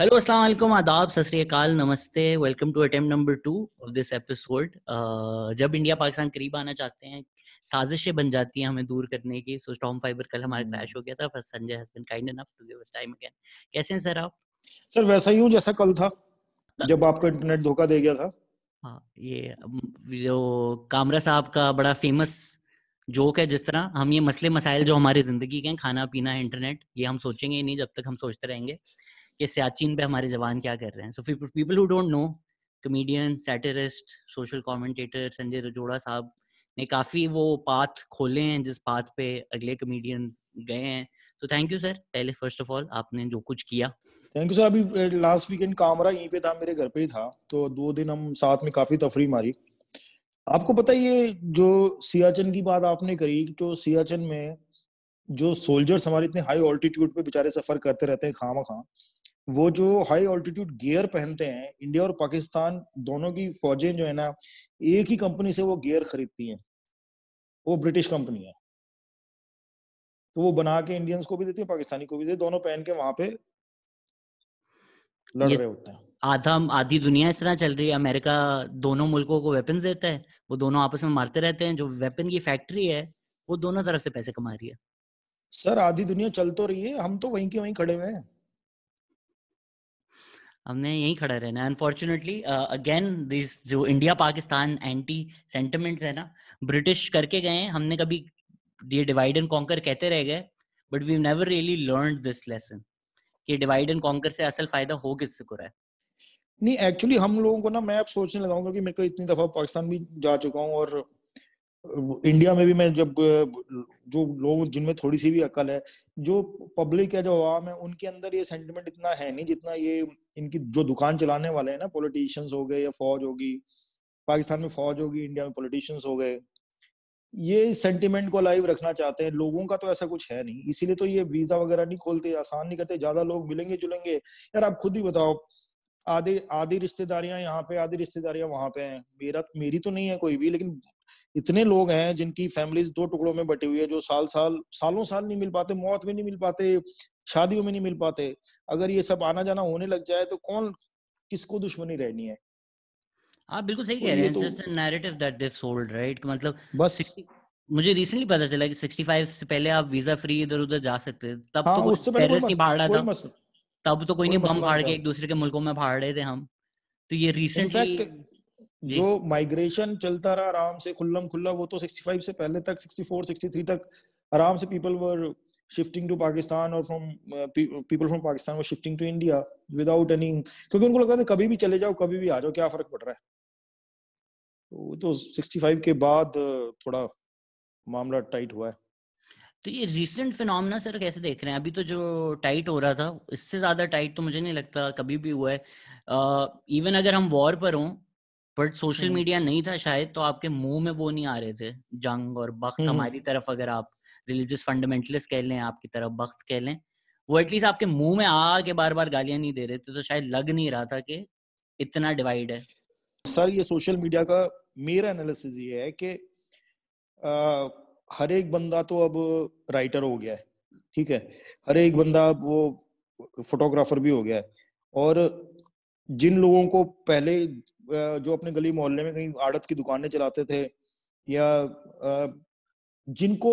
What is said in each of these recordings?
Hello अस्सलाम वालेकुम आदाब सत नमस्ते welcome to attempt number two of this episode जब इंडिया पाकिस्तान करीब आना चाहते हैं साजिशें बन जाती हैं हमें दूर करने की सो स्टॉम फाइबर कल हमारा क्रैश हम्म। हो गया था पर Sanjay has been kind enough to give us time again कैसे हैं सर आप सर वैसा ही हूं जैसा कल था हाँ। जब आपको इंटरनेट धोखा दे गया था हाँ ये जो कामरा साहब का बड़ा फेमस जोक है जिस तरह हम ये मसले मसाइल जो हमारी जिंदगी के हैं खाना पीना इंटरनेट ये हम सोचेंगे नहीं जब तक हम सोचते रहेंगे कि सियाचिन पे हमारे जवान क्या कर रहे हैं so people who don't know comedian satirist social commentator Sanjay Rajoura साहब ने काफ़ी वो पाथ खोले हैं जिस पाथ पे अगले कॉमेडियन गए हैं तो थैंक यू सर पहले फर्स्ट ऑफ ऑल आपने जो कुछ किया थैंक यू सर अभी लास्ट वीकेंड कामरा यहीं पे था मेरे घर पे ही था तो दो दिन हम साथ में काफ़ी तफरी मारी आपको पता है ये जो सियाचिन की बात आपने करी तो सियाचिन में जो सोल्जर्स हमारे इतने हाई ऑल्टीट्यूड पे बेचारे सफर करते रहते हैं खामा खां वो जो हाई ऑल्टीट्यूड गियर पहनते हैं इंडिया और पाकिस्तान दोनों की फौजें जो है ना एक ही कंपनी से वो गियर खरीदती हैं वो ब्रिटिश कंपनी है तो वो बना के इंडियंस को भी देती है पाकिस्तानी को भी देती दोनों पहन के वहां पे लड़ रहे होते हैं आधा आधी दुनिया इस तरह चल रही है अमेरिका दोनों मुल्कों को वेपन देता है वो दोनों आपस में मारते रहते हैं जो वेपन की फैक्ट्री है वो दोनों तरफ से पैसे कमा रही है सर आधी दुनिया चल तो रही है हम तो वहीं के वहीं खड़े हुए हैं हमने यही खड़ा रहना अनफॉर्चुनेटली अगेन दिस जो इंडिया पाकिस्तान एंटी सेंटिमेंट्स है ना ब्रिटिश करके गए हैं हमने कभी ये डिवाइड एंड कॉन्कर कहते रह गए but we never really learn this lesson कि डिवाइड एंड कॉन्कर से असल फायदा हो किससे को रहा है नहीं एक्चुअली हम लोगों को ना मैं अब सोचने लगा हूँ क्योंकि मेरे को इतनी दफा पाकिस्तान भी जा चुका हूँ और इंडिया में भी मैं जब जो लोग जिनमें थोड़ी सी भी अकल है जो पब्लिक है जो आवाम है उनके अंदर ये सेंटिमेंट इतना है नहीं जितना ये इनकी जो दुकान चलाने वाले हैं ना पॉलिटिशियंस हो गए या फौज होगी पाकिस्तान में फौज होगी इंडिया में पॉलिटिशियंस हो गए ये सेंटिमेंट को लाइव रखना चाहते हैं लोगों का तो ऐसा कुछ है नहीं इसीलिए तो ये वीजा वगैरह नहीं खोलते आसान नहीं करते ज्यादा लोग मिलेंगे जुलेंगे यार आप खुद ही बताओ आधी आधी रिश्तेदारियां यहाँ पे आधी रिश्तेदारियां वहां पे हैं मेरा मेरी तो नहीं है कोई भी लेकिन इतने लोग हैं जिनकी फैमिलीज दो टुकड़ों में बटी हुई है जो साल साल सालों साल नहीं मिल पाते मौत में नहीं मिल पाते शादियों में नहीं मिल पाते अगर ये सब आना जाना होने लग जाए तो कौन किसको दुश्मनी रहनी है आप बिल्कुल सही तो कह रहे हैं just narrative that they sold right मतलब बस मुझे रिसेंटली पता चला कि 65 से पहले आप वीजा फ्री इधर उधर जा सकते थे तब हाँ, तो उससे पहले कोई, मस, कोई मसला तब तो कोई नहीं तो बम फाड़ के एक दूसरे के मुल्कों में फाड़ रहे थे हम तो ये रिसेंटली जो माइग्रेशन चलता रहा आराम से खुल्लम खुल्ला वो तो 65 से पहले तक 64 63 तक आराम से people were shifting to Pakistan और from people from Pakistan were shifting to India without any क्योंकि उनको लगता था कभी भी चले जाओ कभी भी आ जाओ क्या फर्क पड़ रहा है तो, वो तो 65 के बाद uh, थोड़ा मामला टाइट हुआ है तो ये रिसेंट फिनोमेना सर कैसे देख रहे हैं अभी तो जो टाइट हो रहा था इससे ज्यादा टाइट तो मुझे नहीं लगता कभी भी हुआ है इवन uh, अगर हम वॉर पर हों बट सोशल मीडिया नहीं था शायद तो आपके मुंह में वो नहीं आ रहे थे जंग और बख्त हम्म। हमारी तरफ अगर आप रिलीजियस फंडामेंटलिस्ट कह लें आपकी तरफ बख्त कह लें वो एटलीस्ट आपके मुंह में आ के बार बार गालियां नहीं दे रहे थे तो शायद लग नहीं रहा था कि इतना डिवाइड है सर ये सोशल मीडिया का मेरा एनालिसिस ये है कि हर एक बंदा तो अब राइटर हो गया है ठीक है हर एक बंदा अब वो फोटोग्राफर भी हो गया है और जिन लोगों को पहले जो अपने गली मोहल्ले में कहीं आड़त की दुकानें चलाते थे या जिनको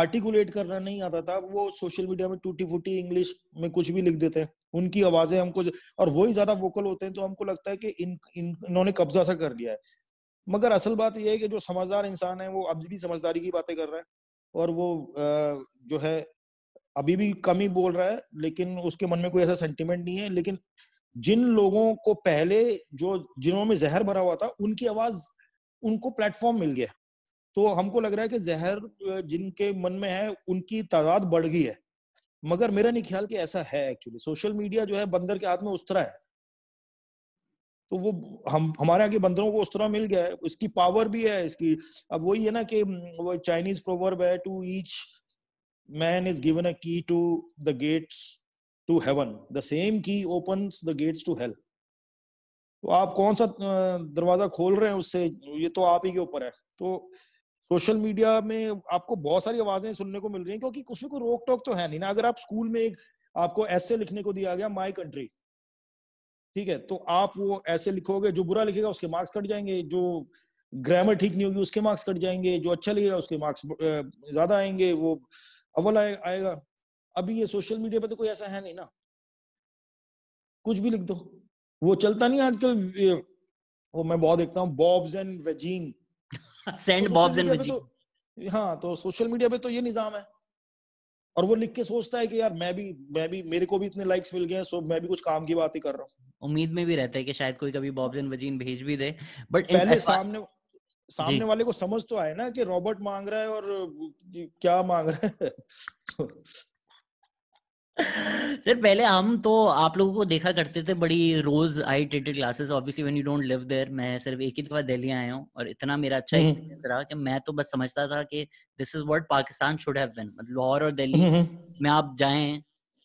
आर्टिकुलेट करना नहीं आता था वो सोशल मीडिया में टूटी फूटी इंग्लिश में कुछ भी लिख देते हैं उनकी आवाजें हमको और वो ही ज्यादा वोकल होते हैं तो हमको लगता है कि इन, इन इन्होंने कब्जा सा कर लिया है मगर असल बात यह है कि जो समझदार इंसान है वो अभी भी समझदारी की बातें कर रहा है और वो जो है अभी भी कम ही बोल रहा है लेकिन उसके मन में कोई ऐसा सेंटिमेंट नहीं है लेकिन जिन लोगों को पहले जो जिनों में जहर भरा हुआ था उनकी आवाज उनको प्लेटफॉर्म मिल गया तो हमको लग रहा है कि जहर जिनके मन में है उनकी तादाद बढ़ गई है मगर मेरा नहीं ख्याल कि ऐसा है एक्चुअली सोशल मीडिया जो है बंदर के हाथ में उस तरह है तो वो हम हमारे यहाँ के बंदरों को उस तरह मिल गया है इसकी पावर भी है इसकी अब वही है ना कि हम्म, वो चाइनीज प्रोवर्ब है to each man is given a key to the gates to heaven the same key open the gates to hell तो आप कौन सा दरवाजा खोल रहे हैं उससे ये तो आप ही के ऊपर है तो सोशल मीडिया में आपको बहुत सारी आवाजें सुनने को मिल रही हैं क्योंकि उसमें कोई रोक टोक तो है नहीं ना अगर आप स्कूल में एक आपको ऐसे लिखने को दिया गया माई कंट्री ठीक है तो आप वो ऐसे लिखोगे जो बुरा लिखेगा उसके मार्क्स कट जाएंगे जो ग्रामर ठीक नहीं होगी उसके मार्क्स कट जाएंगे जो अच्छा लिखेगा उसके मार्क्स ज्यादा आएंगे वो अव्वल आए आएगा अभी ये सोशल मीडिया पे तो कोई ऐसा है नहीं ना कुछ भी लिख दो वो चलता नहीं आजकल वो मैं बहुत देखता हूँ bobs and vagene send bobs and vagene हाँ तो सोशल मीडिया पे तो ये निजाम है और वो लिख के सोचता है कि यार मैं भी मैं भी मेरे को भी इतने लाइक्स मिल गए हैं सो मैं भी कुछ काम की बात ही कर रहा हूँ उम्मीद में भी रहता है कि शायद कोई कभी बॉब्स एंड वजीन भेज भी दे बट पहले सामने सामने वाले को समझ तो आए ना कि रॉबर्ट मांग रहा है और क्या मांग रहा है तो सर पहले हम तो आप लोगों को देखा करते थे बड़ी रोज आई टेटेड glasses obviously when you don't live there मैं सिर्फ एक ही दफा दिल्ली आया हूँ और इतना मेरा अच्छा एक्सपीरियंस हम्म। रहा कि मैं तो बस समझता था कि this is what Pakistan should have been मतलब लाहौर और दिल्ली में हम्म, हम्म। आप जाएं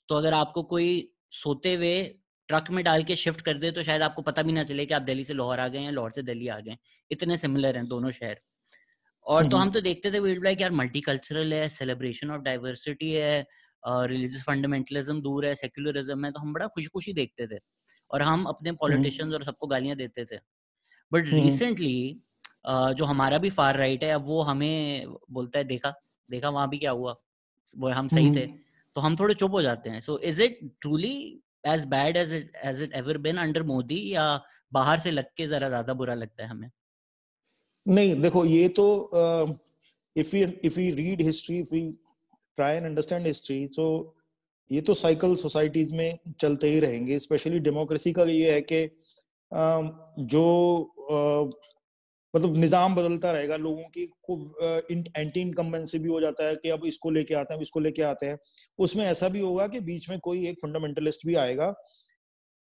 तो अगर आपको कोई सोते हुए ट्रक में डाल के शिफ्ट कर दे तो शायद आपको पता भी ना चले कि आप दिल्ली से लाहौर आ गए या लाहौर से दिल्ली आ गए इतने सिमिलर हैं दोनों शहर और तो हम तो देखते थे यार मल्टी कल्चरल है सेलिब्रेशन ऑफ डाइवर्सिटी है रिलीजियस फंडामेंटलिज्म दूर है सेक्युलरिज्म है तो हम बड़ा खुशी खुशी देखते थे और हम अपने पॉलिटिशियंस हम्म। और सबको गालियां देते थे बट रिसेंटली uh, जो हमारा भी फार राइट है अब वो हमें बोलता है देखा देखा वहां भी क्या हुआ वो हम सही थे हम्म। तो हम थोड़े चुप हो जाते हैं so is it truly as bad as it as it ever been under Modi या बाहर से लग के जरा ज्यादा बुरा लगता है हमें नहीं देखो ये तो if you if you read history if you try and understand history तो ये तो साइकिल सोसाइटीज में चलते ही रहेंगे स्पेशली डेमोक्रेसी का ये है कि जो मतलब निज़ाम बदलता रहेगा लोगों की एंटी इनकम्बेंसी भी हो जाता है कि अब इसको लेके आते हैं इसको लेके आते हैं उसमें ऐसा भी होगा कि बीच में कोई एक फंडामेंटलिस्ट भी आएगा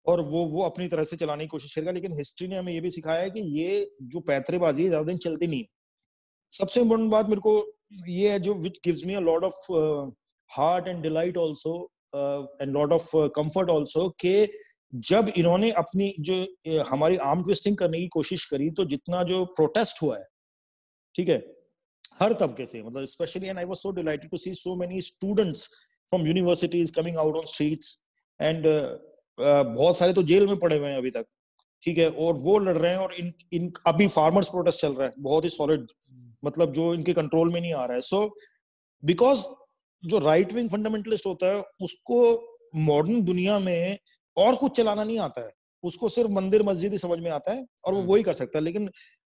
और वो वो अपनी तरह से चलाने की कोशिश करेगा लेकिन हिस्ट्री ने हमें ये भी सिखाया है कि ये जो पैतरेबाजी है ज्यादा दिन चलती नहीं है सबसे इम्पोर्टेंट बात मेरे को ये है जो which gives me a lot of heart and delight also and lot of comfort also के जब इन्होंने अपनी जो हमारी आर्म ट्विस्टिंग करने की कोशिश करी तो जितना जो प्रोटेस्ट हुआ है ठीक है हर तबके से मतलब specially and I was so delighted to see so many students from universities coming out on streets and बहुत सारे तो जेल में पड़े हुए हैं अभी तक ठीक है और वो लड़ रहे हैं और इन इन अभी फार्मर्स प्रोटेस्ट चल रहा है बहुत ही सॉलिड मतलब जो इनके कंट्रोल में नहीं आ रहा है सो बिकॉज जो राइट विंग फंडामेंटलिस्ट होता है उसको मॉडर्न दुनिया में और कुछ चलाना नहीं आता है उसको सिर्फ मंदिर मस्जिद ही समझ में आता है और वो हम्म। वही कर सकता है लेकिन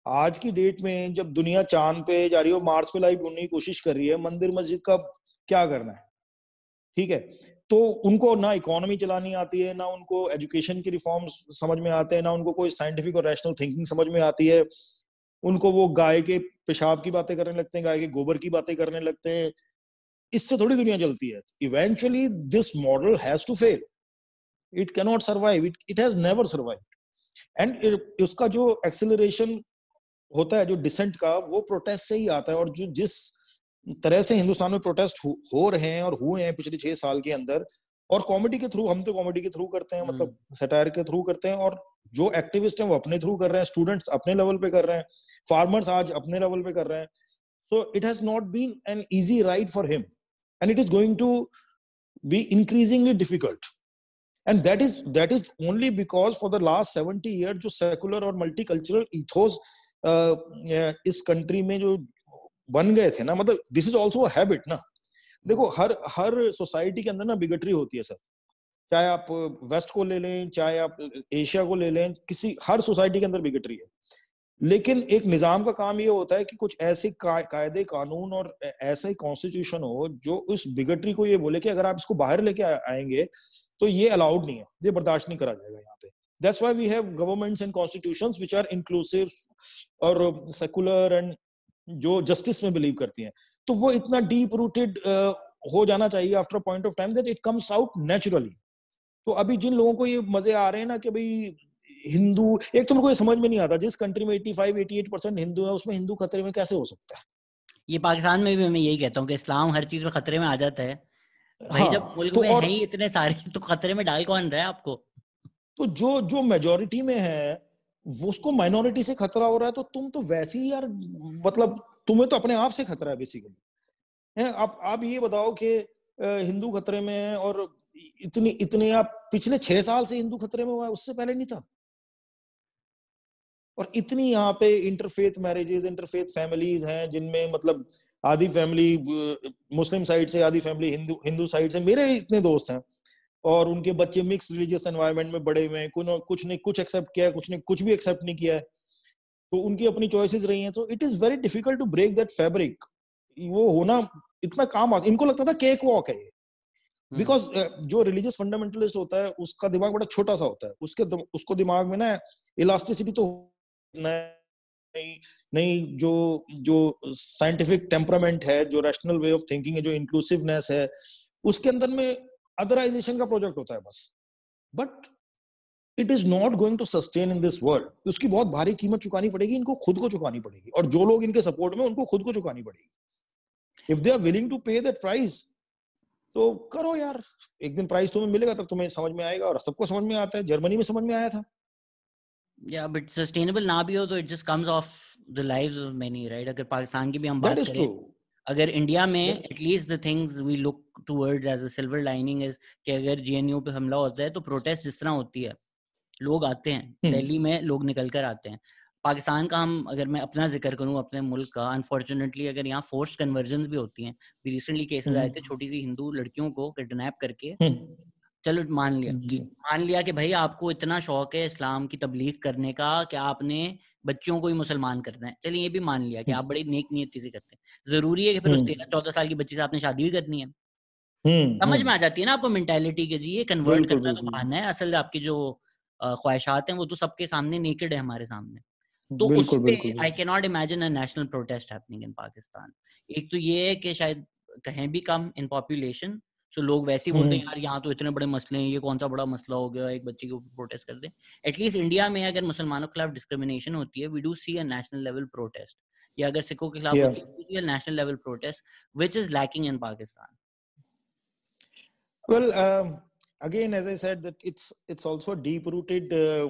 आज की डेट में जब दुनिया चांद पे जा रही हो मार्स पे लाइफ ढूंढने की कोशिश कर रही है मंदिर मस्जिद का क्या करना है ठीक है तो उनको ना इकोनॉमी चलानी आती है ना उनको एजुकेशन की रिफॉर्म्स समझ में आते हैं ना उनको कोई साइंटिफिक और रैशनल थिंकिंग समझ में आती है उनको वो गाय के पेशाब की बातें करने लगते हैं गाय के गोबर की बातें करने लगते हैं इससे थोड़ी दुनिया चलती है eventually this model has to fail it cannot survive it it has never survive and उसका जो एक्सेलरेशन होता है जो डिसेंट का वो प्रोटेस्ट से ही आता है और जो जिस तरह से हिंदुस्तान में प्रोटेस्ट हो, हो रहे हैं और हुए हैं पिछले छह साल के अंदर और कॉमेडी के थ्रू हम तो कॉमेडी के थ्रू करते हैं मतलब सटायर हम्म। के थ्रू करते हैं और जो एक्टिविस्ट हैं वो अपने थ्रू कर रहे हैं स्टूडेंट्स अपने लेवल पे कर रहे हैं फार्मर्स आज अपने लेवल पे कर रहे हैं so it has not been an easy ride for him and it is going to be increasingly difficult and that is that is only because for the last seventy year जो secular और multi cultural ethos इस country में जो बन गए थे ना मतलब दिस इज ऑल्सो हैबिट ना देखो हर हर सोसाइटी के अंदर ना बिगटरी होती है सर चाहे आप वेस्ट को ले लें चाहे आप एशिया को ले लें किसी हर सोसाइटी के अंदर बिगटरी है लेकिन एक निज़ाम का काम ये होता है कि कुछ ऐसे का, कायदे कानून और ऐसे कॉन्स्टिट्यूशन हो जो उस बिगटरी को ये बोले कि अगर आप इसको बाहर लेके आएंगे तो ये अलाउड नहीं है ये बर्दाश्त नहीं करा जाएगा यहाँ पे that's why we have governments and constitution which are inclusive और सेकुलर एंड जो जस्टिस में बिलीव करती हैं तो वो इतना डीप रूटेड हो जाना चाहिए after point of time that it comes out naturally तो अभी जिन लोगों को ये मजे आ रहे हैं ना कि भाई हिंदू एक तो मेरे को ये समझ में नहीं आता जिस कंट्री में 85 88 परसेंट हिंदू है उसमें हिंदू खतरे में कैसे हो सकता है ये पाकिस्तान में भी मैं यही कहता हूँ कि इस्लाम हर चीज में खतरे में आ जाता है भाई हाँ, जब मुल्क तो में और, है ही इतने सारे तो खतरे में डाल कौन रहा है आपको तो जो जो मेजोरिटी में है वो उसको माइनॉरिटी से खतरा हो रहा है तो तुम तो वैसे ही यार मतलब तुम्हें तो अपने आप से खतरा है बेसिकली आप आप ये बताओ कि हिंदू खतरे में है और इतनी इतने आप पिछले छह साल से हिंदू खतरे में हुआ है उससे पहले नहीं था और इतनी यहाँ पे इंटरफेथ मैरिजेज इंटरफेथ फैमिलीज हैं जिनमें मतलब आधी फैमिली मुस्लिम साइड से आधी फैमिली हिंदू हिंदू साइड से मेरे इतने दोस्त हैं और उनके बच्चे मिक्स रिलीजियस एनवायरमेंट में बड़े हुए हैं कुछ ने कुछ एक्सेप्ट किया है कुछ ने कुछ भी एक्सेप्ट नहीं किया है तो उनकी अपनी चॉइसेस रही हैं तो it is very difficult to break that fabric वो होना इतना काम इनको लगता था केक वॉक है बिकॉज hmm. uh, जो रिलीजियस फंडामेंटलिस्ट होता है उसका दिमाग बड़ा छोटा सा होता है उसके उसको दिमाग में ना इलास्टिसिटी तो नहीं नहीं जो जो साइंटिफिक टेम्परामेंट है जो रैशनल वे ऑफ थिंकिंग है जो इंक्लूसिवनेस है उसके अंदर में अदराइजेशन का प्रोजेक्ट होता है बस but it is not going to sustain in this world उसकी बहुत भारी कीमत चुकानी पड़ेगी इनको खुद को चुकानी पड़ेगी और जो लोग इनके सपोर्ट में उनको खुद को चुकानी पड़ेगी if they are willing to pay that price तो करो यार एक दिन प्राइस तुम्हें मिलेगा तब तुम्हें समझ में आएगा और सबको समझ में आता है जर्मनी में समझ में आया था या बट सस्टेनेबल ना भी हो तो it just comes off the lives of many right अगर पाकिस्तान की भी हम बात करें दैट इज ट्रू अगर इंडिया में at least the things we look towards as a silver lining is कि अगर जेएनयू पे हमला होता है तो प्रोटेस्ट जिस तरह होती है लोग आते हैं हम्म। दिल्ली में लोग निकल कर आते हैं पाकिस्तान का हम अगर मैं अपना जिक्र करूं अपने मुल्क का अनफॉर्चुनेटली अगर यहाँ फोर्स कन्वर्जन भी होती हैं भी रिसेंटली केसेस आए थे हम्म। छोटी सी हिंदू लड़कियों को किडनैप करके हम्म। चलो मान लिया मान लिया कि भाई आपको इतना शौक है इस्लाम की तबलीग करने का कि आपने बच्चों को ही मुसलमान करना है चलिए ये भी मान लिया कि आप बड़ी नेक नीयती से करते हैं जरूरी है कि फिर उस तेरह चौदह साल की बच्ची से आपने शादी भी करनी है समझ में आ जाती है ना आपको मेंटेलिटी के जी ये कन्वर्ट करना तो बहाना है असल आपकी जो ख्वाहिशात हैं वो तो सबके सामने नेकेड है हमारे सामने तो I can not imagine national protest happening in Pakistan एक तो ये है कि शायद कहें भी कम इन पॉपुलेशन सो so, लोग वैसे ही बोलते हैं हम्म। यार यहाँ तो इतने बड़े मसले हैं ये कौन सा बड़ा मसला हो गया एक बच्चे के ऊपर प्रोटेस्ट कर दे एटलीस्ट इंडिया में अगर मुसलमानों के खिलाफ डिस्क्रिमिनेशन होती है we do see a national level protest या अगर सिखों के खिलाफ होती national level protest which is lacking in Pakistan well um, again as i said that it's it's also a deep rooted uh,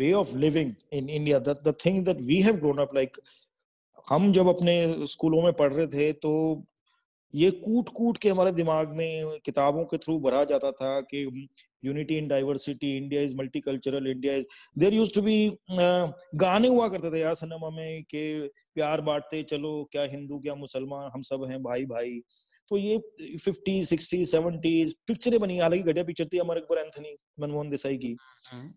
way of living in india that the thing that we have grown up like हम जब अपने स्कूलों में पढ़ रहे थे तो ये कूट कूट के हमारे दिमाग में किताबों के थ्रू भरा जाता था कि unity in diversity India is multicultural India is there used to be गाने हुआ करते थे यार सिनेमा में कि प्यार बांटते चलो क्या हिंदू क्या मुसलमान हम सब हैं भाई भाई तो ये फिफ्टी सिक्सटी सेवेंटीज पिक्चरें बनी हालांकि घटिया पिक्चर थी अमर अकबर एंथनी मनमोहन देसाई की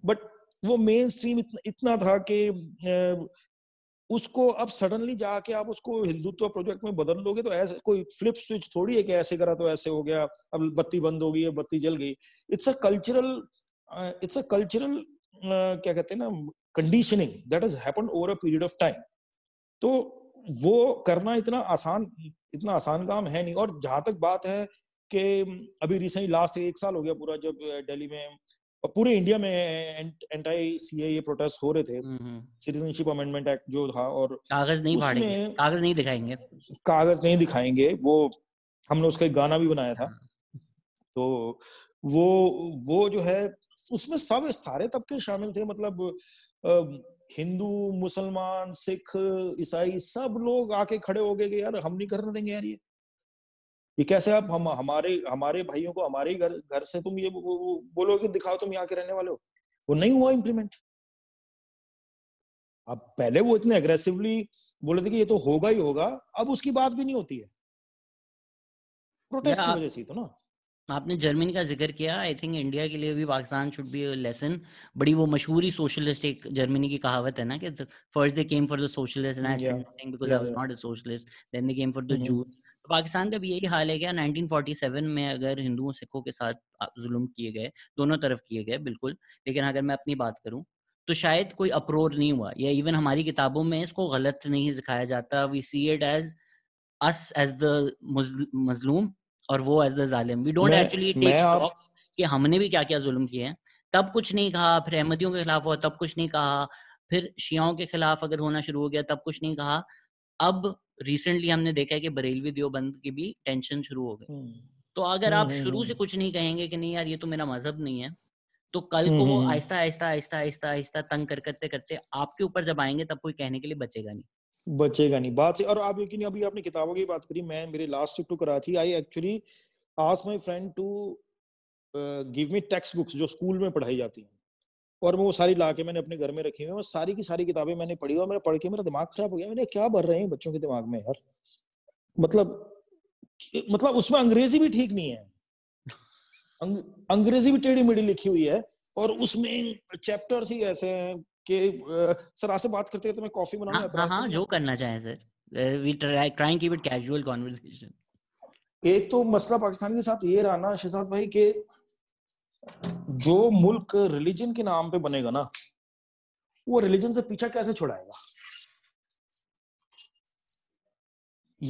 बट हम्म। वो मेन स्ट्रीम इतना, इतना था कि उसको अब सडनली जाके आप उसको हिंदुत्व प्रोजेक्ट में बदल लोगे तो ऐसे कोई फ्लिप स्विच थोड़ी है कि ऐसे करा तो ऐसे हो गया अब बत्ती बंद हो गई है बत्ती जल गई it's a cultural it's a cultural क्या कहते हैं ना conditioning that is happen over a period of time तो वो करना इतना आसान इतना आसान काम है नहीं और जहां तक बात है कि अभी रिसेंटली लास्ट एक साल हो गया पूरा जब uh, दिल्ली में और पूरे इंडिया में एंटाई प्रोटेस्ट हो रहे थे सिटीजनशिप अमेंडमेंट एक्ट जो था और कागज नहीं कागज नहीं दिखाएंगे कागज नहीं दिखाएंगे वो हमने उसका एक गाना भी बनाया था हाँ। तो वो वो जो है उसमें सब सारे तबके शामिल थे मतलब हिंदू मुसलमान सिख ईसाई सब लोग आके खड़े हो गए कि यार हम नहीं करने देंगे यार ये ये कैसे आप हम हमारे हमारे भाइयों को हमारे घर घर से तुम ये बोलोगे दिखाओ तुम यहाँ के रहने वाले हो वो नहीं हुआ इम्प्लीमेंट अब पहले वो इतने अग्रेसिवली बोले थे कि ये तो होगा ही होगा अब उसकी बात भी नहीं होती है प्रोटेस्ट की वजह से तो ना आपने जर्मनी का जिक्र किया आई थिंक इंडिया के लिए भी पाकिस्तान शुड बी लेसन बड़ी वो मशहूर ही सोशलिस्ट एक जर्मनी की कहावत है ना कि first they came for the socialist and I said nothing because I was not a socialist then they came for the Jews Pakistan का भी यही हाल है क्या 1947 में अगर हिंदुओं सिखों के साथ जुल्म किए गए दोनों तरफ किए गए बिल्कुल लेकिन अगर मैं अपनी बात करूं तो शायद कोई अप्रोर नहीं हुआ या इवन हमारी किताबों में इसको गलत नहीं दिखाया जाता we see it as us as the मजलूम और वो एज द जालिम वी डोंट एक्चुअली टेक कि हमने भी क्या क्या जुल्म किए हैं तब कुछ नहीं कहा फिर अहमदियों के खिलाफ हुआ तब कुछ नहीं कहा फिर शियाओं के खिलाफ अगर होना शुरू हो गया तब कुछ नहीं कहा अब रिसेंटली हमने देखा है कि बरेलवी देवबंद की भी टेंशन शुरू हो गई हम्म। तो अगर हम्म, आप हम्म, शुरू से कुछ नहीं कहेंगे कि नहीं यार ये तो मेरा मजहब नहीं है तो कल को वो आहिस्ता आहिस्ता आहिस्ता आहिस्ता आहिस्ता तंग कर करते करते आपके ऊपर जब आएंगे तब कोई कहने के लिए बचेगा नहीं बचेगा नहीं बात से और आप यकीन अभी आपने किताबों की बात करी मैं मेरे last trip to Karachi I actually ask my friend to give me text books जो स्कूल में पढ़ाई जाती हैं और मैं वो सारी ला के मैंने अपने घर में रखी हुई और सारी की सारी किताबें मैंने पढ़ी और मैंने पढ़ के मेरा दिमाग खराब हो गया मैंने क्या भर रहे हैं बच्चों के दिमाग में यार मतलब मतलब उसमें अंग्रेजी भी ठीक नहीं है अंग, अंग्रेजी भी टेढ़ी मेढ़ी लिखी हुई है और उसमें चैप्टर्स ही ऐसे हैं कि सर आपसे बात करते तो मैं कॉफी बनाना हाँ, हाँ, हाँ, जो करना चाहे sir we try trying keep it casual conversation एक तो मसला पाकिस्तान के साथ ये रहा ना शहजाद भाई के जो मुल्क रिलीजन के नाम पे बनेगा ना वो रिलीजन से पीछा कैसे छुड़ाएगा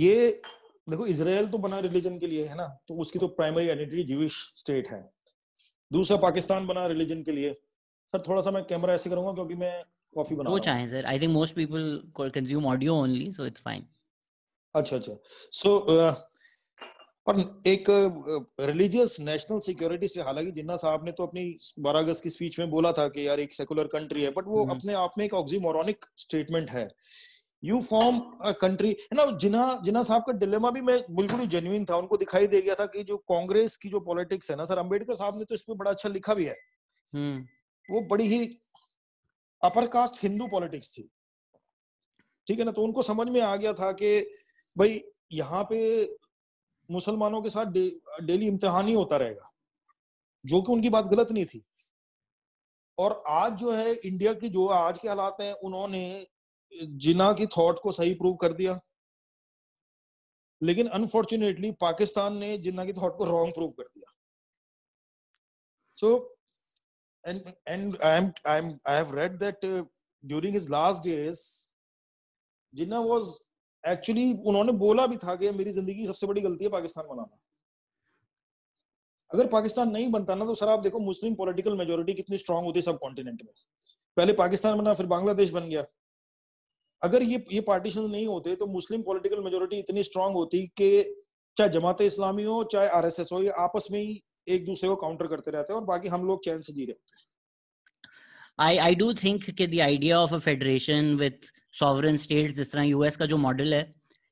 ये देखो इसराइल तो बना रिलीजन के लिए है ना तो उसकी तो प्राइमरी आइडेंटिटी जीविश स्टेट है दूसरा पाकिस्तान बना रिलीजन के लिए सर थोड़ा सा मैं कैमरा ऐसे करूंगा क्योंकि मैं कॉफी बना वो चाहे sir I think most people consume audio only so it's fine अच्छा अच्छा सो so, uh, पर एक रिलीजियस नेशनल सिक्योरिटी से हालांकि जिन्ना साहब ने तो अपनी बारह अगस्त की स्पीच में बोला था कि यार एक सेकुलर कंट्री है बट वो हम्म। अपने आप में एक ऑक्सीमोरॉनिक स्टेटमेंट है यू फॉर्म अ कंट्री है ना जिना जिना साहब का डिलेमा भी मैं बिल्कुल ही जेन्यून था उनको दिखाई दे गया था कि जो कांग्रेस की जो पॉलिटिक्स है ना सर अम्बेडकर साहब ने तो इस पर बड़ा अच्छा लिखा भी है हम्म। वो बड़ी ही अपर कास्ट हिंदू पॉलिटिक्स थी ठीक है ना तो उनको समझ में आ गया था कि भाई यहाँ पे मुसलमानों के साथ डे, डेली इम्तहान ही होता रहेगा जो कि उनकी बात गलत नहीं थी और आज जो है इंडिया की जो आज के हालात हैं उन्होंने जिना की थॉट को सही प्रूव कर दिया लेकिन अनफॉर्चुनेटली पाकिस्तान ने जिन्ना की थॉट को रॉन्ग प्रूव कर दिया so and and I am I am I have read that during his last days Jinnah was actually उन्होंने बोला भी था कि मेरी जिंदगी सबसे बड़ी गलती है पाकिस्तान बनाना अगर पाकिस्तान नहीं बनता ना तो सर आप देखो मुस्लिम पॉलिटिकल मेजोरिटी कितनी स्ट्रांग होती है सब कॉन्टिनेंट में पहले पाकिस्तान बना फिर बांग्लादेश बन गया अगर ये ये पार्टीशन नहीं होते तो मुस्लिम पॉलिटिकल मेजोरिटी इतनी स्ट्रांग होती कि चाहे जमात इस्लामी हो चाहे आर एस एस हो ये आपस में ही एक दूसरे को काउंटर करते रहते हैं और बाकी हम लोग चैन से जी रहे होते हैं I, I do think the idea of a federation with sovereign states जिस तरह यूएस का जो मॉडल है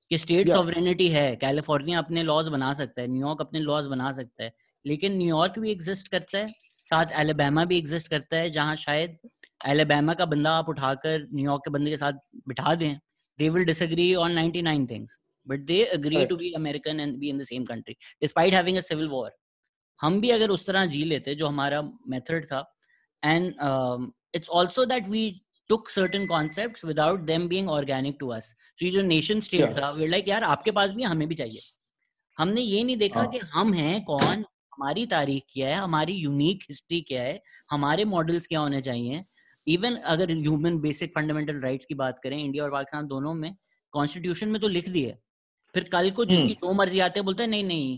कि स्टेट सॉवरेनिटी है कैलिफोर्निया अपने लॉज बना सकता है न्यूयॉर्क अपने लॉज बना सकता है लेकिन न्यूयॉर्क भी एग्जिस्ट करता है साथ एलेबामा भी एग्जिस्ट करता है जहाँ शायद एलेबामा का बंदा आप उठाकर न्यूयॉर्क के बंदे के साथ बिठा दें they will disagree on 99 things but they agree to be American and be in the same country despite having a civil war हम भी अगर उस तरह जी लेते जो हमारा मेथड था and it's also that we took certain concepts without them being organic to us. So ये जो nation states yeah. are, we're like यार आपके पास भी हमें भी चाहिए. हमने ये नहीं देखा कि हम हैं कौन हमारी तारीख क्या है हमारी unique history क्या है हमारे models क्या होने चाहिए Even अगर human basic fundamental rights की बात करें India और Pakistan दोनों में constitution में तो लिख दिए फिर कल को जिसकी दो मर्जी आते हैं बोलते हैं नहीं नहीं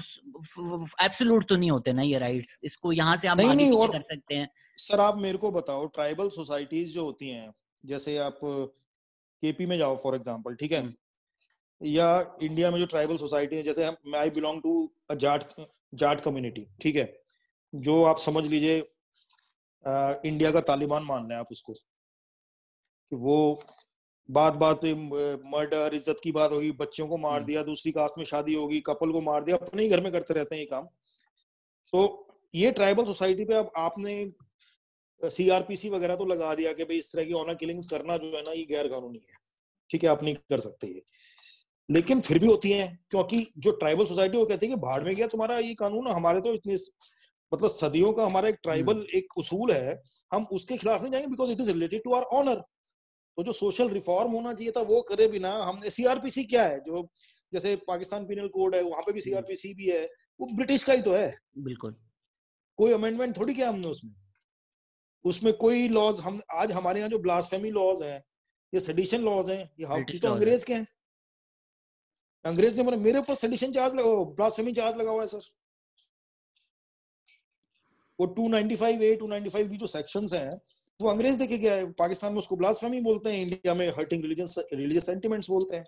उस एब्सोल्यूट तो नहीं होते ना ये राइट्स इसको यहाँ से हम नहीं, नहीं, और... कर सकते हैं सर आप मेरे को बताओ ट्राइबल सोसाइटीज जो होती हैं जैसे आप केपी में जाओ फॉर एग्जांपल ठीक है या इंडिया में जो ट्राइबल सोसाइटी है जैसे हम I belong to Jat Jat community ठीक है जो आप समझ लीजिए इंडिया का तालिबान मान लें आप उसको कि वो बात बात पे मर्डर इज्जत की बात होगी बच्चों को मार दिया दूसरी कास्ट में शादी होगी कपल को मार दिया अपने ही घर में करते रहते हैं ये काम तो ये ट्राइबल सोसाइटी पे अब आपने सीआरपीसी वगैरह तो लगा दिया कि भाई इस तरह की ऑनर किलिंग्स करना जो है ना ये गैर कानूनी है ठीक है आप नहीं कर सकते ये लेकिन फिर भी होती है क्योंकि जो ट्राइबल सोसाइटी वो कहती है कि भाड़ में गया तुम्हारा ये कानून हमारे तो इतनी मतलब सदियों का हमारा एक ट्राइबल हम्म। एक उसूल है हम उसके खिलाफ नहीं जाएंगे because it is related to our honour तो जो सोशल रिफॉर्म होना चाहिए था वो करे बिना हमने सीआरपीसी क्या है जो जैसे पाकिस्तान पिनल कोड है वहां पे भी सीआरपीसी हम्म। भी है वो ब्रिटिश का ही तो है बिल्कुल कोई अमेंडमेंट थोड़ी किया हमने उसमें उसमें कोई लॉज हम आज हमारे यहाँ जो ब्लास्फेमी लॉज है ये सडिशन लॉज है ये हम तो अंग्रेज के हैं अंग्रेज ने मेरे मेरे ऊपर सडिशन चार्ज लगा ब्लास्फेमी चार्ज लगा हुआ है सर वो 295 ए 295 बी जो सेक्शंस हैं वो अंग्रेज देखे गया है पाकिस्तान में उसको ब्लास्फेमी बोलते हैं इंडिया में हर्टिंग रिलीजन रिलीजियस सेंटीमेंट्स बोलते हैं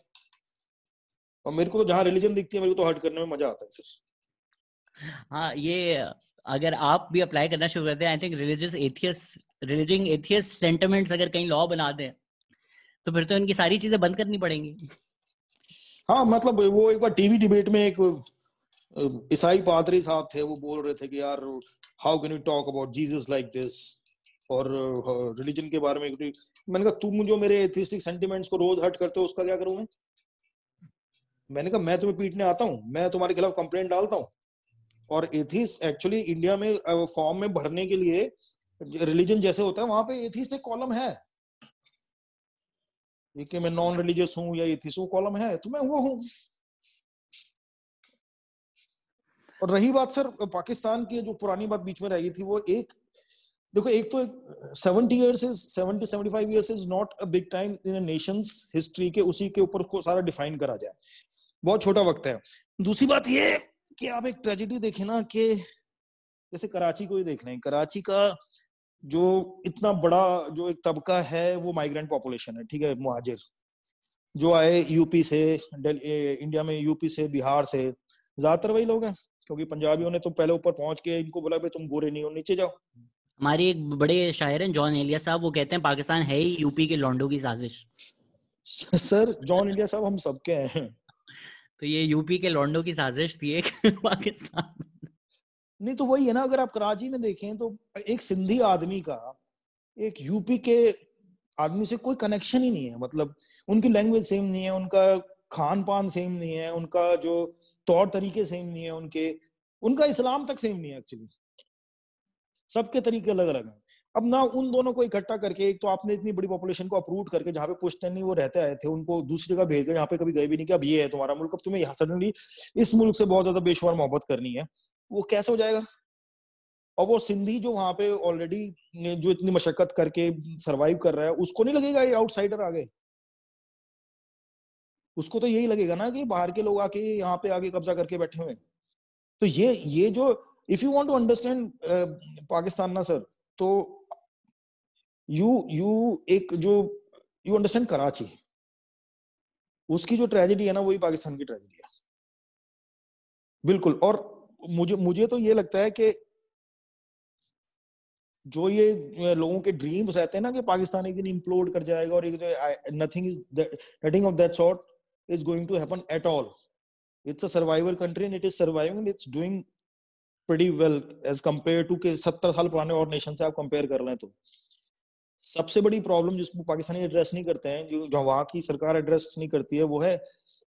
और मेरे को तो जहां रिलीजन दिखती है मेरे को तो हर्ट करने में मजा आता है सर हाँ ये अगर आप भी अप्लाई करना शुरू करते हैं I think religious ethos religious ethos sentiments अगर कहीं लॉ बना दें तो फिर तो इनकी सारी चीजें बंद करनी पड़ेंगी हाँ मतलब वो एक बार टीवी डिबेट में एक ईसाई पादरी साहब थे वो बोल रहे थे कि यार how can you talk about Jesus like this और रिलीजन के बारे में मैंने कहा तुम जो मेरे एथिस्टिक सेंटिमेंट्स को रोज हट करते हो उसका क्या करूं मैं मैंने कहा मैं तुम्हें पीटने आता हूँ मैं तुम्हारे खिलाफ कंप्लेंट डालता हूँ और एथिस एक्चुअली इंडिया में फॉर्म uh, में भरने के लिए रिलीजन जैसे होता है वहां पे एथिस एक कॉलम है कि मैं नॉन रिलीजियस हूं या एथिस कॉलम है तो मैं वो हूं और रही बात सर पाकिस्तान की जो पुरानी बात बीच में रह गई थी वो एक देखो एक तो एक seventy years is seventy seventy five years is not a big time in nation's history के उसी के ऊपर को सारा डिफाइन करा जाए बहुत छोटा वक्त है दूसरी बात ये कि आप एक ट्रेजिडी देखे ना कि जैसे कराची को ही देख लें कराची का जो इतना बड़ा जो एक तबका है वो माइग्रेंट पॉपुलेशन है ठीक है मुहाजिर जो आए यूपी से इंडिया में यूपी से बिहार से ज्यादातर वही लोग हैं क्योंकि पंजाबियों ने तो पहले ऊपर पहुंच के इनको बोला भाई तुम गोरे नहीं हो नीचे जाओ हमारे एक बड़े शायर हैं जॉन एलिया साहब वो कहते हैं पाकिस्तान है ही यूपी के लॉन्डो की साजिश सर जॉन एलिया साहब हम सबके हैं तो ये यूपी के लॉन्डो की साजिश थी एक पाकिस्तान नहीं तो वही है ना अगर आप कराची में देखें तो एक सिंधी आदमी का एक यूपी के आदमी से कोई कनेक्शन ही नहीं है मतलब उनकी लैंग्वेज सेम नहीं है उनका खान पान सेम नहीं है उनका जो तौर तरीके सेम नहीं है उनके उनका इस्लाम तक सेम नहीं है एक्चुअली सबके तरीके अलग अलग हैं अब ना उन दोनों को इकट्ठा करके एक तो आपने इतनी बड़ी पॉपुलेशन को अप्रूव करके जहाँ पे पूछते नहीं वो रहते आए थे उनको दूसरी जगह भेज दिया जहाँ पे कभी गए भी नहीं कि अब ये है तुम्हारा मुल्क अब तुम्हें यहाँ सडनली इस मुल्क से बहुत ज्यादा बेशुमार मोहब्बत करनी है वो कैसे हो जाएगा और वो सिंधी जो वहां पे ऑलरेडी जो इतनी मशक्कत करके सरवाइव कर रहा है उसको नहीं लगेगा ये आउटसाइडर आ गए उसको तो यही लगेगा ना कि बाहर के लोग आके यहाँ पे आगे कब्जा करके बैठे हुए तो ये ये जो if you want to understand Pakistan ना सर तो यू यू एक जो यू अंडरस्टैंड कराची उसकी जो ट्रेजेडी है ना वही पाकिस्तान की ट्रेजेडी है बिल्कुल और मुझे मुझे तो ये लगता है कि जो ये लोगों के ड्रीम्स रहते हैं ना कि पाकिस्तान एक दिन इम्प्लोड कर जाएगा और एक जो nothing is nothing of that sort is going to happen at all it's a survival country and it is surviving it's doing pretty well as compare to के सत्तर साल पुराने और नेशन से आप कंपेयर कर रहे हैं तो सबसे बड़ी प्रॉब्लम जिसको पाकिस्तानी एड्रेस नहीं करते हैं जो जो वहां की सरकार एड्रेस नहीं करती है वो है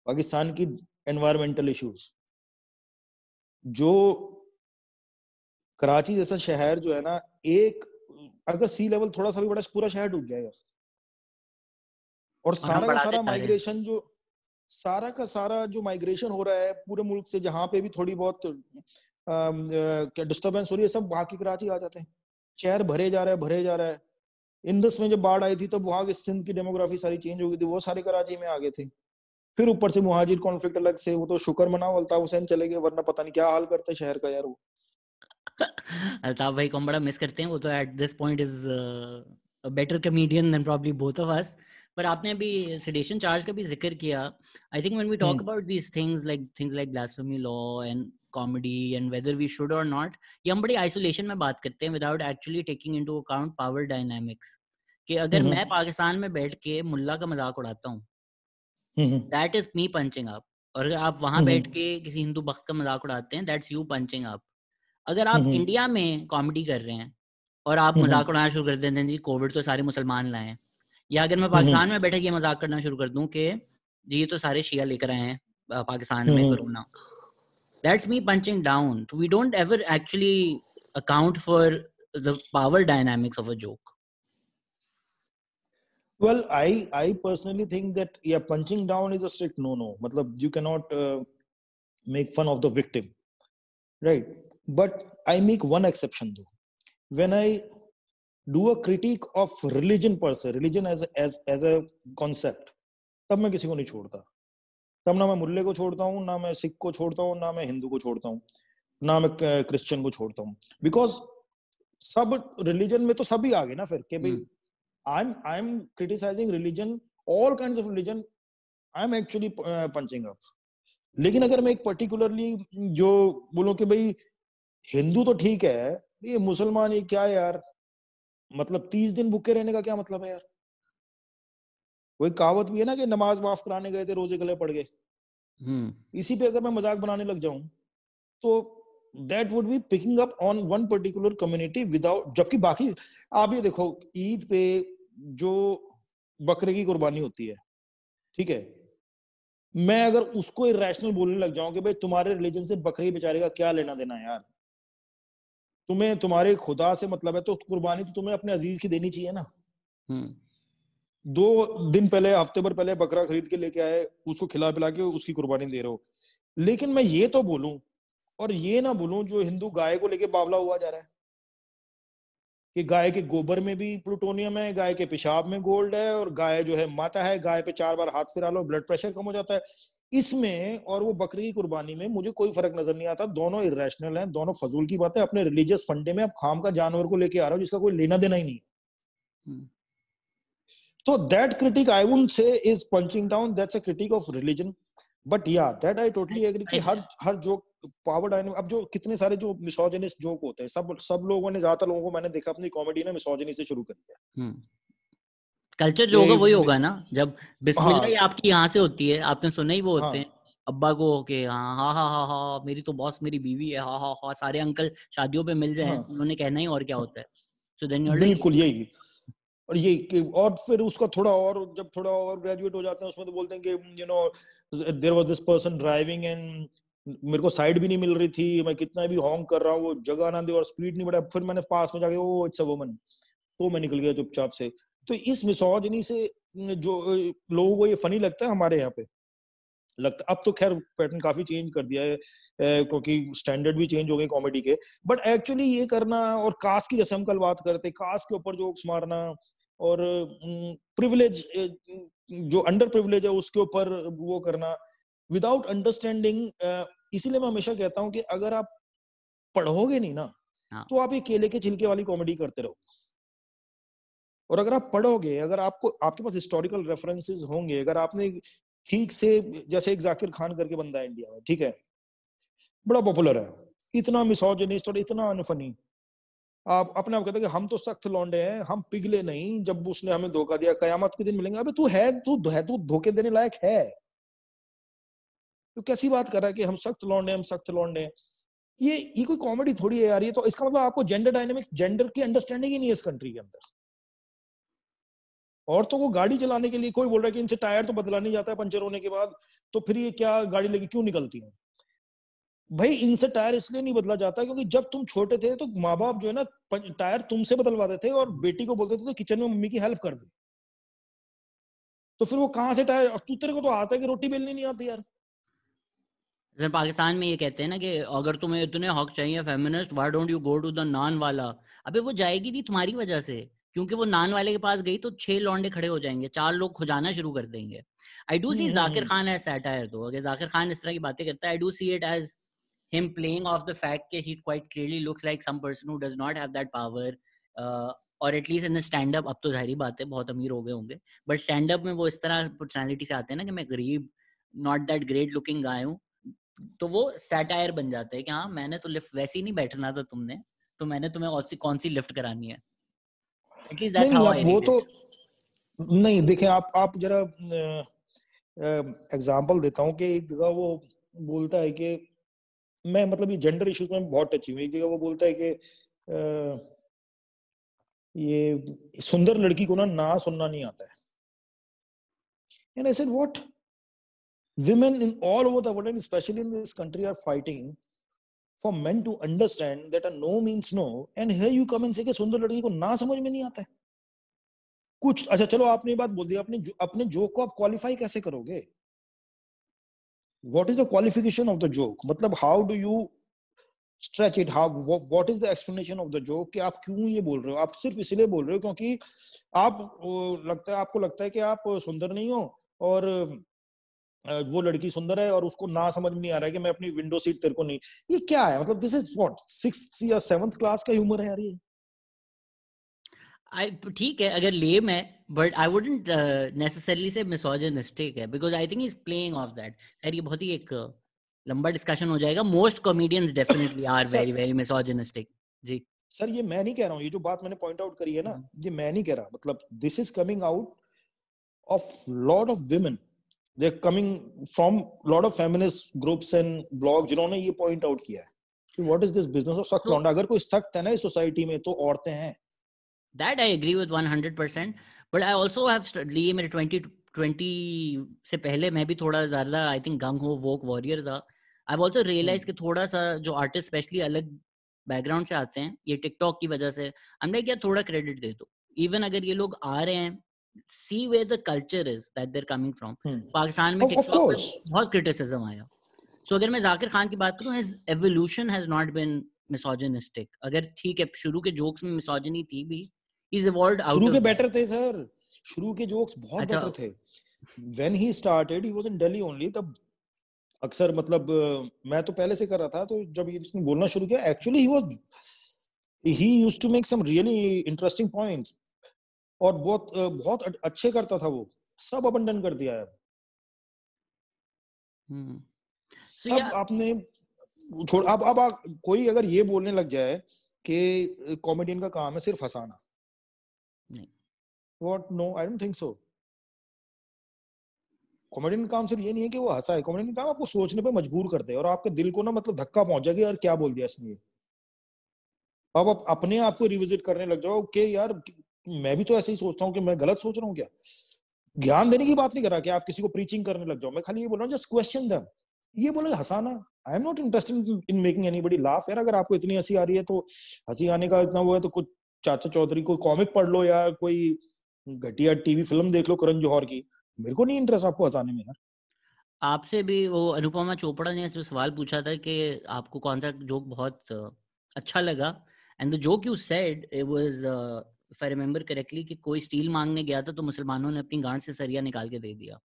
पाकिस्तान की एनवायरमेंटल इश्यूज जो कराची जैसा शहर जो है ना एक अगर सी लेवल थोड़ा सा भी बड़ा पूरा शहर डूब जाएगा और सारा का सारा माइग्रेशन जो सारा का सारा जो माइग्रेशन हो रहा है पूरे मुल्क से जहां पे भी थोड़ी बहुत डिस्टर्बेंस हो रही है सब वहां की कराची आ जाते हैं शहर भरे जा रहा है भरे जा रहा है इंदस में जब बाढ़ आई थी तब वहां सिंध की डेमोग्राफी सारी चेंज हो गई थी वो सारे कराची में आ गए थे फिर ऊपर से मुहाजिर कॉन्फ्लिक्ट अलग से वो तो शुक्र मना अल्ताफ हुसैन चले गए वरना पता नहीं क्या हाल करते शहर का यार वो अल्ताफ भाई को हम बड़ा मिस करते हैं वो तो at this point is better comedian then probably both of us पर आपने अभी सेडिशन चार्ज का भी जिक्र किया I think when we talk about these things like things like blasphemy law and comedy and whether we should और not ये हम बड़ी आइसोलेशन में बात करते हैं without actually taking into account power dynamics कि अगर हम्म, मैं हम्म। पाकिस्तान में बैठ के मुल्ला का मजाक उड़ाता हूँ that is me punching up और अगर आप वहां हम्म, बैठ के किसी हिंदू भक्त का मजाक उड़ाते हैं दैट्स यू पंचिंग अप अगर आप इंडिया में कॉमेडी कर रहे हैं और आप मजाक उड़ाना शुरू कर देते हैं जी कोविड तो सारे मुसलमान लाए या अगर मैं पाकिस्तान में बैठे ये मजाक करना शुरू कर दूं कि जी ये तो सारे शिया लेकर आए हैं पाकिस्तान में corona that's me punching down we don't ever actually account for the power dynamics of a joke well i i personally think that yeah punching down is a strict no no matlab you cannot uh, make fun of the victim right but i make one exception though when i do a critique of religion per se religion as as as a concept तब मैं किसी को नहीं छोड़ता तब तो ना मैं मुल्ले को छोड़ता हूँ ना मैं सिख को छोड़ता हूँ ना मैं हिंदू को छोड़ता हूँ ना मैं क्रिश्चियन को छोड़ता हूँ बिकॉज सब रिलीजन में तो सभी आ गए ना फिर के भाई I am I am criticising religion all kind of religion I am actually punching up लेकिन अगर मैं एक पर्टिकुलरली जो बोलो कि भाई हिंदू तो ठीक है ये मुसलमान ये क्या यार मतलब तीस दिन भूखे रहने का क्या मतलब है यार वो एक कहावत भी है ना कि नमाज माफ कराने गए थे रोजे गले पड़ गए हम्म। इसी पे अगर मैं मजाक बनाने लग जाऊं तो that would be picking up on one particular community without जबकि बाकी आप ये देखो ईद पे जो बकरे की कुर्बानी होती है ठीक है मैं अगर उसको इेशनल बोलने लग जाऊं कि भाई तुम्हारे रिलीजन से बकरे बेचारे का क्या लेना देना है यार तुम्हें तुम्हारे खुदा से मतलब है तो कुर्बानी तो तुम्हें अपने अजीज की देनी चाहिए ना हम्म। दो दिन पहले हफ्ते भर पहले बकरा खरीद के लेके आए उसको खिला पिला के उसकी कुर्बानी दे रहे हो लेकिन मैं ये तो बोलूं और ये ना बोलूं जो हिंदू गाय को लेके बावला हुआ जा रहा है कि गाय के गोबर में भी प्लूटोनियम है गाय के पेशाब में गोल्ड है और गाय जो है माता है गाय पे चार बार हाथ फिरा लो ब्लड प्रेशर कम हो जाता है इसमें और वो बकरी की कुर्बानी में मुझे कोई फर्क नजर नहीं आता दोनों इेशनल हैं दोनों फजूल की बात है अपने रिलीजियस फंडे में आप खाम का जानवर को लेके आ रहे हो जिसका कोई लेना देना ही नहीं है हम्म। So तो that critic I wouldn't say is punching down. That's a critique of religion. But या दैट आई टोटली एग्री कि har हर जोक पावर डायनेमिक अब जो कितने सारे जो मिसोजिनिस्ट जोक होते हैं सब सब लोगों ने ज्यादातर लोगों को मैंने देखा अपनी कॉमेडी ना मिसोजिनी से शुरू करी है कल्चर जो होगा वही होगा ना जब बिस्मिल्लाह हाँ, आपकी यहाँ से होती है आपने सुना ही वो हाँ। होते हाँ, हैं अब्बा को के हाँ हाँ हाँ हाँ हा, मेरी तो बॉस मेरी बीवी है हाँ हाँ हाँ सारे अंकल शादियों पे मिल रहे हैं हाँ, उन्होंने कहना ही और क्या होता है सो देन बिल्कुल यही और ये कि और फिर उसका थोड़ा और जब थोड़ा और ग्रेजुएट हो जाते हैं उसमें तो बोलते हैं कि you know there was this person driving and मेरे को साइड भी नहीं मिल रही थी मैं कितना भी हॉन्ग कर रहा हूँ वो जगह ना दे और स्पीड नहीं बढ़ा फिर मैंने पास में जाके ओ इट्स अ वुमन तो मैं निकल गया चुपचाप से तो इस मिसोजनी से जो लोगों को ये फनी लगता है हमारे यहाँ पे लगता अब तो खैर पैटर्न काफी चेंज कर दिया है क्योंकि स्टैंडर्ड भी चेंज हो गए कॉमेडी के बट एक्चुअली ये करना और कास्ट की जैसे हम कल बात करते कास्ट के ऊपर जोक्स मारना और प्रिविलेज जो अंडर प्रिविलेज है उसके ऊपर वो करना विदाउट अंडरस्टैंडिंग इसीलिए मैं हमेशा कहता हूँ कि अगर आप पढ़ोगे नहीं ना हाँ. तो आप ये केले के छिलके वाली कॉमेडी करते रहोगे और अगर आप पढ़ोगे अगर आपको आपके पास हिस्टोरिकल रेफरेंसेस होंगे अगर आपने ठीक से जैसे एक जाकिर खान करके बंदा है इंडिया में ठीक है बड़ा पॉपुलर है इतना मिसोजनिस्ट और इतना अनफनी आप अपने आप कहते हैं कि हम तो सख्त लौंडे हैं हम पिघले नहीं जब उसने हमें धोखा दिया कयामत के दिन मिलेंगे अबे तू है तू है तू धोखे देने लायक है तो कैसी बात कर रहा है कि हम सख्त लौंडे हम सख्त लौंडे ये ये कोई कॉमेडी थोड़ी है यार ये तो इसका मतलब आपको जेंडर डायनेमिक्स जेंडर की अंडरस्टैंडिंग ही नहीं है इस कंट्री के अंदर औरतों को गाड़ी चलाने के लिए कोई बोल रहा है कि इनसे टायर तो बदला नहीं जाता है पंचर होने के बाद तो फिर ये क्या गाड़ी लेके क्यों निकलती है भाई इनसे टायर इसलिए नहीं बदला जाता क्योंकि जब तुम छोटे थे तो माँ बाप जो है ना टायर तुमसे बदलवाते थे और बेटी को बोलते थे तो किचन में मम्मी की हेल्प कर दे तो फिर वो कहां से टायर और तू तेरे को तो आता है कि रोटी बेलनी नहीं आती यार सर पाकिस्तान में ये कहते हैं ना कि अगर तुम्हें इतने हक चाहिए feminist why don't you go to the naan वाला अबे वो जाएगी थी तुम्हारी वजह से क्योंकि वो नान वाले के पास गई तो छह लौंडे खड़े हो जाएंगे चार लोग खुजाना शुरू कर देंगे I do see Zakir Khan है सैटायर तो अगर जाकिर खान इस तरह की बातें करता है I do see it as him playing off the fact that he quite clearly looks like some person who does not have that power uh, और एटलीस्ट इन स्टैंड अप अब तो जाहिर बात है बहुत अमीर हो गए होंगे बट स्टैंड अप में वो इस तरह पर्सनैलिटी से आते हैं ना कि मैं गरीब not that great looking guy हूँ तो वो सैटायर बन जाता है कि हाँ मैंने तो लिफ्ट वैसे ही नहीं बैठना था तुमने तो मैंने तुम्हें और सी कौन सी लिफ्ट करानी है एटलीस्ट दैट्स हाउ वो तो नहीं देखें आप आप जरा एग्जांपल देता हूँ कि एक जगह वो बोलता है कि मैं मतलब ये जेंडर इश्यूज में बहुत टच हुई जगह वो बोलता है कि ये सुंदर लड़की को ना ना सुनना नहीं आता है and I said what women in all over the world and specially in this country are fighting for men to understand that a no means no and here you come and say कि सुंदर लड़की को ना समझ में नहीं आता है कुछ अच्छा चलो आपने ये बात बोल दी आपने अपने जोक को आप क्वालिफाई कैसे करोगे what is the qualification of the joke मतलब how do you stretch it how what is the explanation of the joke कि आप क्यों ये बोल रहे हो आप सिर्फ इसलिए बोल रहे हो क्योंकि आप लगता है आपको लगता है कि आप सुंदर नहीं हो और वो लड़की सुंदर है और उसको ना समझ में नहीं आ रहा है कि मैं अपनी विंडो सीट तेरे को नहीं ये क्या है मतलब दिस इज वॉट सिक्स या सेवंथ क्लास का ह्यूमर है यार ये ठीक है अगर लेम है but I wouldn't necessarily say misogynistic है because I think is playing off that खैर ये बहुत ही एक uh, लंबा डिस्कशन हो जाएगा most comedians definitely are very very misogynistic जी सर ये मैं नहीं कह रहा हूँ ये जो बात मैंने पॉइंट आउट करी है ना हम्म। ये मैं नहीं कह रहा मतलब this is coming out of lot of women they are coming from lot of feminist groups and blog जिन्होंने ये पॉइंट आउट किया है what is this business of सख्त लौंडा अगर कोई सख्त है ना इस सोसाइटी में तो औरतें हैं that i agree with 100% but i also have लिए mere 20 20 se pehle main bhi thoda zyada i think gung ho woke warrior tha i've also realized hmm. ki thoda sa jo artist specially alag background से आते हैं ये TikTok की वजह से हमने क्या थोड़ा क्रेडिट दे दो इवन अगर ये लोग आ रहे हैं see way the culture is that they're coming from Pakistan में टिकटॉक बहुत क्रिटिसिज्म आया सो so, अगर मैं जाकिर खान की बात करूं his evolution has not been misogynistic अगर ठीक है शुरू के जोक्स में मिसोजिनी थी भी इज इवॉल्वड आउट शुरू के बेटर थे सर शुरू के जोक्स बहुत अच्छा, बेटर थे when he started he was in Delhi only तब अक्सर मतलब मैं तो पहले से कर रहा था तो जब ये इसने बोलना शुरू किया actually he was he used to make some really interesting points और बहुत बहुत अच्छे करता था वो सब अबंडन कर दिया है hmm. सब so, yeah. आपने छोड़ अब अब कोई अगर ये बोलने लग जाए कि कॉमेडियन का काम है सिर्फ हंसाना what no i don't think so comedian काम सिर्फ ये नहीं है कि वो हंसा है कॉमेडियन काम आपको सोचने पर मजबूर करते हैं और आपके दिल को ना मतलब धक्का पहुंच जाएगा यार क्या बोल दिया इसने अब आप अपने आप को रिविजिट करने लग जाओ कि यार मैं भी तो ऐसे ही सोचता हूँ कि मैं गलत सोच रहा हूँ क्या ज्ञान देने की बात नहीं कर रहा कि आप किसी को प्रीचिंग करने लग जाओ मैं खाली ये बोल रहा हूँ जस्ट क्वेश्चन दम ये बोले हंसाना I am not interested in making anybody laugh यार अगर आपको इतनी हंसी आ रही है तो हंसी आने का इतना वो है तो कुछ चाचा चौधरी कोई कॉमिक पढ़ लो या कोई घटिया टीवी फिल्म देख लो करण जौहर की मेरे को नहीं इंटरेस्ट आपको हंसाने में यार आपसे भी वो अनुपमा चोपड़ा ने ऐसे सवाल पूछा था कि आपको कौन सा जोक बहुत अच्छा लगा and the joke you said it was if I remember correctly कि कोई स्टील मांगने गया था तो मुसलमानों ने अपनी गांड से सरिया निकाल के दे दिया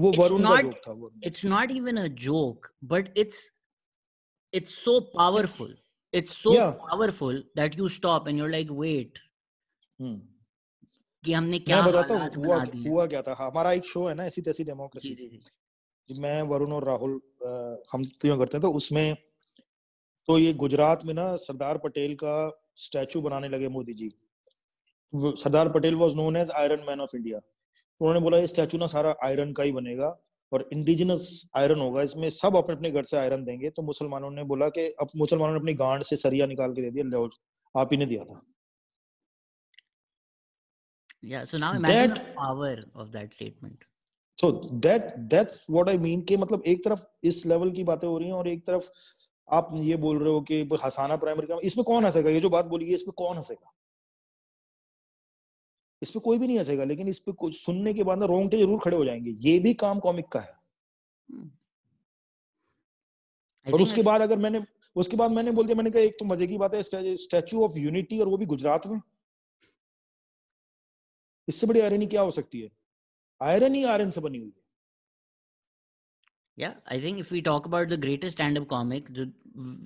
वो वरुण का जोक था वो it's not even a joke but it's it's so powerful it's so powerful that you stop and you are like wait hmm कि हमने क्या मैं बताता हूँ हुआ, हुआ क्या था हाँ, हमारा एक शो है ना ऐसी तैसी डेमोक्रेसी जी. मैं वरुण और राहुल हम तीनों करते हैं तो उसमें तो ये गुजरात में ना सरदार पटेल का स्टैचू बनाने लगे Modi ji Sardar Patel was known as iron man of India उन्होंने बोला ये स्टैचू ना सारा आयरन का ही बनेगा और इंडिजिनस आयरन होगा इसमें सब अपने अपने घर से आयरन देंगे तो मुसलमानों ने बोला कि अब मुसलमानों ने अपनी गांड से सरिया निकाल के दे दिया आप ही ने दिया था yeah so now imagine that, the power of that statement so that that's what i mean कि मतलब एक तरफ इस लेवल की बातें हो रही हैं और एक तरफ आप ये बोल रहे हो कि हसाना प्राइमरी का इसमें कौन हंसेगा ये जो बात बोली है इसमें कौन हंसेगा इस पे कोई भी नहीं हंसेगा लेकिन इस पे कुछ सुनने के बाद ना रोंगटे जरूर खड़े हो जाएंगे ये भी काम कॉमिक का है hmm. और उसके बाद अगर मैंने उसके बाद मैंने बोल दिया मैंने कहा एक तो मजे की बात है स्टैचू ऑफ यूनिटी और वो भी गुजरात में इससे बड़ी आयरनी क्या हो सकती है आयरनी आयरन से बनी हुई है या I think if we talk about the greatest stand up comic जो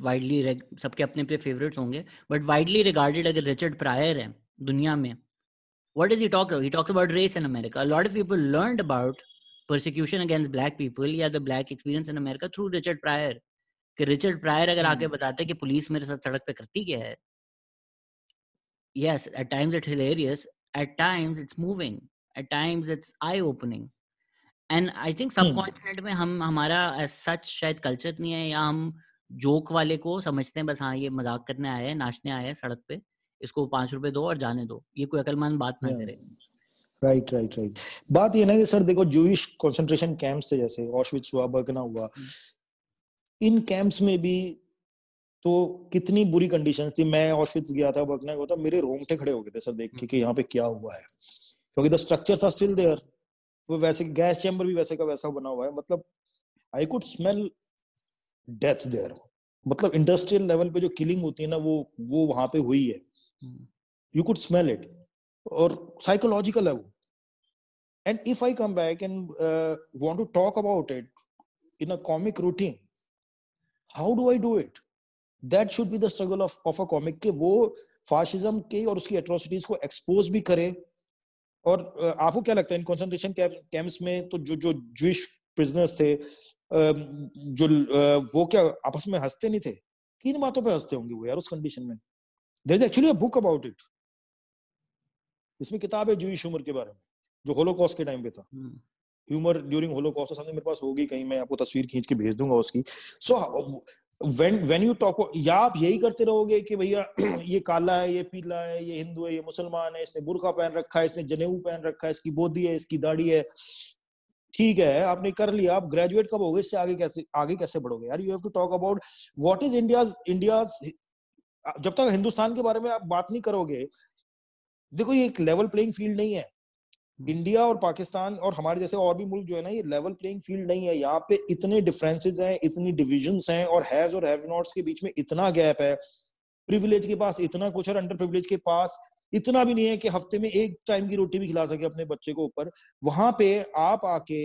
वाइडली सबके अपने अपने फेवरेट्स होंगे बट वाइडली रिगार्डेड अगर रिचर्ड प्रायर है दुनिया में what is he talk about? He about race in America America. A lot of people learned about persecution against black या the black experience in America through Richard Pryor कि Richard Pryor अगर आके hmm. बताते कि police मेरे साथ सड़क पे करती क्या है yes at times it hilarious at times it's moving at times it's eye opening and I think subcontinent में हम हमारा सच शायद कल्चर नहीं है या हम जोक वाले को समझते हैं बस हाँ ये मजाक करने आया है नाचने आया है सड़क पे इसको पांच रुपए दो और जाने दो ये कोई अकलमंद बात नहीं करे राइट राइट राइट बात ये ना कि सर देखो जूश कॉन्सेंट्रेशन कैंप्स थे जैसे ऑशविच हुआ बर्गना हुआ हम्म। इन कैंप्स में भी तो कितनी बुरी कंडीशंस थी मैं ऑशविट्स गया था वर्कना गया था मेरे रोंगटे खड़े हो गए थे सर देख के हम्म। यहाँ पे क्या हुआ है क्योंकि द स्ट्रक्चर था स्टिल देयर वो वैसे गैस चैम्बर भी वैसे का वैसा बना हुआ है मतलब I could smell death there मतलब इंडस्ट्रियल लेवल पे जो किलिंग होती है ना वो वो वहां पे हुई है यू कुड स्मेल इट और साइकोलॉजिकल है वो and if I come back and want to talk about it in a comic routine how do I do it that should be the struggle of of a comic के वो fascism के और उसकी atrocities को expose भी करे और आपको क्या लगता है इन कंसंट्रेशन कैंप्स में तो जो जो जूश प्रिजनर्स थे जो वो क्या आपस में हंसते नहीं थे किन बातों पे हंसते होंगे वो यार उस कंडीशन में there is actually a book about it इसमें किताब है ज्यूइश ह्यूमर के बारे में जो होलोकॉस्ट के टाइम पे था ह्यूमर ड्यूरिंग होलोकॉस्ट समथिंग मेरे पास होगी कहीं मैं आपको तस्वीर खींच के भेज दूंगा उसकी सो so, when when you talk या आप यही करते रहोगे कि भैया ये काला है ये पीला है ये हिंदू है ये मुसलमान है इसने बुरखा पहन रखा है इसने जनेऊ पहन रखा है इसकी बोधी है इसकी दाढ़ी है ठीक है आपने कर लिया आप ग्रेजुएट कब होगे इससे आगे कैसे आगे कैसे बढ़ोगे यार you have to talk about what is India India जब तक हिंदुस्तान के बारे में आप बात नहीं करोगे देखो ये एक लेवल प्लेइंग फील्ड नहीं है हम्म। इंडिया और पाकिस्तान और हमारे जैसे और भी मुल्क जो है ना ये लेवल प्लेइंग फील्ड नहीं है यहाँ पे इतने डिफरेंसेस हैं इतनी डिविजन्स हैं और हैज और हैव नॉट्स के बीच में इतना गैप है प्रिविलेज के पास इतना कुछ और अंडर प्रिविलेज के पास इतना भी नहीं है कि हफ्ते में एक टाइम की रोटी भी खिला सके अपने बच्चे को ऊपर वहां पे आप आके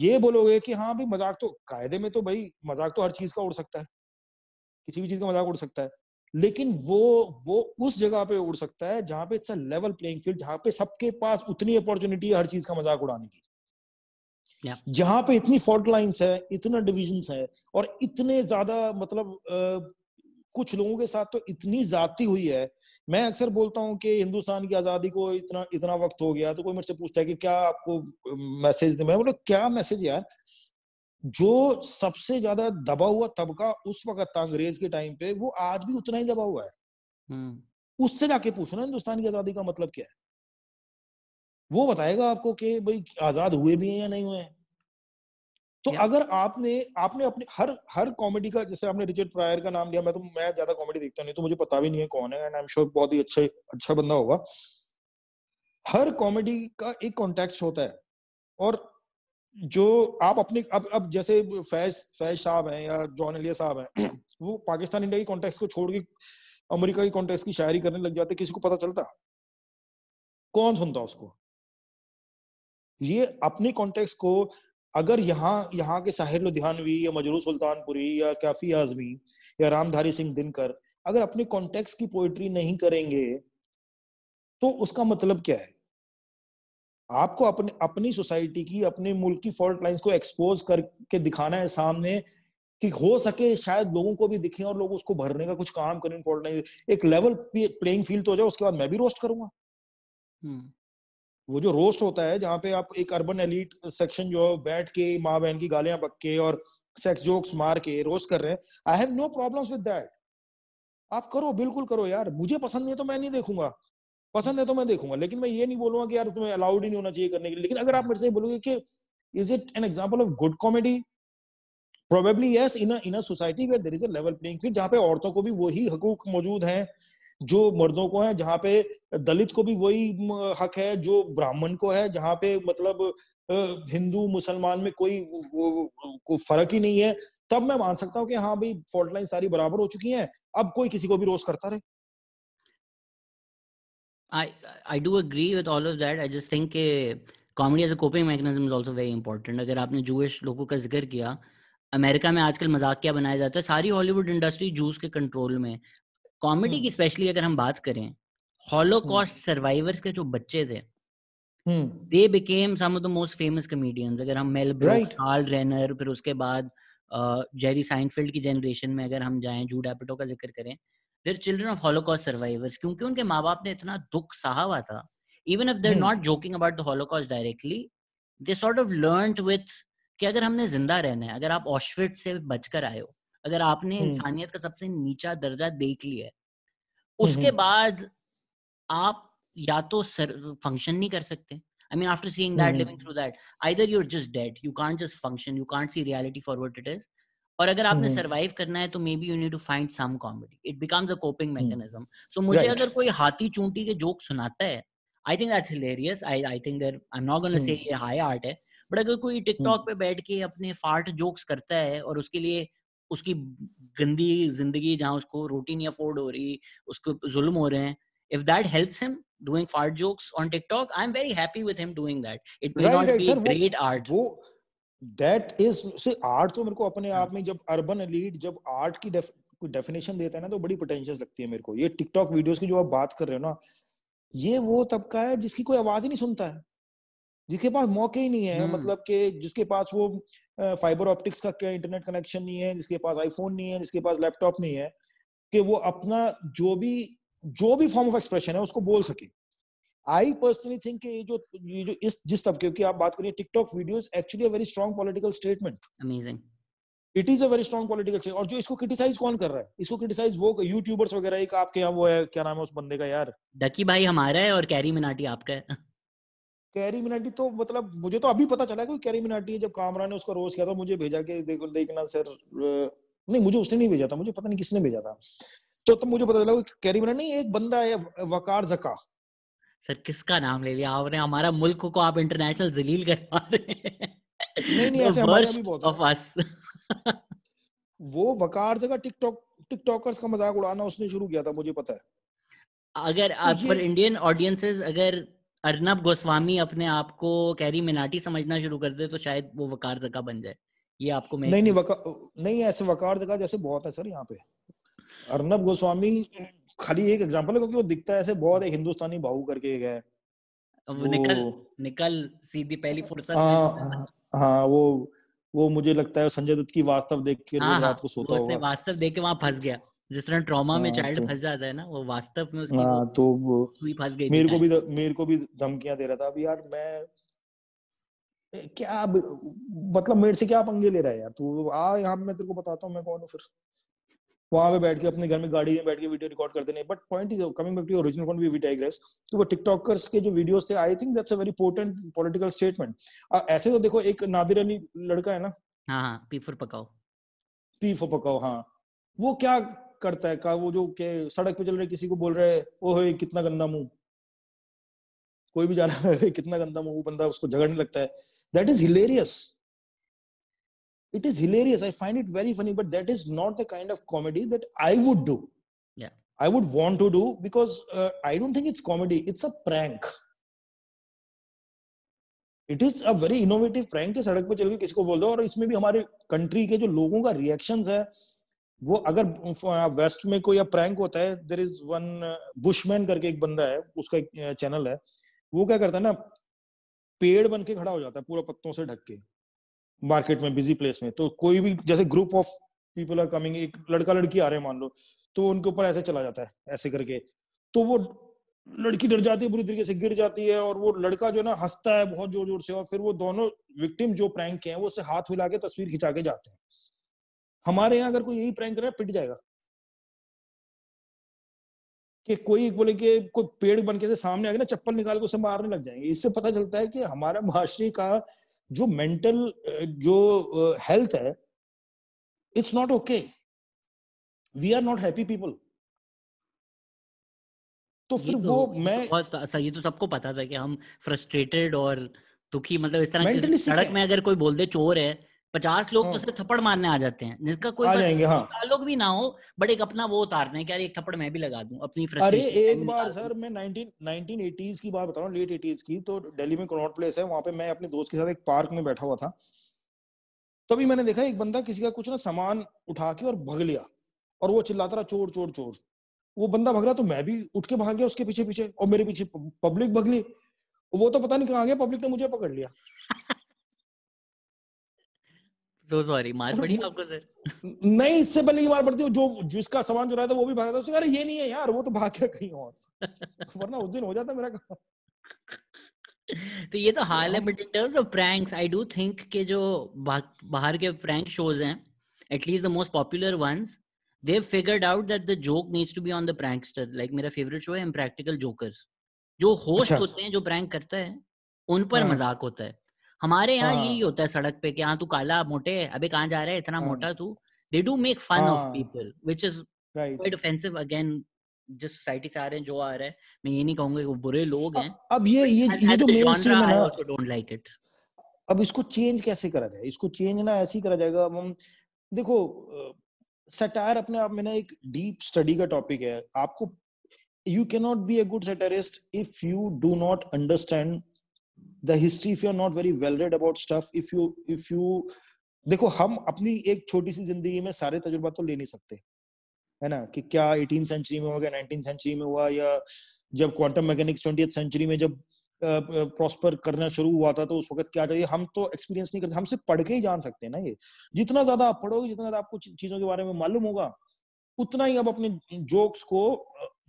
ये बोलोगे कि हाँ भाई मजाक तो कायदे में तो भाई मजाक तो हर चीज का उड़ सकता है किसी भी चीज का मजाक उड़ सकता है लेकिन वो वो उस जगह पे उड़ सकता है जहां पे इट्स लेवल प्लेइंग फील्ड जहां पे सबके पास उतनी अपॉर्चुनिटी है हर चीज का मजाक उड़ाने की yeah. जहां पे इतनी फॉल्ट लाइंस है इतना डिविजन है और इतने ज्यादा मतलब आ, कुछ लोगों के साथ तो इतनी जाती हुई है मैं अक्सर बोलता हूँ कि हिंदुस्तान की आजादी को इतना इतना वक्त हो गया तो कोई मेरे से पूछता है कि क्या आपको मैसेज दे मैं बोलो क्या मैसेज यार जो सबसे ज्यादा दबा हुआ तबका उस वक्त था अंग्रेज के टाइम पे वो आज भी उतना ही दबा हुआ है हम्म। उससे जाके पूछो ना हिंदुस्तान की आजादी का मतलब क्या है वो बताएगा आपको कि भाई आजाद हुए भी हैं या नहीं हुए हैं तो अगर आपने आपने अपने हर हर कॉमेडी का जैसे आपने रिचर्ड प्रायर का नाम लिया मैं तो मैं ज्यादा कॉमेडी देखता नहीं तो मुझे पता भी नहीं है कौन है एंड आई एम श्योर बहुत ही अच्छा अच्छा बंदा होगा हर कॉमेडी का एक कॉन्टेक्स्ट होता है और जो आप अपने अब अब जैसे फैज फैज साहब हैं या जॉन एलिया साहब हैं वो पाकिस्तान इंडिया की कॉन्टेक्स को छोड़ के अमेरिका की कॉन्टेक्स की शायरी करने लग जाते किसी को पता चलता कौन सुनता उसको ये अपने कॉन्टेक्स को अगर यहाँ यहाँ के साहिर लुधियानवी या मजरू सुल्तानपुरी या काफी आजमी या रामधारी सिंह दिनकर अगर अपने कॉन्टेक्स की पोइट्री नहीं करेंगे तो उसका मतलब क्या है आपको अपने अपनी सोसाइटी की अपने मुल्क की फॉल्ट लाइंस को एक्सपोज करके दिखाना है सामने कि हो सके शायद लोगों को भी दिखे और लोग उसको भरने का कुछ काम करें फॉल्ट लाइन एक लेवल प्लेइंग फील्ड तो हो जाए उसके बाद मैं भी रोस्ट करूंगा हम्म। वो जो रोस्ट होता है जहाँ पे आप एक अर्बन एलिट सेक्शन जो बैठ के माँ बहन की गालियां बक के और सेक्स जोक्स मार के रोस्ट कर रहे हैं I have no problems with that आप करो बिल्कुल करो यार मुझे पसंद नहीं है तो मैं नहीं देखूंगा पसंद है तो मैं देखूंगा लेकिन मैं ये नहीं बोलूंगा कि यार तुम्हें अलाउड ही नहीं होना चाहिए करने के लिए लेकिन अगर आप मेरे से बोलोगे कि is it an example of good comedy probably yes in in society where there is a level playing field जहां पे औरतों को भी वही हकूक मौजूद हैं जो मर्दों को है जहाँ पे दलित को भी वही हक है जो ब्राह्मण को है जहाँ पे मतलब हिंदू मुसलमान में कोई को फर्क ही नहीं है तब मैं मान सकता हूँ कि हाँ भाई फॉल्ट लाइन सारी बराबर हो चुकी है अब कोई किसी को भी रोज करता रहे I I do agree with all of that. I just think के comedy as a coping mechanism is also very important. अगर आपने Jewish लोगों का जिक्र किया अमेरिका में आजकल मजाकिया बनाया जाता है सारी हॉलीवुड इंडस्ट्री जूस के कंट्रोल में कॉमेडी हम्म। की स्पेशली अगर हम बात करें हॉलोकॉस्ट हम्म। सर्वाइवर्स के जो बच्चे थे they became some of the most famous comedians अगर हम मेल ब्रोक्स हाल रेनर फिर उसके बाद जेरी साइनफील्ड की जनरेशन में अगर हम जाएं जूड एपिटो का जिक्र करें their children of Holocaust survivors क्योंकि उनके माँ बाप ने इतना दुख सहा हुआ था even if they're not joking about the Holocaust directly they sort of learn with कि अगर हमने जिंदा रहना है अगर आप ऑशफिट से बचकर आए हो अगर आपने हम्म। इंसानियत का सबसे नीचा दर्जा देख लिया है हम्म, उसके हम्म। बाद आप या तो सर फंक्शन नहीं कर सकते I mean, after seeing that, living through that, either you're just dead, you can't just function, you can't see reality for what it is, और अगर आपने सरवाइव हम्म। करना है तो maybe you need to find some comedy it becomes a coping mechanism so मुझे right. अगर कोई हाथी चूंटी के जोक सुनाता है I think that's hilarious I I think there I am not gonna say ये हाई आर्ट है but अगर कोई टिकटॉक हम्म। पे बैठ के अपने फार्ट जोक्स करता है और उसके लिए उसकी गंदी जिंदगी जहां उसको रोटी नहीं अफोर्ड हो रही उसको जुल्म हो रहे हैं if that helps him doing fart jokes on TikTok, I'm very happy with him doing that. It may right, not right, be sir, great wo, art. Wo, that is से आर्ट तो मेरे को अपने आप हाँ। में जब अर्बन लीड जब आर्ट की डेफिनेशन देता है ना तो बड़ी पोटेंशियल लगती है मेरे को ये टिकटॉक वीडियोस की जो आप बात कर रहे हो ना ये वो तबका है जिसकी कोई आवाज ही नहीं सुनता है जिसके पास मौके ही नहीं है hmm. मतलब के जिसके पास वो फाइबर ऑप्टिक्स का क्या इंटरनेट कनेक्शन नहीं है जिसके पास आईफोन नहीं है जिसके पास लैपटॉप नहीं है कि वो अपना जो भी जो भी फॉर्म ऑफ एक्सप्रेशन है उसको बोल सके hmm. आई पर्सनली थिंक ये जो ये जो इस जिस तब क्योंकि आप बात करिए TikTok videos actually a very strong political statement amazing it is a very strong political और जो इसको क्रिटिसाइज कौन कर रहा है इसको क्रिटिसाइज वो यूट्यूबर्स वगैरह एक आपके यहाँ वो है क्या नाम है उस बंदे का यार डकी भाई हमारा है और कैरी मिनाटी आपका है कैरी मिनाटी तो मतलब मुझे तो अभी पता चला कि कैरी मिनाटी है जब कामरा ने उसका रोज किया था मुझे भेजा के देखो देखना सर नहीं मुझे उसने नहीं भेजा था मुझे पता नहीं किसने भेजा था तो तो मुझे पता चला कि कैरी मिनाटी एक बंदा है वकार जका सर किसका नाम ले लिया आपने हमारा मुल्क को आप इंटरनेशनल जलील करवा रहे हैं नहीं नहीं तो ऐसे हमारे भी बहुत अस वो वकार जगह टिकटॉक टिकटॉकर्स का मजाक उड़ाना उसने शुरू किया था मुझे पता है अगर तो आप पर इंडियन ऑडियंसेस अगर अर्नब गोस्वामी अपने आप को कैरी मिनाटी समझना शुरू कर दे तो शायद वो वकार जका बन जाए ये आपको मैं नहीं नहीं वकार नहीं ऐसे वकार जका जैसे बहुत है सर यहाँ पे अर्नब गोस्वामी खाली एक एग्जांपल है क्योंकि वो दिखता है ऐसे बहुत एक हिंदुस्तानी बाहू करके एक है वो निकल निकल सीधी पहली फुर्सत हाँ हाँ, हाँ वो वो मुझे लगता है संजय दत्त की वास्तव देख के हाँ, हाँ, रात को सोता होगा वास्तव देख के वहां फंस गया जिस तरह ट्रॉमा हाँ, में चाइल्ड तो फंस जाता है ना वो वास्तव में उसकी हाँ, तो सुई फंस गई मेरे को भी मेरे को भी धमकियां दे रहा था अभी यार मैं क्या मतलब मेरे से क्या पंगे ले रहा है यार तू तो आ यहाँ मैं तेरे को बताता हूँ मैं कौन हूँ फिर वहां पे बैठ के अपने घर में गाड़ी में बैठ के वीडियो रिकॉर्ड करते नहीं but point is coming back to original point we we digress तो वो टिकटॉकर्स के जो वीडियोस थे I think that's a very important political statement ऐसे तो देखो एक नादिर अली लड़का है ना हां हां पी फॉर पकाओ पी फॉर पकाओ हां वो क्या करता है का वो जो के सड़क पे चल रहे किसी को बोल रहे है ओह कितना गंदा मुंह कोई भी जा रहा है कितना गंदा मुंह वो बंदा उसको झगड़ने लगता है that is hilarious it is hilarious i find it very funny but that is not the kind of comedy that i would do yeah i would want to do because uh, i don't think it's comedy it's a prank it is a very innovative prank के सड़क पर चल के किसको बोल दो और इसमें भी हमारे कंट्री के जो लोगों का रिएक्शन है वो अगर वेस्ट में कोई प्रैंक होता है देर इज वन बुशमैन करके एक बंदा है उसका एक चैनल है वो क्या करता है ना पेड़ बन के खड़ा हो जाता है पूरा पत्तों से ढक के मार्केट में बिजी प्लेस में तो कोई भी जैसे group of people are coming एक लड़का लड़की आ रहे हैं मान लो तो उनके ऊपर ऐसे चला जाता है ऐसे करके तो वो लड़की डर जाती है बुरी तरीके से गिर जाती है और वो लड़का जो है ना हंसता है बहुत जोर जोर से और फिर वो दोनों विक्टिम जो प्रैंक के हैं वो उसे हाथ हिला के तस्वीर खिंचा के जाते हैं हमारे यहाँ अगर कोई यही प्रैंक करे पिट जाएगा कि कोई बोले कि कोई पेड़ बन के से सामने आ गया ना चप्पल निकाल के उसे मारने लग जाएंगे इससे पता चलता है कि हमारा माशरे का जो मेंटल जो हेल्थ है it's not okay we are not happy people तो फिर तो, वो तो मैं बहुत ऐसा ये तो सबको पता था कि हम फ्रस्ट्रेटेड और दुखी मतलब इस तरह सड़क में अगर कोई बोल दे चोर है पचास लोग तो हाँ। तो थप्पड़ मारने आ जाते हैं जिसका कोई आ जाएंगे, हाँ। लोग भी ना हो बट एक अपना वो उतारते हैं यार एक थप्पड़ मैं भी लगा दूं अपनी अरे एक बार सर मैं 19 1980s की बात बता रहा हूँ लेट एटीज की तो दिल्ली में कनॉट प्लेस है वहां पे मैं अपने दोस्त के साथ एक पार्क में बैठा हुआ था तभी मैंने देखा एक बंदा किसी का कुछ ना सामान उठा के और भग लिया और वो चिल्लाता रहा चोर चोर चोर वो बंदा भग रहा तो मैं भी उठ के भाग गया उसके पीछे पीछे और मेरे पीछे पब्लिक भग ली वो तो पता नहीं कहाँ गया पब्लिक ने मुझे पकड़ लिया सो सॉरी मार पड़ी आपको सर नहीं इससे पहले की मार पड़ती जो जिसका सामान था वो भी था उसने ये नहीं है यार वो तो भाग गया कहीं और वरना उस दिन हो जाता मेरा काम तो ये तो हाल है but in terms of pranks I do think के जो बाहर के प्रैंक शोज हैं at least the most popular ones they figured out that the joke needs to be on the prankster like मेरा फेवरेट शो है इम्प्रैक्टिकल जोकर्स जो host अच्छा। होते हैं जो प्रैंक करता है उन पर हाँ। मजाक होता है हमारे यहाँ हाँ. यही होता है सड़क पे कि हाँ तू काला मोटे अभी कहाँ जा रहा है इतना हाँ. मोटा तू they do make fun of people which is quite offensive again जिस सोसाइटी से आ रहे हैं जो आ रहा है मैं ये नहीं कहूंगा वो बुरे लोग हैं अब ये ये ये जो मेन स्ट्रीम है आई डोंट लाइक इट अब इसको चेंज कैसे करा जाए इसको चेंज ना ऐसे ही करा जाएगा अब हम देखो सटायर अपने आप में ना एक डीप स्टडी का टॉपिक है आपको you can not be a good satirist if you do not understand the history if you are not very well read about stuff if you if you देखो हम अपनी एक छोटी सी जिंदगी में सारे तजुर्बा तो ले नहीं सकते है ना कि क्या एटीन सेंचुरी में हो गया नाइनटीन सेंचुरी में हुआ या जब क्वांटम मैकेनिक्स ट्वेंटी सेंचुरी में जब प्रॉस्पर करना शुरू हुआ था तो उस वक्त क्या चाहिए हम तो एक्सपीरियंस नहीं करते हम सिर्फ पढ़ के ही जान सकते हैं ना ये जितना ज्यादा आप पढ़ोगे जितना ज्यादा आपको चीजों के बारे में मालूम होगा उतना ही आप अपने जोक्स को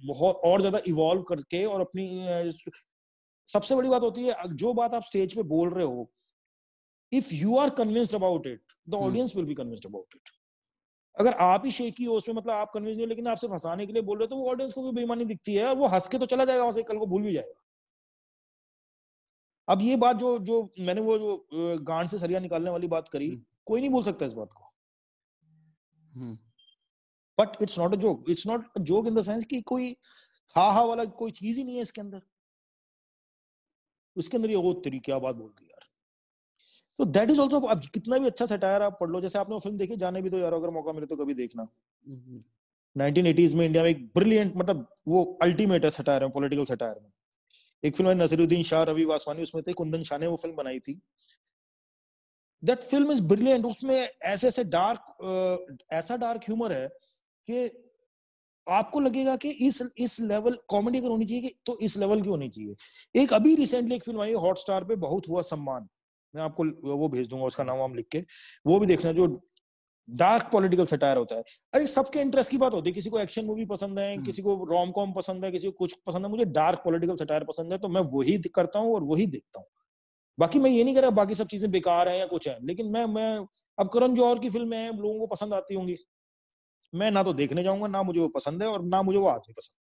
बहुत और ज्यादा इवॉल्व करके और अपनी सबसे बड़ी बात होती है जो बात आप स्टेज पे बोल रहे हो if you are convinced about it the audience will be convinced about it अगर आप ही शेकी हो उसमें मतलब आप कन्विंस लेकिन आप सिर्फ हंसाने के लिए बोल रहे हो तो वो ऑडियंस को भी बेईमानी दिखती है और वो हंस के तो चला जाएगा वहां से कल को भूल भी जाएगा अब ये बात जो जो मैंने वो जो गांड से सरिया निकालने वाली बात करी हम्म। कोई नहीं बोल सकता इस बात को but it's not a joke it's not a joke in the sense कि कोई हा हा वाला कोई चीज ही नहीं है इसके अंदर उसके अंदर ये वो तेरी क्या बात बोल दी यार तो दैट इज ऑल्सो अब कितना भी अच्छा सटायर आप पढ़ लो जैसे आपने वो फिल्म देखी जाने भी तो यार अगर मौका मिले तो कभी देखना 1980s हम्म। में इंडिया में एक ब्रिलियंट मतलब वो अल्टीमेट है सटायर में पॉलिटिकल सटायर में एक फिल्म है नसरुद्दीन शाह रवि वासवानी उसमें थे कुंदन शाह ने वो फिल्म बनाई थी दैट फिल्म इज ब्रिलियंट उसमें ऐसे ऐसे डार्क ऐसा डार्क ह्यूमर है कि आपको लगेगा कि इस इस लेवल कॉमेडी अगर होनी चाहिए तो इस लेवल की होनी चाहिए एक अभी रिसेंटली एक फिल्म आई हॉटस्टार पे बहुत हुआ सम्मान मैं आपको वो भेज दूंगा उसका नाम वाम लिख के वो भी देखना जो डार्क पॉलिटिकल सटायर होता है अरे सबके इंटरेस्ट की बात होती है किसी को एक्शन मूवी पसंद है हम्म। किसी को रोम कॉम पसंद है किसी को कुछ पसंद है मुझे डार्क पॉलिटिकल सटायर पसंद है तो मैं वही करता हूँ और वही देखता हूँ बाकी मैं ये नहीं कर रहा बाकी सब चीजें बेकार है या कुछ है लेकिन मैं मैं अब करण जौहर की फिल्में हैं लोगों को पसंद आती होंगी मैं ना तो देखने जाऊंगा ना मुझे वो पसंद है और ना मुझे वो आदमी पसंद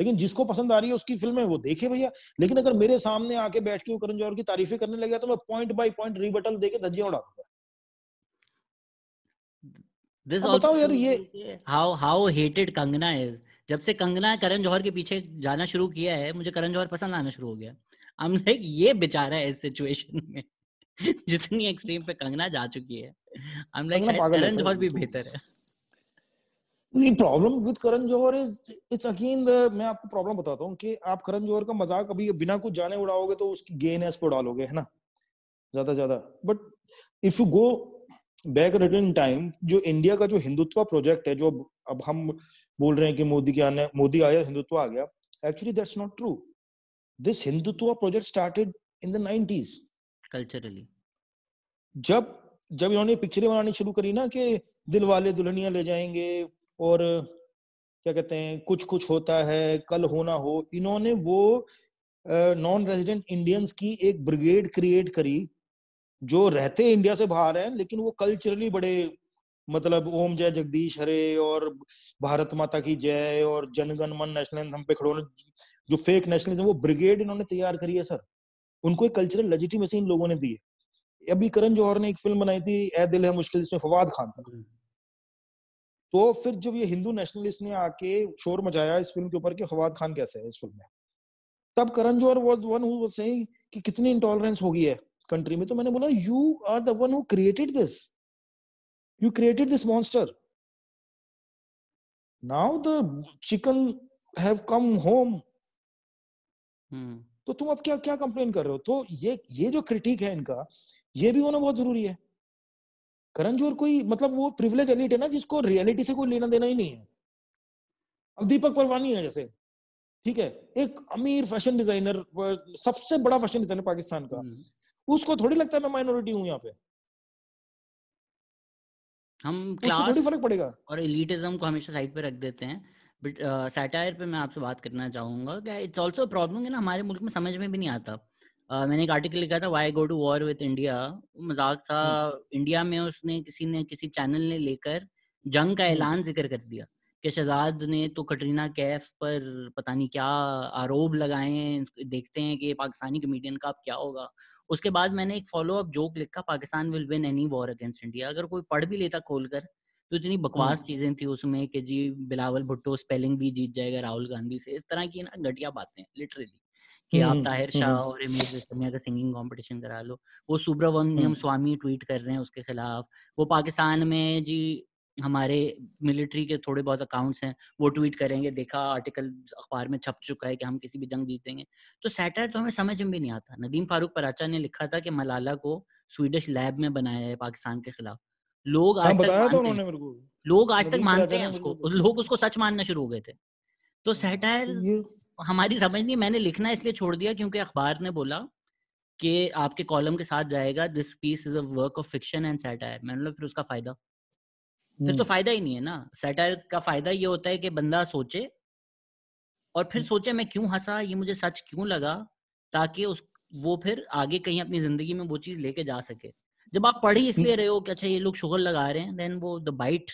लेकिन जिसको पसंद आ रही है उसकी फिल्में वो देखे भैया लेकिन अगर मेरे सामने आके बैठ के करण जौहर की तारीफें करने लगे तो मैं पॉइंट बाई पॉइंट रिबटल देके धज्जिया उड़ा दूंगा दिस बताओ यार ये how how hated Kangana is जब से कंगना करण जौहर के पीछे जाना शुरू किया है मुझे करण जौहर पसंद आना शुरू हो गया आई एम लाइक ये बेचारा है इस सिचुएशन में जितनी एक्सट्रीम पे कंगना जा चुकी है आई एम लाइक करण जौहर भी बेहतर है नहीं problem with Karan Johar is it's again the मैं आपको प्रॉब्लम बताता हूँ कि आप करण जौहर का मजाक अभी बिना कुछ जाने उड़ाओगे तो उसकी गेन एस पर डालोगे है ना ज्यादा ज्यादा but if you go back return time जो इंडिया का जो हिंदुत्व प्रोजेक्ट है जो अब हम बोल रहे हैं कि मोदी के आने मोदी आया हिंदुत्व आ गया actually that's not true this Hindutva project started in the 90s culturally जब जब इन्होंने पिक्चरें बनानी शुरू करी ना कि दिल वाले दुल्हनिया ले जाएंगे और क्या कहते हैं कुछ कुछ होता है कल होना हो इन्होंने वो नॉन रेजिडेंट इंडियंस की एक ब्रिगेड क्रिएट करी जो रहते इंडिया से बाहर हैं लेकिन वो कल्चरली बड़े मतलब ओम जय जगदीश हरे और भारत माता की जय और जनगण मन नेशनल हम पे खड़ो जो फेक नेशनलिज्म वो ब्रिगेड इन्होंने तैयार करी है सर उनको एक कल्चरल लेजिटिमेसी इन लोगों ने दी है अभी करण जौहर ने एक फिल्म बनाई थी ए दिल है मुश्किल जिसमें फवाद खान था हम्म। तो फिर जब ये हिंदू नेशनलिस्ट ने आके शोर मचाया इस फिल्म के ऊपर कि फवाद खान कैसे है इस फिल्म में तब Karan Johar was one who was saying कि कितनी इंटॉलरेंस हो गई है कंट्री में तो मैंने बोला you are the one who created this you created this monster now the chicken have come home तो तुम अब क्या क्या कंप्लेन कर रहे हो तो ये ये जो क्रिटिक है इनका ये भी होना बहुत जरूरी है करण जोर कोई मतलब वो प्रिविलेज एलिट है ना जिसको रियलिटी से कोई लेना देना ही नहीं है अब दीपक परवानी है जैसे ठीक है एक अमीर फैशन डिजाइनर सबसे बड़ा फैशन डिजाइनर पाकिस्तान का हम्म। उसको थोड़ी लगता है मैं माइनॉरिटी हूँ यहाँ पे हम क्लास थोड़ी फर्क पड़ेगा और एलिटिज्म को हमेशा साइड पे रख देते हैं बट सैटायर uh, पे मैं आपसे बात करना चाहूंगा क्या इट्स आल्सो प्रॉब्लम है ना हमारे मुल्क में समझ में भी नहीं आता मैंने एक आर्टिकल लिखा था why go to war with India मजाक था इंडिया में उसने किसी ने किसी चैनल ने लेकर जंग का ऐलान जिक्र कर दिया कि शहजाद ने तो कटरीना कैफ पर पता नहीं क्या आरोप लगाए हैं देखते हैं कि पाकिस्तानी कमेडियन का अब क्या होगा उसके बाद मैंने एक फॉलो अप जोक लिखा Pakistan will win any war against India अगर कोई पढ़ भी लेता खोल कर तो इतनी बकवास चीजें थी उसमें कि जी बिलावल भुट्टो स्पेलिंग भी जीत जाएगा राहुल गांधी से इस तरह की ना घटिया बातें लिटरली कि आप हम्म, ताहिर शाह हम्म। और का सिंगिंग कंपटीशन करा लो वो सुब्रमण्यम हम्म। स्वामी ट्वीट कर रहे हैं उसके खिलाफ वो पाकिस्तान में जी हमारे मिलिट्री के थोड़े बहुत अकाउंट्स हैं वो ट्वीट करेंगे देखा आर्टिकल अखबार में छप चुका है कि हम किसी भी जंग जीतेंगे तो सैटर तो हमें समझ में भी नहीं आता नदीम फारूक पराचा ने लिखा था कि मलाला को स्वीडिश लैब में बनाया है पाकिस्तान के खिलाफ लोग आज हाँ, तक मानते हैं लोग आज तक मानते हैं उसको लोग उसको सच मानना शुरू हो गए थे तो हाँ, सैटायर तो हमारी समझ नहीं मैंने लिखना इसलिए छोड़ दिया क्योंकि अखबार ने बोला कि आपके कॉलम के साथ जाएगा this piece is a work of fiction and satire मैंने बोला फिर उसका फायदा फिर तो हम्म। फायदा ही नहीं है ना सैटायर का फायदा ये होता है कि बंदा सोचे और फिर हम्म। सोचे मैं क्यों हंसा ये मुझे सच क्यों लगा ताकि उस वो फिर आगे कहीं अपनी जिंदगी में वो चीज लेके जा सके जब आप पढ़ ही इसलिए रहे हो कि अच्छा ये लोग शुगर लगा रहे हैं देन वो द बाइट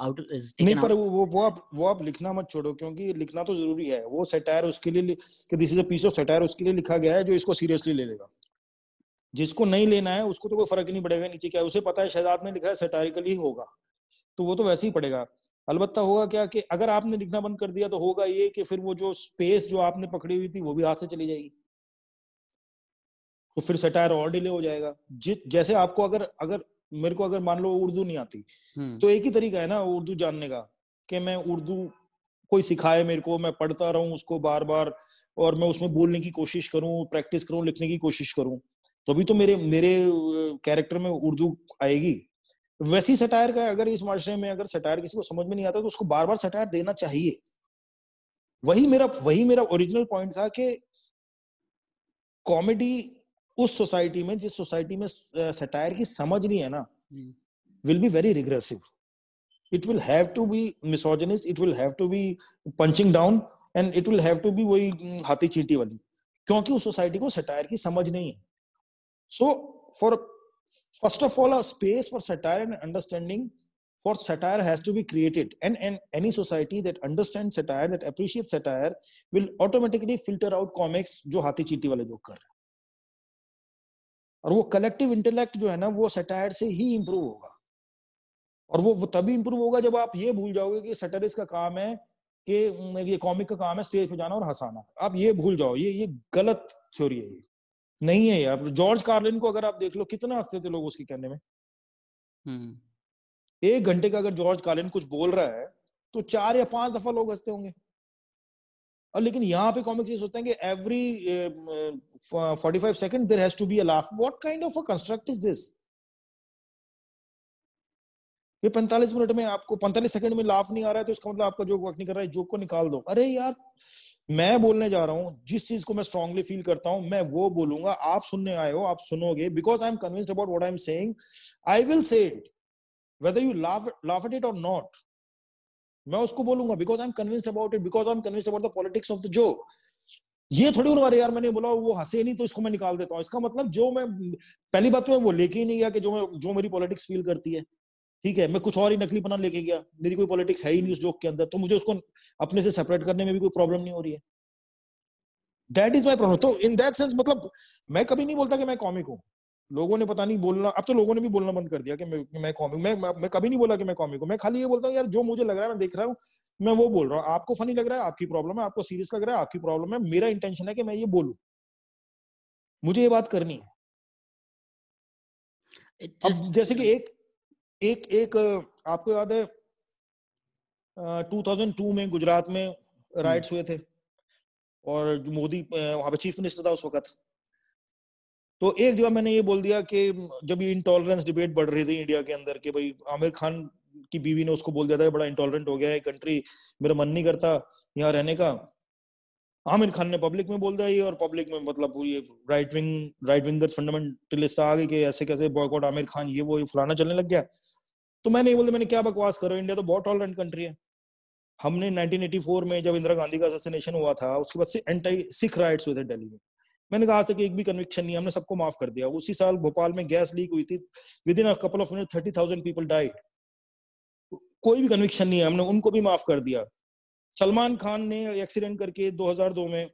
आउट इज नहीं पर वो वो आप वो आप लिखना मत छोड़ो क्योंकि लिखना तो जरूरी है वो सेटायर उसके लिए कि this is a piece of satire उसके लिए लिखा गया है जो इसको सीरियसली ले लेगा जिसको नहीं लेना है उसको तो कोई फर्क ही नहीं पड़ेगा नीचे क्या उसे पता है शहजाद ने लिखा है सेटारिकली होगा तो वो तो वैसे ही पड़ेगा अलबत्ता होगा क्या कि अगर आपने लिखना बंद कर दिया तो होगा ये कि फिर वो जो स्पेस जो आपने पकड़ी हुई थी वो भी हाथ से चली जाएगी तो फिर सटायर और डिले हो जाएगा जिस जैसे आपको अगर अगर मेरे को अगर मान लो उर्दू नहीं आती हम्म। तो एक ही तरीका है ना उर्दू जानने का कि मैं उर्दू कोई सिखाए मेरे को मैं पढ़ता रहूं उसको बार बार और मैं उसमें बोलने की कोशिश करूं प्रैक्टिस करूं लिखने की कोशिश करूं तो भी तो मेरे मेरे कैरेक्टर में उर्दू आएगी वैसी सटायर का अगर इस माशरे में अगर सटायर किसी को समझ में नहीं आता तो उसको बार बार सटायर देना चाहिए वही मेरा वही मेरा ओरिजिनल पॉइंट था कि कॉमेडी उस सोसाइटी में जिस सोसाइटी में सटायर की समझ नहीं है ना will be very regressive it will have to be misogynist it will have to be punching down and it will have to be वही हाथी चींटी वाली क्योंकि उस सोसाइटी को सटायर की समझ नहीं है so for first of all space for satire and understanding for satire has to be created and and any society that understand satire that appreciate satire will automatically filter out comics जो हाथी चीटी वाले जो कर रहे हैं और वो कलेक्टिव इंटेलेक्ट जो है ना वो सटायर से ही इंप्रूव होगा और वो, तभी इम्प्रूव होगा जब आप ये भूल जाओगे कि सटरिस्ट का काम है कि ये कॉमिक का काम है स्टेज पे जाना और हंसाना आप ये भूल जाओ ये ये गलत थ्योरी है ये नहीं है यार जॉर्ज कार्लिन को अगर आप देख लो कितना हंसते थे लोग उसके कहने में हम्म। एक घंटे का अगर जॉर्ज कार्लिन कुछ बोल रहा है तो चार या पांच दफा लोग हंसते होंगे और लेकिन यहाँ पे कॉमिक्स ये सोचते हैं कि every forty five second there has to be a laugh what kind of a construct is this ये पैंतालीस मिनट में आपको पैंतालीस सेकंड में लाफ नहीं आ रहा है तो इसका मतलब आपका जोक वर्क नहीं कर रहा है जोक को निकाल दो अरे यार मैं बोलने जा रहा हूं जिस चीज को मैं स्ट्रांगली फील करता हूं मैं वो बोलूंगा आप सुनने आए हो आप सुनोगे because I am convinced about what I am saying I will say it whether you laugh laugh at it और नॉट मैं उसको बोलूंगा because I am convince about it because I am convince about the politics of the joke ये थोड़ी उन्होंने यार मैंने बोला वो हंसे नहीं तो इसको मैं निकाल देता हूँ इसका मतलब जो मैं पहली बात तो मैं वो लेके ही नहीं गया कि जो मैं जो मेरी पॉलिटिक्स फील करती है ठीक है मैं कुछ और ही नकली पना लेके गया मेरी कोई पॉलिटिक्स है ही नहीं उस जोक के अंदर तो मुझे उसको अपने से सेपरेट करने में भी कोई प्रॉब्लम नहीं हो रही है दैट इज माई प्रॉब्लम तो इन दैट सेंस मतलब मैं कभी नहीं बोलता कि मैं कॉमिक हूँ लोगों ने पता नहीं बोलना अब तो लोगों ने भी बोलना बंद कर दिया कि मैं मैं कॉमिक मैं, मैं कभी नहीं बोला कि मैं कॉमिक हूँ मैं खाली ये बोलता हूँ यार जो मुझे लग रहा है मैं देख रहा हूँ मैं वो बोल रहा हूँ आपको फनी लग रहा है आपकी प्रॉब्लम है आपको सीरियस लग रहा है आपकी प्रॉब्लम है मेरा इंटेंशन है कि मैं ये बोलू मुझे ये बात करनी है just... अब जैसे कि एक एक एक आपको याद है टू थाउजेंड टू में गुजरात में राइट्स हम्म। हुए थे और मोदी वहां पर चीफ मिनिस्टर था उस वक्त तो एक जगह मैंने ये बोल दिया कि जब ये इंटॉलरेंस डिबेट बढ़ रही थी इंडिया के अंदर कि भाई आमिर खान की बीवी ने उसको बोल दिया था बड़ा इंटॉलरेंट हो गया है कंट्री मेरा मन नहीं करता यहाँ रहने का आमिर खान ने पब्लिक में बोल दिया ये और पब्लिक में मतलब पूरी right wing right wing fundamentalist आ गए कि ऐसे कैसे बॉयकॉट आमिर खान ये वो ये फलाना चलने लग गया तो मैंने ये बोला मैंने क्या बकवास करो इंडिया तो बहुत टॉलरेंट कंट्री है हमने 1984 में जब इंदिरा गांधी का असेसिनेशन हुआ था उसके बाद से एंटी सिख राइट्स हुए थे दिल्ली में मैंने कहा आज तक एक भी कन्विक्शन नहीं हमने सबको माफ कर दिया उसी साल भोपाल में गैस लीक हुई थी within couple of minute thirty thousand people died कोई भी कन्विक्शन नहीं है हमने उनको भी माफ कर दिया सलमान खान ने एक्सीडेंट करके 2002 में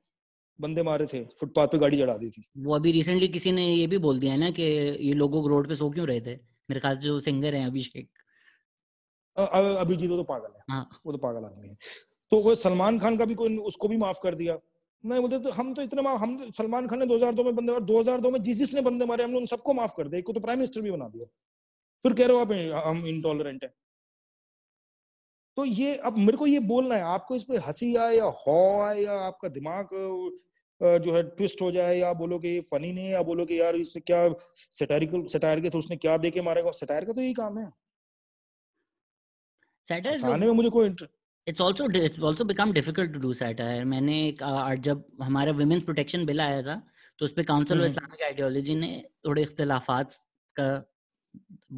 बंदे मारे थे फुटपाथ पे गाड़ी चढ़ा दी थी वो अभी रिसेंटली किसी ने ये भी बोल दिया है ना कि ये लोगों को रोड पे सो क्यों रहे थे मेरे ख्याल से जो सिंगर है अभिषेक अभिजीत तो पागल है हाँ। वो तो पागल आदमी है तो वो सलमान खान का भी कोई उसको भी माफ कर दिया नहीं बोलते तो हम तो इतने माफ हम तो सलमान खान ने 2002 में बंदे मारे 2002 में जीसस ने बंदे मारे हमने उन सबको माफ कर दिया एक को तो प्राइम मिनिस्टर भी बना दिया फिर कह रहे हो आप हम इनटॉलरेंट है तो ये अब मेरे को ये बोलना है आपको इस पर हंसी आए या हॉ आए या आपका दिमाग जो है ट्विस्ट हो जाए या बोलो कि फनी नहीं या बोलो कि यार इसने क्या सेटारिकल सेटायर के तो उसने क्या दे के मारेगा सेटायर का तो यही काम है में मुझे कोई interest it's also it's also become difficult to do satire मैंने एक जब हमारा वुमेन्स प्रोटेक्शन बिल आया था तो उस पर काउंसिल ऑफ इस्लामिक आइडियोलॉजी ने थोड़े इख्तलाफात का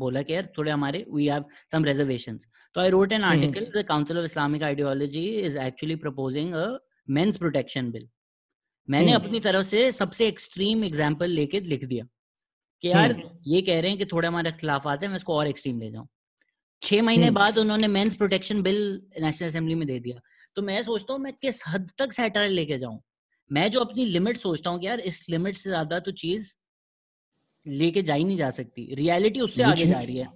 बोला कि यार थोड़े हमारे वी हैव सम रिजर्वेशंस तो I wrote an article the council of Islamic ideology is actually proposing a men's protection bill मैंने हम्म। अपनी तरफ से सबसे एक्सट्रीम एग्जांपल लेके लिख दिया कि यार हम्म। ये कह रहे हैं कि थोड़े हमारे इख्तलाफात हैं मैं इसको और एक्सट्रीम ले जाऊं छह महीने हम्म। बाद उन्होंने men's protection bill national assembly में दे दिया तो मैं सोचता हूँ मैं किस हद तक सैटर लेके जाऊं मैं जो अपनी लिमिट सोचता हूँ कि यार इस लिमिट से ज्यादा तो चीज लेके जा ही नहीं जा सकती रियलिटी उससे आगे जा रही है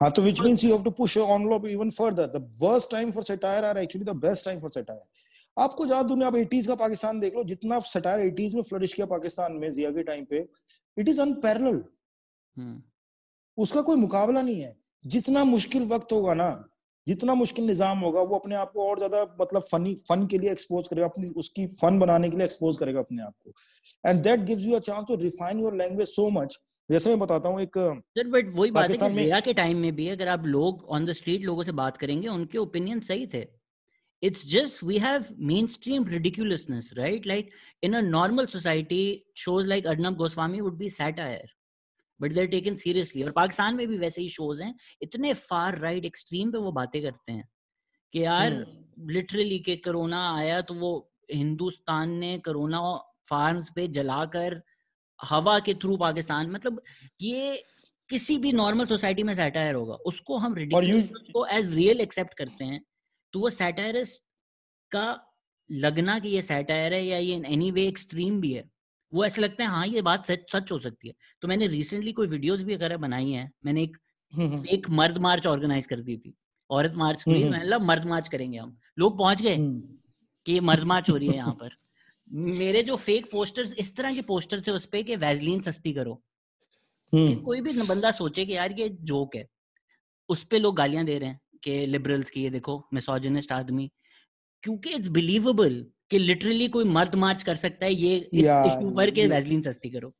हाँ तो which means you have to push envelope even further the worst time for satire are actually the best time for satire आपको ज्यादा दुनिया आप 80s का पाकिस्तान देख लो जितना सटायर 80s में फ्लरिश किया पाकिस्तान में जिया के टाइम पे इट इज अनपैरल उसका कोई मुकाबला नहीं है जितना मुश्किल वक्त होगा ना जितना मुश्किल निज़ाम होगा वो अपने आप को और ज्यादा मतलब फनी फन के लिए एक्सपोज करेगा अपनी उसकी फन बनाने के लिए एक्सपोज करेगा अपने आप को and that gives you a chance to refine your language so much जैसे मैं बताता हूँ एक सर बट वही बात है में... के टाइम में भी अगर आप लोग ऑन द स्ट्रीट लोगों से बात करेंगे उनके ओपिनियन सही थे it's just we have mainstream ridiculousness right like in a normal society shows like Arnab Goswami would be satire but they're taken seriously और पाकिस्तान में भी वैसे ही शोज हैं इतने फार राइट एक्सट्रीम पे वो बातें करते हैं कि यार लिटरली के कोरोना आया तो वो हिंदुस्तान ने कोरोना फार्म्स पे जलाकर हवा के थ्रू पाकिस्तान मतलब ये किसी भी नॉर्मल सोसाइटी में सैटायर होगा उसको हम को एज रियल एक्सेप्ट करते हैं तो वो सैटायरिस्ट का लगना कि ये सैटायर है या ये इन एनी वे एक्सट्रीम भी है वो ऐसे लगते हैं हाँ ये बात सच सच हो सकती है तो मैंने रिसेंटली कोई वीडियोस भी अगर बनाई है मैंने एक हम्म, हम्म। एक मर्द मार्च ऑर्गेनाइज कर दी थी औरत मार्च की हम्म, मैंने मतलब मर्द मार्च करेंगे हम लोग पहुंच गए कि ये मर्द मार्च हो रही है यहाँ पर मेरे जो फेक पोस्टर्स इस तरह के पोस्टर थे उस पे कि वैजलिन सस्ती करो कोई भी बंदा सोचे कि यार ये जोक है उस पे लोग गालियां दे रहे हैं कि लिबरल्स की ये देखो मिसोजिनिस्ट आदमी क्योंकि इट्स बिलीवेबल कि लिटरली कोई मर्द मार्च कर सकता है ये इस इशू पर के वैसलीन सस्ती करो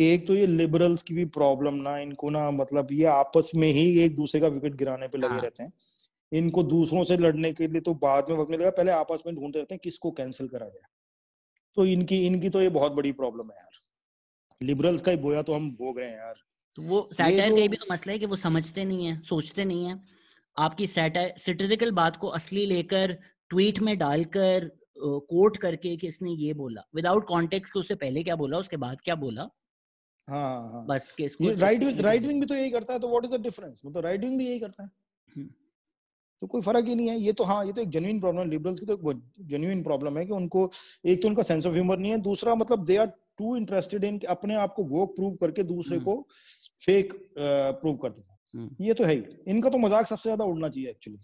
एक तो ये लिबरल्स की भी प्रॉब्लम ना इनको ना मतलब ये आपस में ही एक दूसरे का विकेट गिराने पे लगे हाँ। रहते हैं इनको दूसरों से लड़ने के लिए तो बाद में वक्त मिलेगा पहले आपस में ढूंढते रहते हैं किसको कैंसिल करा गया तो इनकी इनकी तो ये बहुत बड़ी प्रॉब्लम है यार लिबरल्स का ही बोया तो हम हो गए हैं यार तो वो सैटायर तो का भी तो मसला है कि वो समझते नहीं है सोचते नहीं है आपकी सैटायर सिटरिकल बात को असली लेकर ट्वीट में डालकर कोट करके कि इसने ये बोला विदाउट कॉन्टेक्स्ट उससे पहले क्या बोला उसके बाद क्या बोला हाँ, हाँ. बस के इसको राइट विंग राइट विंग भी तो यही करता है तो व्हाट इज द डिफरेंस मतलब राइट विंग भी यही करता है हम्म। तो कोई फर्क ही नहीं है ये तो हाँ ये तो एक जेन्यून प्रॉब्लम लिबरल्स की तो जेन्यून प्रॉब्लम है कि उनको एक तो उनका सेंस ऑफ ह्यूमर नहीं है दूसरा मतलब they are too interested in अपने आप को वो प्रूव करके दूसरे हम्म। को फेक प्रूव कर देना हम्म। ये तो है ही इनका तो मजाक सबसे ज्यादा उड़ना चाहिए एक्चुअली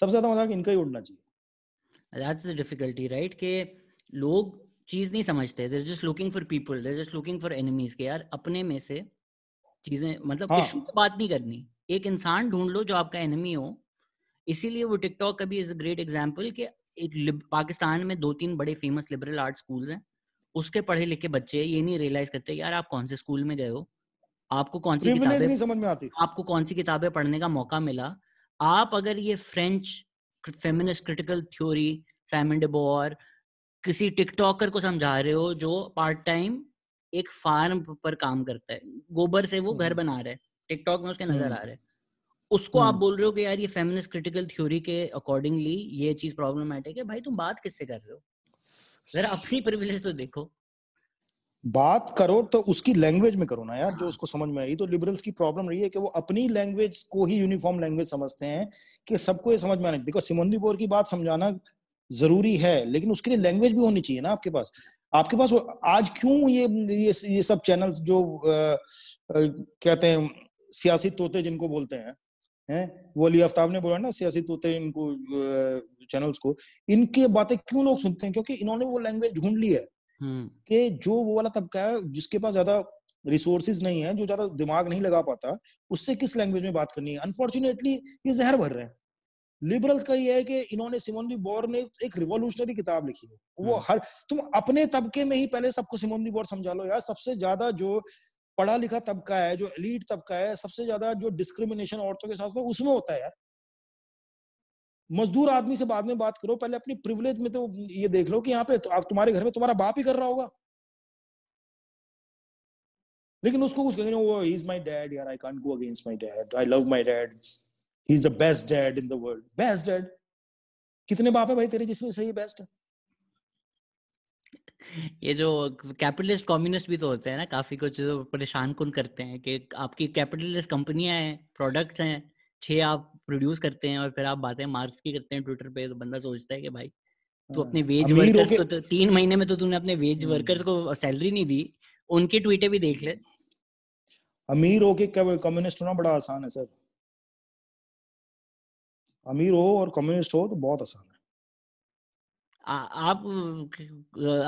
सबसे ज्यादा मजाक इनका ही उड़ना चाहिए दैट्स द डिफिकल्टी राइट के लोग चीज नहीं समझते they're just looking for people they're just looking for enemies के यार अपने में से चीजें मतलब हाँ. बात नहीं करनी एक इंसान ढूंढ लो जो आपका एनिमी हो इसीलिए वो टिकटॉक का भी इज अ ग्रेट एग्जाम्पल कि एक पाकिस्तान में दो तीन बड़े फेमस लिबरल आर्ट स्कूल हैं उसके पढ़े लिखे बच्चे ये नहीं रियलाइज करते यार आप कौन से स्कूल में गए हो आपको कौन सी किताबें आपको कौन सी किताबें पढ़ने का मौका मिला आप अगर ये French feminist critical theory Simone de Beauvoir किसी टिकटॉकर को समझा रहे हो जो पार्ट टाइम एक फार्म पर काम करता है गोबर से वो घर हम्म। बना रहा है टिकटॉक में उसके नजर हम्म। आ रहा है उसको आप हम्म। बोल रहे हो कि यार ये फेमिनिस्ट क्रिटिकल थ्योरी के अकॉर्डिंगली ये चीज प्रॉब्लमेटिक है भाई तुम बात किससे कर रहे हो जरा अपनी प्रिविलेज तो देखो बात करो तो उसकी लैंग्वेज में करो ना यार जो उसको समझ में आई तो लिबरल्स की प्रॉब्लम रही है कि वो अपनी लैंग्वेज को ही यूनिफॉर्म लैंग्वेज समझते हैं कि सबको ये समझ में आना देखो सिमंदी बोर की बात समझाना जरूरी है लेकिन उसके लिए लैंग्वेज भी होनी चाहिए ना आपके पास आपके पास आज क्यों ये ये, ये सब चैनल्स जो आ, आ, कहते हैं सियासी तोते जिनको बोलते हैं हैं वो अली आफ्ताब ने बोला ना सियासी तोते इनको चैनल्स को इनके बातें क्यों लोग सुनते हैं क्योंकि इन्होंने वो लैंग्वेज ढूंढ ली है हम्म। कि जो वो वाला तबका है जिसके पास ज्यादा रिसोर्सेज नहीं है जो ज्यादा दिमाग नहीं लगा पाता उससे किस लैंग्वेज में बात करनी है अनफॉर्चुनेटली ये जहर भर रहे हैं लिबरल्स का ये है कि इन्होंने सिमोन बोर ने एक रिवोल्यूशनरी किताब लिखी है वो हम्म। हर तुम अपने तबके में ही पहले सबको सिमोन बोर समझा लो यार सबसे ज्यादा जो पढ़ा लिखा तबका है जो एलिट तबका है सबसे ज्यादा जो डिस्क्रिमिनेशन औरतों के साथ उसमें होता है यार मजदूर आदमी से बाद में बात करो पहले अपनी प्रिविलेज में तो ये देख लो कि यहाँ पे तुम्हारे घर में तुम्हारा बाप ही कर रहा होगा लेकिन उसको कुछ कहेंगे is my dad I can't go against my dad I love my dad is the best dad in the best dad कितने बाप है भाई तेरे जिसमें सही ये बेस्ट है ये जो कैपिटलिस्ट कम्युनिस्ट भी तो होते हैं ना काफी कुछ परेशान कन करते हैं कि आपकी कैपिटलिस्ट कंपनियां हैं प्रोडक्ट्स हैं छह आप प्रोड्यूस करते हैं और फिर आप बातें मार्क्स की करते हैं ट्विटर पे तो बंदा सोचता है कि भाई तू अपने वेज हाँ, वर्कर्स को तो तीन महीने में तो तूने अपने वेज वर्कर्स हम्म। को सैलरी नहीं दी उनके ट्वीटें भी देख ले अमीर होके कम्युनिस्ट होना बड़ा आसान है सर अमीर हो और कम्युनिस्ट हो तो बहुत आसान है आ, आप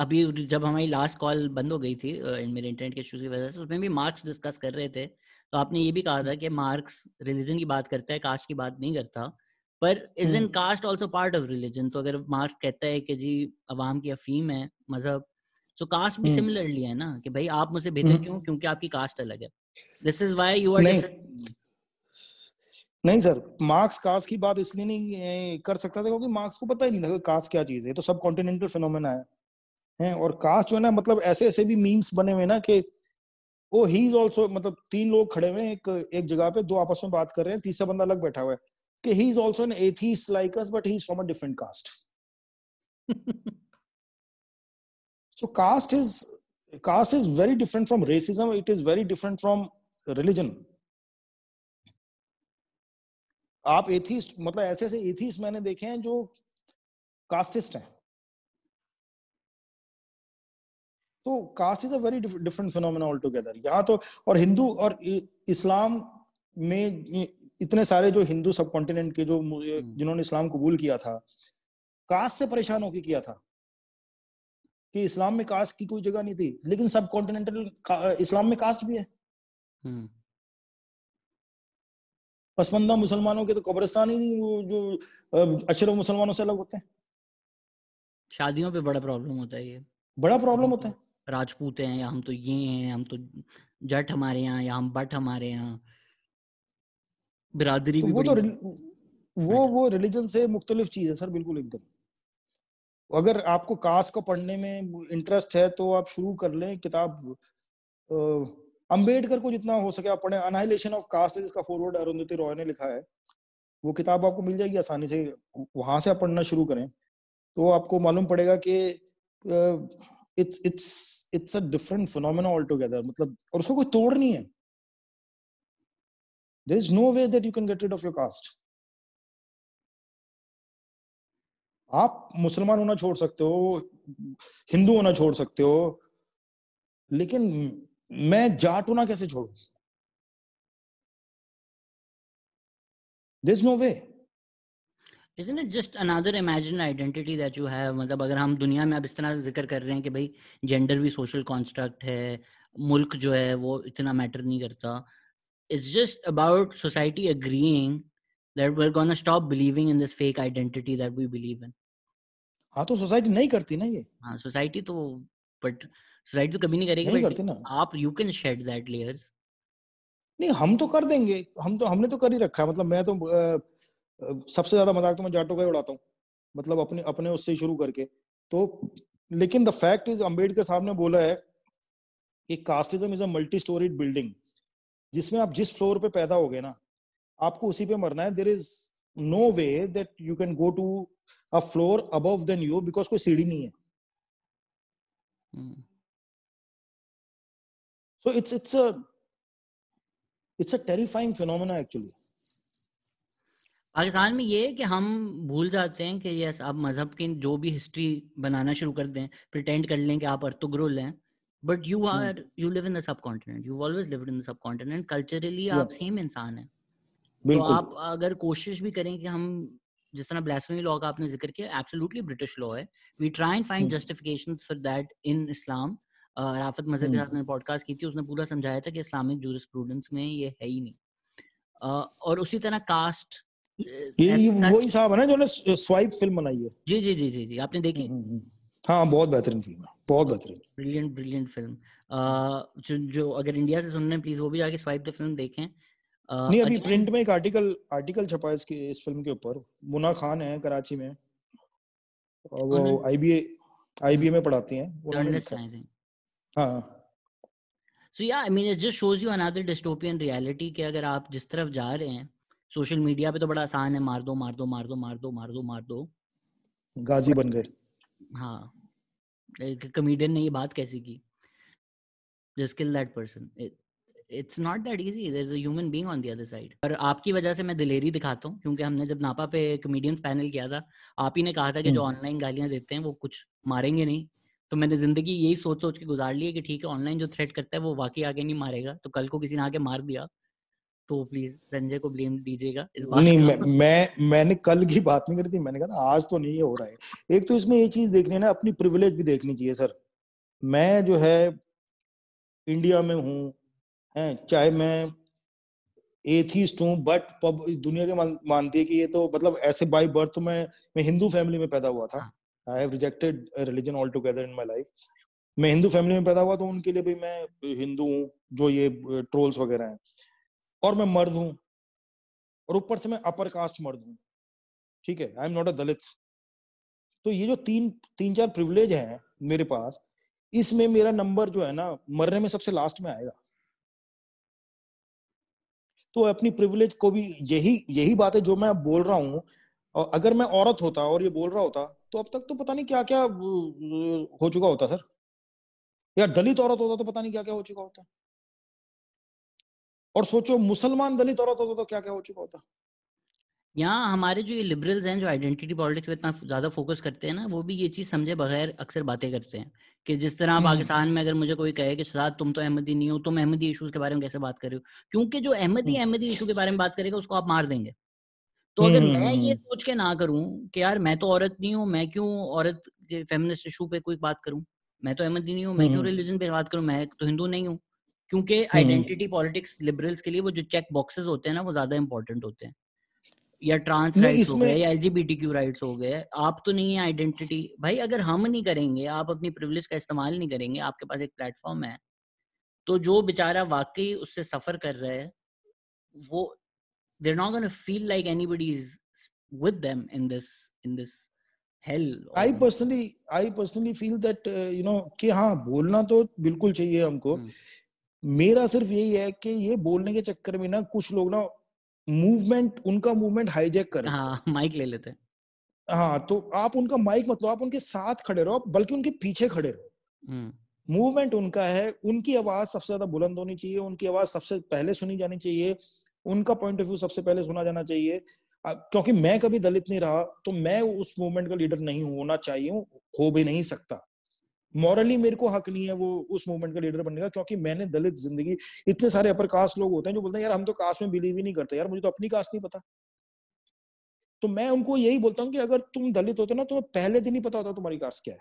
अभी जब हमारी लास्ट कॉल बंद हो गई थी uh, मेरे इंटरनेट के इश्यूज की वजह से उसमें भी मार्क्स डिस्कस कर रहे थे तो आपने ये भी कहा था कि मार्क्स रिलीजन की बात करता है कास्ट की बात नहीं करता पर is in hmm. Caste also part of religion तो अगर मार्क्स कहता है कि जी अवाम की अफीम है मजहब तो कास्ट भी हम्म। सिमिलरली है ना कि भाई आप मुझे भेजे हम्म। क्यों क्योंकि आपकी कास्ट अलग है this is why you are नहीं सर मार्क्स कास्ट की बात इसलिए नहीं कर सकता था क्योंकि मार्क्स को पता ही नहीं था कि कास्ट क्या चीज है तो सब कॉन्टिनेंटल फिनोमेना है हैं और कास्ट जो है ना मतलब ऐसे ऐसे भी मीम्स बने हुए ना कि ओ ही इज ऑल्सो मतलब तीन लोग खड़े हुए एक एक जगह पे दो आपस में बात कर रहे हैं तीसरा बंदा अलग बैठा हुआ है कि he is also an atheist like us but he is from a different caste so caste is caste is very different from racism it is very different from religion आप एथीस्ट मतलब ऐसे ऐसे एथीस्ट मैंने देखे हैं जो casteist हैं तो caste is a very different phenomena all together यहाँ तो और हिंदू और इस्लाम में इतने सारे जो हिंदू सब कॉन्टिनेंट के जो हम्म। जिन्होंने इस्लाम कबूल किया था कास्ट से परेशान होकर किया था कि इस्लाम में कास्ट की कोई जगह नहीं थी लेकिन सब कॉन्टिनेंटल इस्लाम में कास्ट भी है हम्म। पसमंदा मुसलमानों के तो कब्रिस्तान ही जो अशर मुसलमानों से अलग होते हैं शादियों पे बड़ा प्रॉब्लम होता है ये बड़ा प्रॉब्लम होता है राजपूत हैं या हम तो ये हैं हम तो जट हमारे यहाँ या हम बट हमारे यहाँ बिरादरी तो वो तो हाँ वो रिलीजन से मुख्तलिफ चीज है सर बिल्कुल एकदम अगर आपको कास को पढ़ने में इंटरेस्ट है तो आप शुरू कर लें किताब अंबेडकर को जितना हो सके आप पढ़ें अनाइलेशन ऑफ कास्ट जिसका फॉरवर्ड अरुंधति रॉय ने लिखा है वो किताब आपको मिल जाएगी आसानी से वहां से आप पढ़ना शुरू करें तो आपको मालूम पड़ेगा कि it's it's it's a different phenomena all together मतलब और उसको कोई तोड़ नहीं है there is no way that you can get rid of your caste आप मुसलमान होना छोड़ सकते हो हिंदू होना छोड़ सकते हो लेकिन मैं जाट होना कैसे छोड़ू there is no way Isn't it just another imagined identity that you have? मतलब अगर हम दुनिया में अब इस तरह से जिक्र कर रहे हैं कि भाई gender भी social construct है मुल्क जो है वो इतना matter नहीं करता it's just about society agreeing that we're are gonna stop believing in this fake identity that we believe in हाँ तो society नहीं करती ना ये हाँ society तो but society तो कभी नहीं करेगी नहीं करती ना आप you can shed that layers नहीं हम तो कर देंगे हम तो हमने तो कर ही रखा है मतलब मैं तो सबसे ज्यादा मजाक तो मैं जाटो का ही उड़ाता हूँ मतलब अपने अपने उससे ही शुरू करके तो लेकिन द फैक्ट इज अम्बेडकर साहब ने बोला है कि casteism is a multi storied building जिसमें आप जिस फ्लोर पे पैदा हो गए ना आपको उसी पे मरना है there is no way that you can go to a floor above then you because कोई सीढ़ी नहीं है so it's it's it's a terrifying phenomena actually Pakistan में ये है कि हम भूल जाते हैं कि यस आप मजहब की जो भी हिस्ट्री बनाना शुरू कर दें प्रिटेंड कर लें कि आप अर्तुग्रुल हैं but you are you live in the sub continent you always live in the sub continent culturally आप सेम इंसान हैं तो आप अगर कोशिश भी करें कि हम जिस तरह ब्लैसमी लॉ का आपने जिक्र किया एब्सोल्युटली ब्रिटिश लॉ है we try and find justification for that in Islam राफत मजहब के साथ मैंने पॉडकास्ट की थी उसने पूरा समझाया था कि इस्लामिक जूरिस्प्रूडेंस में ये है ही नहीं और उसी तरह कास्ट ये, ये वही साहब है ना जिन्होंने स्वाइप फिल्म बनाई है जी जी जी जी जी आपने देखी हम्म, हम्म, हम्म। हाँ बहुत बेहतरीन फिल्म है बहुत बेहतरीन ब्रिलियंट ब्रिलियंट फिल्म जो जो अगर इंडिया से सुन रहे हैं प्लीज वो भी जाके स्वाइप द फिल्म देखें आ, नहीं अभी प्रिंट में एक आर्टिकल आर्टिकल छपा है इसके इस फिल्म के ऊपर मुना खान है कराची में और वो आईबीए आईबीए में पढ़ाती हैं वो हां so yeah I mean it just shows you another dystopian reality के अगर आप जिस तरफ जा रहे हैं सोशल मीडिया पे तो बड़ा आसान है मार दो मार दो मार दो मार दो मार दो मार दो गाजी बन गए हाँ कमेडियन ने ये बात कैसे की just kill that person it's not that easy there is a human being on the other side पर आपकी वजह से मैं दिलेरी दिखाता हूँ क्योंकि हमने जब नापा पे कमेडियंस पैनल किया था आप ही ने कहा था कि जो ऑनलाइन हम्म। गालियां देते हैं वो कुछ मारेंगे नहीं तो मैंने जिंदगी यही सोच सोच के गुजार ली है कि ठीक है ऑनलाइन जो थ्रेट करता है वो वाकई आगे नहीं मारेगा तो कल को किसी ने आके मार दिया तो प्लीज संजय को ब्लेम दीजिएगा इस बात नहीं मैं, मैं मैंने कल की बात नहीं करी थी मैंने कहा था आज तो नहीं हो रहा है एक तो इसमें ये चीज देखनी है ना अपनी प्रिविलेज भी देखनी चाहिए सर मैं जो है इंडिया में हूँ हैं चाहे मैं एथिस्ट हूँ बट दुनिया के मानती है कि ये तो मतलब ऐसे बाई बर्थ में मैं हिंदू फैमिली में पैदा हुआ था I have rejected religion all together in my life मैं हिंदू फैमिली में पैदा हुआ तो उनके लिए भी मैं हिंदू हूँ जो ये ट्रोल्स वगैरह हैं और मैं मर्द हूं और ऊपर से मैं अपर कास्ट मर्द हूं ठीक है आई एम नॉट अ दलित तो ये जो तीन तीन चार प्रिविलेज है मेरे पास इसमें मेरा नंबर जो है ना मरने में सबसे लास्ट में आएगा तो अपनी प्रिविलेज को भी यही यही बात है जो मैं बोल रहा हूँ और अगर मैं औरत होता और ये बोल रहा होता तो अब तक तो पता नहीं क्या क्या हो चुका होता सर या दलित औरत होता तो पता नहीं क्या क्या हो चुका होता और सोचो मुसलमान दलित औरत होता तो क्या क्या हो चुका होता यहाँ हमारे जो ये लिबरल्स हैं जो आइडेंटिटी पॉलिटिक्स पे इतना ज्यादा फोकस करते हैं ना वो भी ये चीज समझे बगैर अक्सर बातें करते हैं कि जिस तरह हम्म। पाकिस्तान में अगर मुझे कोई कहे कि शराब तुम तो अहमदी नहीं हो तुम अहमदी इशूज के बारे में कैसे बात कर रहे हो क्योंकि जो अहमदी हम्म। अहमदी इशू के बारे में बात करेगा उसको आप मार देंगे तो अगर हम्म, मैं ये सोच के ना करूं कि यार मैं तो औरत नहीं हूँ मैं क्यों औरत के फेमिनिस्ट इशू पे कोई बात करूं मैं तो अहमदी नहीं हूँ मैं क्यों रिलीजन पे बात करूं मैं तो हिंदू नहीं हूँ क्योंकि आइडेंटिटी पॉलिटिक्स लिबरल्स के लिए वो जो चेक बॉक्सेस होते हैं ना वो ज्यादा इंपॉर्टेंट होते हैं या ट्रांस राइट्स हो गए या क्यू राइट्स हो गए आप तो नहीं है आइडेंटिटी भाई अगर हम नहीं करेंगे आप अपनी प्रिविलेज का इस्तेमाल नहीं करेंगे आपके पास एक प्लेटफॉर्म है तो जो बेचारा वाकई उससे सफर कर रहा है वो they're not gonna feel like anybody is with in this in this hell i personally i personally feel that uh, you know कि हाँ बोलना तो बिल्कुल चाहिए हमको hmm. मेरा सिर्फ यही है कि ये बोलने के चक्कर में ना कुछ लोग ना मूवमेंट उनका मूवमेंट हाईजेक कर हाँ माइक ले लेते हैं हाँ तो आप उनका माइक मतलब आप उनके साथ खड़े रहो बल्कि उनके पीछे खड़े रहो मूवमेंट हम्म। उनका है उनकी आवाज सबसे ज्यादा बुलंद होनी चाहिए उनकी आवाज सबसे पहले सुनी जानी चाहिए उनका पॉइंट ऑफ व्यू सबसे पहले सुना जाना चाहिए क्योंकि मैं कभी दलित नहीं रहा तो मैं उस मूवमेंट का लीडर नहीं होना चाहिए हो भी नहीं सकता मॉरली मेरे को हक नहीं है वो उस मूवमेंट का लीडर बनने का क्योंकि मैंने दलित जिंदगी इतने सारे अपर कास्ट लोग होते हैं जो बोलते हैं यार हम तो कास्ट में बिलीव ही नहीं करते यार मुझे तो अपनी कास्ट नहीं पता तो मैं उनको यही बोलता हूँ कि अगर तुम दलित होते ना तुम्हें पहले दिन ही पता होता तुम्हारी कास्ट क्या है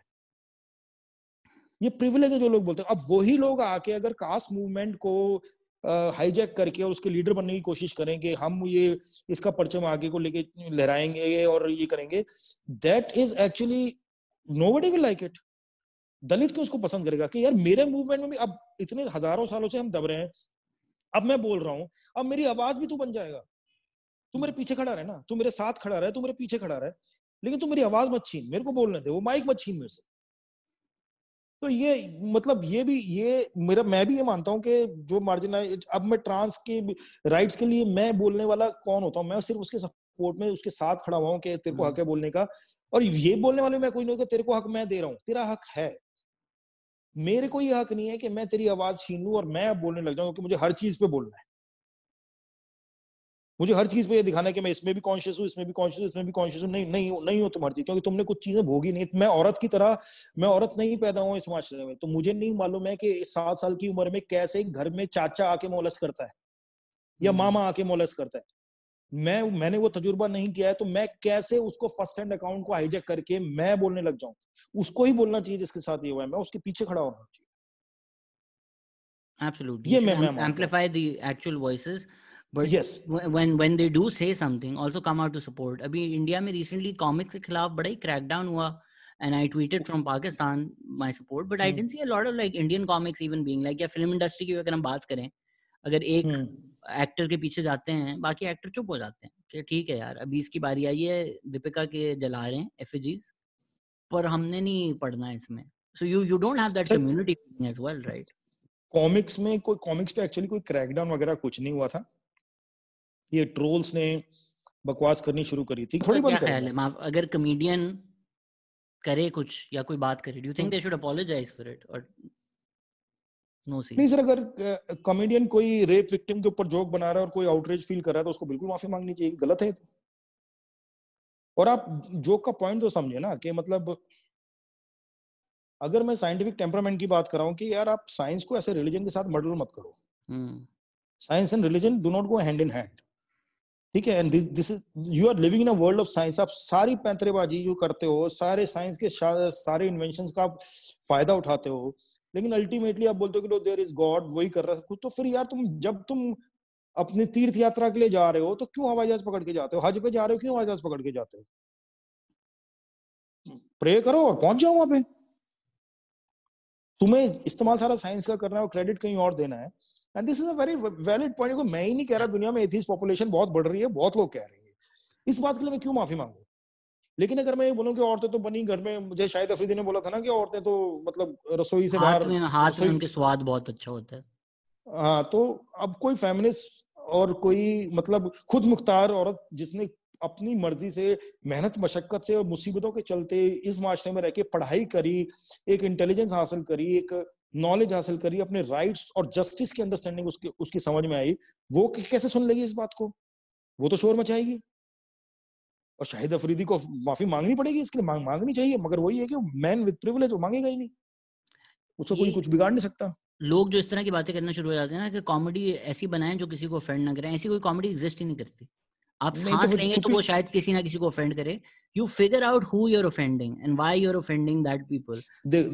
ये प्रिविलेज है जो लोग बोलते हैं अब वही लोग आके अगर कास्ट मूवमेंट को हाईजैक करके और उसके लीडर बनने की कोशिश करेंगे हम ये इसका परचम आगे को लेके लहराएंगे और ये करेंगे that is actually nobody will like it Dalit क्यों उसको पसंद करेगा कि यार मेरे मूवमेंट में भी अब इतने हजारों सालों से हम दब रहे हैं अब मैं बोल रहा हूँ अब मेरी आवाज भी तू बन जाएगा तू मेरे पीछे खड़ा रहे ना तू मेरे साथ खड़ा रहे तू मेरे पीछे खड़ा रहे लेकिन तू मेरी आवाज मत छीन मेरे को बोलने दे वो माइक मत छीन मेरे से तो ये मतलब ये भी ये मेरा मैं भी ये मानता हूँ कि जो मार्जिन अब मैं ट्रांस के राइट्स के लिए मैं बोलने वाला कौन होता हूँ मैं सिर्फ उसके सपोर्ट में उसके साथ खड़ा हुआ हूँ कि तेरे को हम्म। हक है बोलने का और ये बोलने वाले मैं कोई नहीं कि तेरे को हक मैं दे रहा हूँ तेरा हक है मेरे को ये हक नहीं है कि मैं तेरी आवाज छीन लू और मैं अब बोलने लग जाऊं क्योंकि मुझे हर चीज पे बोलना है मुझे हर चीज पे यह दिखाना है कि मैं इसमें भी कॉन्शियस हूँ इसमें भी कॉन्शियस हूँ इसमें भी कॉन्शियस हूँ नहीं नहीं नहीं हो तुम हर चीज क्योंकि तुमने कुछ चीजें भोगी नहीं मैं औरत की तरह मैं औरत नहीं पैदा हुआ इस माशरे में तो मुझे नहीं मालूम है कि सात साल की उम्र में कैसे घर में चाचा आके मोलस करता है या हम्म। मामा आके मोलस करता है मैं मैंने वो तजुर्बा नहीं किया है तो मैं कैसे उसको फर्स्ट हैंड अकाउंट को हाईजेक करके मैं बोलने लग जाऊं उसको ही बोलना चाहिए जिसके साथ ये हुआ है मैं उसके पीछे खड़ा होना चाहिए absolutely yeah, ma'am, am- amplify the actual voices but yes when when they do say something also come out to support abhi india mein recently comics ke khilaf bada hi crackdown hua and i tweeted from pakistan my support but hmm. i didn't see a lot of like indian comics even being like ya film industry ki agar hum baat kare agar ek hmm. Actor के पीछे जाते हैं बाकी actor चुप हो जाते हैं कि ठीक है यार अभी इसकी बारी आई है दीपिका के जला रहे हैं एफिजीज पर हमने नहीं पढ़ना है इसमें so you you don't have that community as well right comics में कोई कॉमिक्स पे एक्चुअली कोई क्रैकडाउन वगैरह कुछ नहीं हुआ था ये ट्रोल्स ने बकवास करनी शुरू करी थी थोड़ी बंद ख्याल माफ अगर कॉमेडियन करे कुछ या कोई बात करे do think they should apologise for it और नहीं सर अगर कॉमेडियन कोई रेप विक्टिम के ऊपर जोक बना रहा है और कोई आउटरीच फील कर रहा है तो उसको बिल्कुल माफी मांगनी चाहिए गलत है तो। और आप जोक का पॉइंट तो समझे ना कि मतलब अगर मैं साइंटिफिक टेम्परामेंट की बात कर रहा हूँ कि यार आप साइंस को ऐसे रिलीजन के साथ मर्डर मत करो science and religion do not go hand in hand ठीक है and this this is you are living in a world of science आप सारी पैंतरेबाजी जो करते हो सारे साइंस के सारे इन्वेंशन का फायदा उठाते हो लेकिन अल्टीमेटली आप बोलते हो कि देर इज गॉड वही कर रहा है कुछ तो फिर यार तुम जब तुम अपने तीर्थ यात्रा के लिए जा रहे हो तो क्यों हवाई जहाज पकड़ के जाते हो हज पे जा रहे हो क्यों हवाई जहाज पकड़ के जाते हो प्रे करो और पहुंच जाओ वहां पे तुम्हें इस्तेमाल सारा साइंस का करना है और क्रेडिट कहीं और देना है and this is a very valid point मैं ही नहीं कह रहा दुनिया में एथीज पॉपुलेशन बहुत बढ़ रही है बहुत लोग कह रहे हैं इस बात के लिए मैं क्यों माफी मांगू लेकिन अगर मैं ये बोलूँ कि औरतें तो बनी घर में मुझे शायद अफरीदी ने बोला था ना कि औरतें तो मतलब रसोई से बाहर हाथ में उनके स्वाद बहुत अच्छा होता है हाँ तो अब कोई फेमिनिस्ट और कोई मतलब खुद मुख्तार औरत जिसने अपनी मर्जी से मेहनत मशक्कत से और मुसीबतों के चलते इस माशरे में रह के पढ़ाई करी एक इंटेलिजेंस हासिल करी एक नॉलेज हासिल करी अपने राइट्स और जस्टिस की अंडरस्टैंडिंग उसकी उसकी समझ में आई वो कैसे सुन लेगी इस बात को वो तो शोर मचाएगी और शाहिद अफरीदी को माफी मांगनी पड़ेगी इसके लिए मांग मांगनी चाहिए मगर वही है कि मैन विद प्रिविलेज वो मांगेगा ही नहीं उसको कोई कुछ बिगाड़ नहीं सकता लोग जो इस तरह की बातें करना शुरू हो जाते हैं ना कि कॉमेडी ऐसी बनाएं जो किसी को ऑफेंड ना करें ऐसी कोई कॉमेडी एग्जिस्ट ही नहीं करती आप सांस तो लेंगे तो वो शायद किसी ना किसी को ऑफेंड करे you figure out who you are offending and why you are offending that people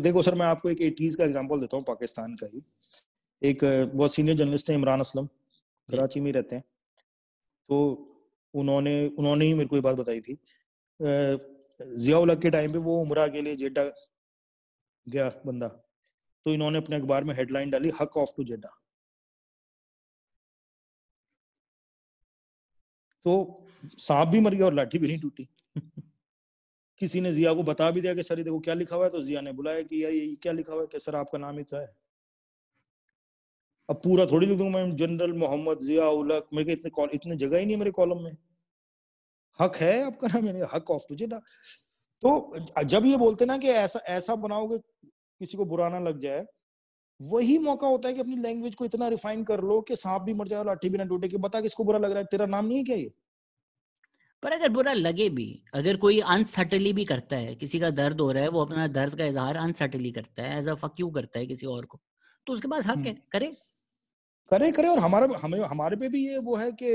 देखो सर मैं आपको एक 80s का एग्जांपल देता हूं पाकिस्तान का ही एक बहुत सीनियर जर्नलिस्ट है इमरान असलम कराची में रहते हैं तो उन्होंने उन्होंने ही मेरे को ये बात बताई थी जियाउलग के टाइम पे वो उमरा के लिए जेडा गया बंदा तो इन्होंने अपने अखबार में हेडलाइन डाली हक ऑफ टू जेडा तो सांप भी मर गया और लाठी भी नहीं टूटी किसी ने जिया को बता भी दिया कि सर देखो क्या लिखा हुआ है तो जिया ने बुलाया कि यार ये क्या लिखा हुआ है कि सर आपका नाम ही तो है अब पूरा थोड़ी लिख दूंगा मैं जनरल मोहम्मद जिया उलक मेरे इतने इतने जगह ही नहीं मेरे कॉलम में हक है आपका नाम मैंने हक ऑफ टू ना तो जब ये बोलते ना कि ऐसा ऐसा बनाओगे किसी को बुरा ना लग जाए वही मौका होता है कि अपनी लैंग्वेज को इतना रिफाइन कर लो कि सांप भी मर जाए लाठी भी ना टूटे कि बता किसको बुरा लग रहा है तेरा नाम नहीं है क्या ये पर अगर बुरा लगे भी अगर कोई अनसटली भी करता है किसी का दर्द हो रहा है वो अपना दर्द का इजहार अनसटली करता है एज अ फक यू करता है किसी और को तो उसके पास हक है हम्म। करे करे करे और हमारा हमें हमारे पे भी ये वो है कि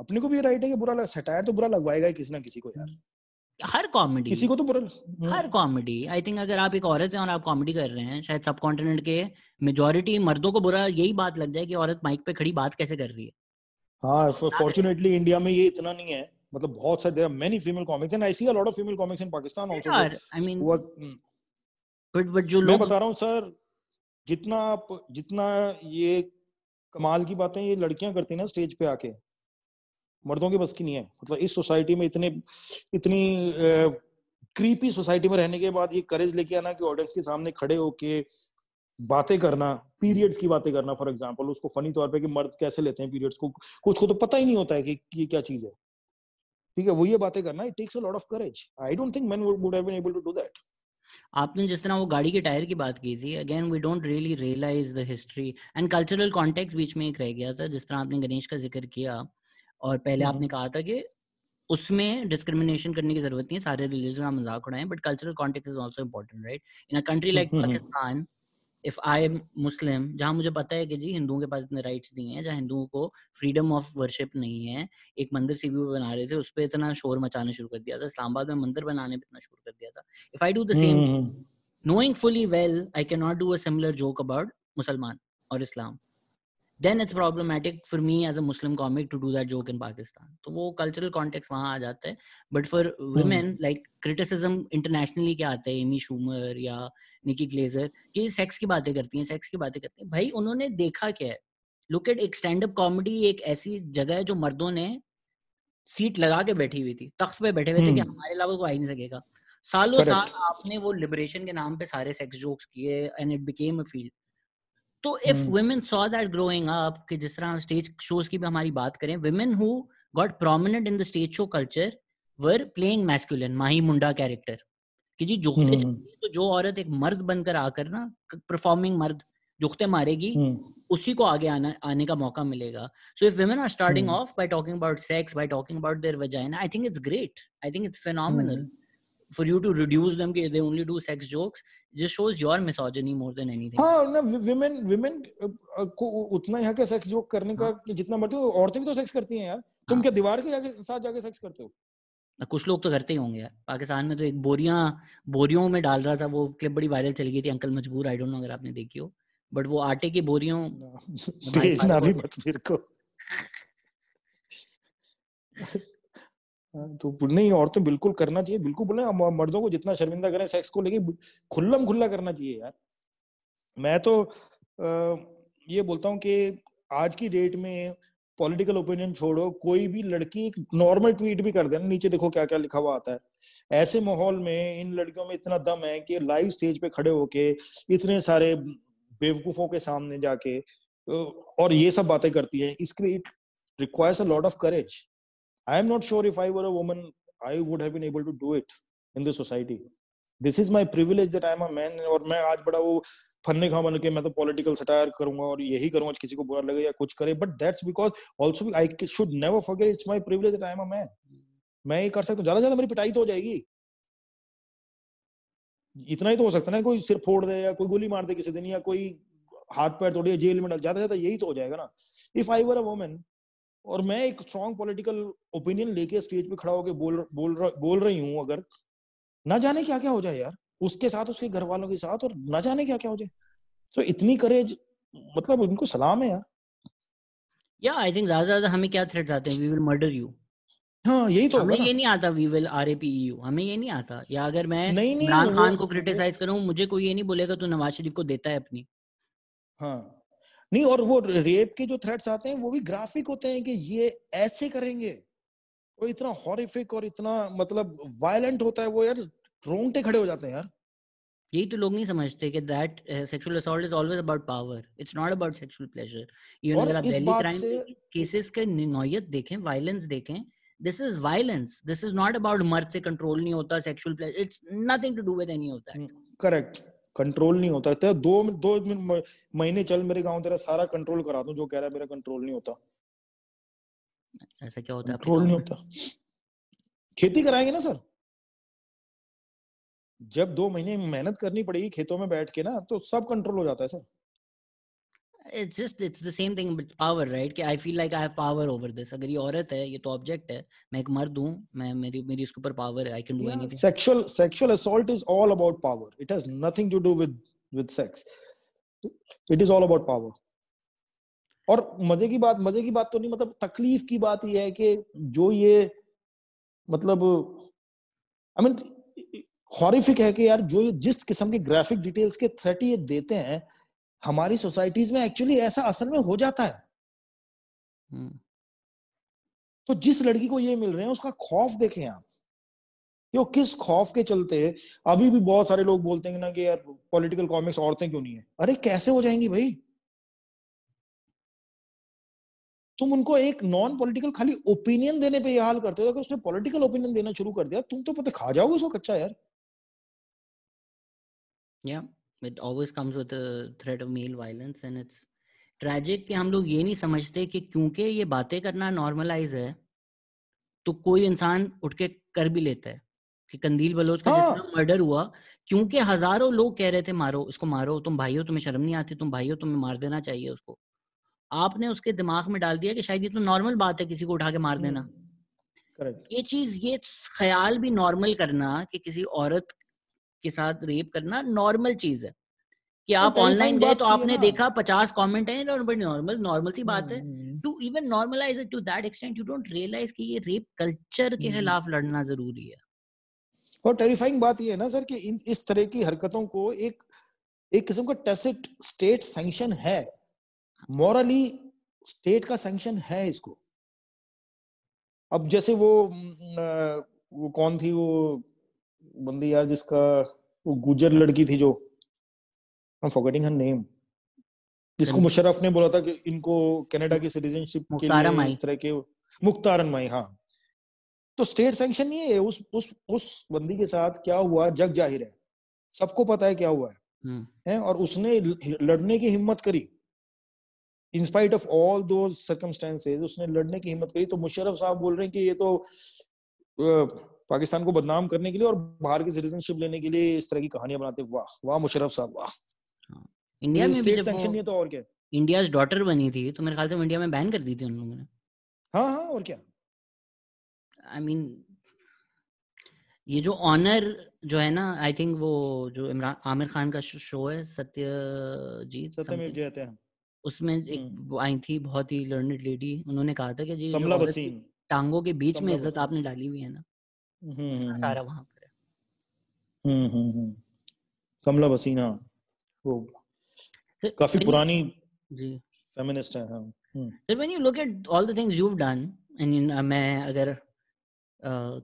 अपने को भी राइट है कि बुरा सटायर तो बुरा लगवाएगा ही किसी ना किसी को यार हर कॉमेडी किसी को तो बुरा हम्म। हर कॉमेडी आई थिंक अगर आप एक औरत हैं और आप कॉमेडी कर रहे हैं शायद सब कॉन्टिनेंट के मेजोरिटी मर्दों को बुरा यही बात लग जाए कि औरत माइक पे खड़ी बात कैसे कर रही है हाँ फॉर्चुनेटली इंडिया में ये इतना नहीं है मतलब बहुत सारे there are many female comics and I see a lot of female comics in Pakistan also I mean but but जो लोग मैं बता रहा हूं सर जितना आप जितना ये कमाल की बातें ये लड़कियां करती ना स्टेज पे आके मर्दों के बस की नहीं है मतलब इस सोसाइटी में इतने इतनी क्रीपी सोसाइटी में रहने के बाद ये करेज लेके आना कि ऑडियंस के सामने खड़े होके बातें करना पीरियड्स की बातें करना फॉर एग्जाम्पल उसको फनी तौर पे कि मर्द कैसे लेते हैं पीरियड्स को कुछ को तो पता ही नहीं होता है कि ये क्या चीज है ठीक है वो ये बातें करना it takes a lot of courage I don't think men would have been able to do that आपने जिस तरह वो गाड़ी के टायर की बात की थी again we don't really realise the history and cultural context बीच में एक रह गया था जिस तरह आपने गणेश का जिक्र किया और पहले हम्म। आपने कहा था कि उसमें डिस्क्रिमिनेशन करने की जरूरत नहीं है सारे रिलीजन का मजाक उड़ाएं but cultural context is also important right in a country like Pakistan if I am Muslim जहां मुझे पता है कि जी हिंदुओं के पास इतने राइट्स दिए हैं जहां हिंदुओं को फ्रीडम ऑफ वर्शिप नहीं है एक मंदिर सीवी बना रहे थे उस पर इतना शोर मचाना शुरू कर दिया था इस्लामाबाद में मंदिर बनाने पर इतना शोर कर दिया था if I do the same knowing fully well I can not do a similar joke about मुसलमान और इस्लाम then it's problematic for me as a Muslim comic to do that joke in Pakistan तो वो कल्चरल कॉन्टेक्स्ट वहाँ आ जाता है but for women like criticism internationally क्या आता है एमी शूमर या निकी ग्लेजर ये सेक्स की बातें करती हैं सेक्स की बातें करती हैं भाई उन्होंने देखा क्या है लुक एट एक स्टैंड अप कॉमेडी एक ऐसी जगह है जो मर्दों ने सीट लगा के बैठी हुई थी तख्त पे बैठे हुए थे कि हम्म। हमारे अलावा कोई आ ही नहीं सकेगा सालों साल आपने वो लिबरेशन के नाम पे सारे सेक्स जोक्स किए and it became a field तो if women saw that growing up कि जिस तरह स्टेज शोज की भी हमारी बात करें women who got prominent in the stage show culture were playing masculine माही मुंडा कैरेक्टर कि जी जोखते हम्म। तो जो औरत एक मर्द बनकर आकर ना परफॉर्मिंग मर्द जोखते मारेगी हम्म। उसी को आगे आना आने का मौका मिलेगा so if women are starting off by talking about sex by talking about their vagina I think it's great I think it's phenomenal for you to reduce them they only do sex jokes just shows your misogyny more than anything ha ना women women ko utna hi का sex joke karne ka jitna मर्द ho aurte bhi to sex karti hain yaar tum kya diwar ke जाके साथ जाके sex करते हो कुछ लोग तो करते ही होंगे यार पाकिस्तान में तो एक बोरिया बोरियों में डाल रहा था वो क्लिप बड़ी वायरल चली गई थी अंकल मजबूर आई डोंट नो अगर आपने देखी हो बट वो आटे की बोरियों भेजना भी मत मेरे को तो नहीं औरतें तो बिल्कुल करना चाहिए बिल्कुल बोले मर्दों को जितना शर्मिंदा करें सेक्स को लेकिन खुल्लम खुल्ला करना चाहिए यार मैं तो ये बोलता हूँ कि आज की डेट में पॉलिटिकल ओपिनियन छोड़ो कोई भी लड़की नॉर्मल ट्वीट भी कर देना नीचे देखो क्या क्या लिखा हुआ आता है ऐसे माहौल में इन लड़कियों में इतना दम है कि लाइव स्टेज पे खड़े होके इतने सारे बेवकूफों के सामने जाके और ये सब बातें करती है इसके लिए it requires a lot of courage I am not sure if I were a woman, I would have been able to do it in the society. This is my privilege that I am a man और मैं आज बड़ा वो फन्ने खा बन के मैं तो पॉलिटिकल सटायर करूंगा और यही करूंगा किसी को बुरा लगे या कुछ करे but that's because also I should never forget it's my privilege that a man मैं ये कर सकता हूँ ज्यादा ज्यादा मेरी पिटाई तो हो जाएगी इतना ही तो हो सकता है ना कोई सिर फोड़ दे या कोई गोली मार दे किसी दिन या कोई हाथ पैर तोड़े जेल में डल ज्यादा ज्यादा यही तो हो जाएगा ना if I were a women और मैं एक स्ट्रॉन्ग पॉलिटिकल ओपिनियन लेके स्टेज पे खड़ा होकर बोल बोल रह, बोल रही हूँ अगर ना जाने क्या क्या हो जाए यार उसके साथ उसके घर वालों के साथ और ना जाने क्या क्या हो जाए सो so, इतनी करेज मतलब उनको सलाम है यार या आई थिंक ज्यादा ज्यादा हमें क्या थ्रेट आते हैं वी विल मर्डर यू हाँ यही तो हमें ये नहीं आता we will R A P you हमें ये नहीं आता या अगर मैं इमरान खान को क्रिटिसाइज करूं मुझे कोई ये नहीं बोलेगा तू नवाज शरीफ को देता है अपनी हाँ नहीं और वो रेप के जो थ्रेट्स आते हैं वो भी ग्राफिक होते हैं कि ये ऐसे करेंगे वो इतना हॉरिफिक और इतना मतलब वायलेंट होता है वो यार रोंगटे खड़े हो जाते हैं यार यही तो लोग नहीं समझते कि that sexual assault is always about power it's not about sexual pleasure you know अगर आप दिल्ली क्राइम केसेस के नौयत देखें वायलेंस देखें this is violence this is not about मर्द से कंट्रोल नहीं होता sexual pleasure it's nothing to do with any of that correct control नहीं होता तेरा दो दो महीने चल मेरे गांव तेरा सारा कंट्रोल करा दूं जो कह रहा है मेरा कंट्रोल नहीं होता अच्छा, ऐसा क्या होता है कंट्रोल नहीं होता खेती कराएंगे ना सर जब दो महीने मेहनत करनी पड़ेगी खेतों में बैठ के ना तो सब कंट्रोल हो जाता है sir it's just it's the same thing with power right कि I feel like I have power over this अगर ये औरत है ये तो ऑब्जेक्ट है मैं एक मर्द हूं मैं मेरी मेरी इसके ऊपर पावर है I can do anything sexual sexual assault is all about power it has nothing to do with with sex it is all about power और मजे की बात मजे की बात तो नहीं मतलब तकलीफ की बात यह है कि जो ये मतलब आई मीन हॉरिफिक है कि यार जो जिस किस्म के ग्राफिक डिटेल्स के थर्टी ये देते हैं हमारी सोसाइटीज में एक्चुअली ऐसा असल में हो जाता है हम्म। तो जिस लड़की को ये मिल रहे हैं उसका खौफ देखें आप यो किस खौफ के चलते अभी भी बहुत सारे लोग बोलते हैं ना कि यार पॉलिटिकल कॉमिक्स औरतें क्यों नहीं है अरे कैसे हो जाएंगी भाई तुम उनको एक नॉन पॉलिटिकल खाली ओपिनियन देने पे हाल करते हो अगर उसने पॉलिटिकल ओपिनियन देना शुरू कर दिया तुम तो पता खा जाओगे उसको कच्चा यार yeah. it always comes with the threat of male violence and it's tragic कि हम लोग ये नहीं समझते कि क्योंकि ये बातें करना नॉर्मलाइज है तो कोई इंसान उठ के कर भी लेता है कि कंदील बलोच का हाँ। मर्डर हुआ क्योंकि हजारों लोग कह रहे थे मारो इसको मारो तुम भाई हो तुम्हें शर्म नहीं आती तुम भाई हो तुम्हें मार देना चाहिए उसको आपने उसके दिमाग में डाल दिया कि शायद ये तो नॉर्मल बात है किसी को उठा के मार देना हम्म, ये चीज ये ख्याल भी नॉर्मल करना कि किसी औरत के साथ रेप करना नॉर्मल चीज है कि तो आप ऑनलाइन गए तो आपने देखा पचास कॉमेंट है और बड़ी नॉर्मल नॉर्मल सी बात है hmm. To even normalise to that extent you don't realise कि ये रेप कल्चर के हम्म। खिलाफ लड़ना जरूरी है और टेरिफाइंग बात ये है ना सर कि इन इस तरह की हरकतों को एक एक किस्म का टेसिट स्टेट सैंक्शन है मॉरली स्टेट का सैंक्शन है इसको अब जैसे वो वो कौन थी वो बंदी यार जिसका वो गुजर लड़की थी जो I am forgetting her name जिसको मुशर्रफ ने बोला था कि इनको कनाडा की सिटीजनशिप के लिए इस तरह के मुख्तारन माई हाँ तो स्टेट सेंक्शन नहीं है उस उस उस बंदी के साथ क्या हुआ जग जाहिर है सबको पता है क्या हुआ है, हम्म। है? और उसने लड़ने की हिम्मत करी in spite of all those circumstances उसने लड़ने की हिम्मत करी तो मुशर्रफ साहब बोल रहे हैं कि ये तो पाकिस्तान को बदनाम करने के लिए और बाहर की सिटीजनशिप लेने के लिए इस तरह की कहानियां बनाते वाह वाह मुशरफ साहब वाह हाँ। इंडिया में स्टेट सैंक्शन नहीं तो और क्या इंडियाज डॉटर बनी थी तो मेरे ख्याल से इंडिया में बैन कर दी थी उन लोगों ने हाँ हाँ और क्या आई I मीन mean, ये जो ऑनर जो है ना आई थिंक वो जो इमरान आमिर खान का शो है सत्यजीत सत्यमेव जयते उसमें एक हम्म। आई थी बहुत ही लर्नेड लेडी उन्होंने कहा था कि जी टांगों के बीच में इज्जत आपने डाली हुई है ना हम्म, हम्म, हम्म। वहां पर कमला बसीना वो काफी पुरानी जी फेमिनिस्ट है sir when you look at all the things you have done and मैं अगर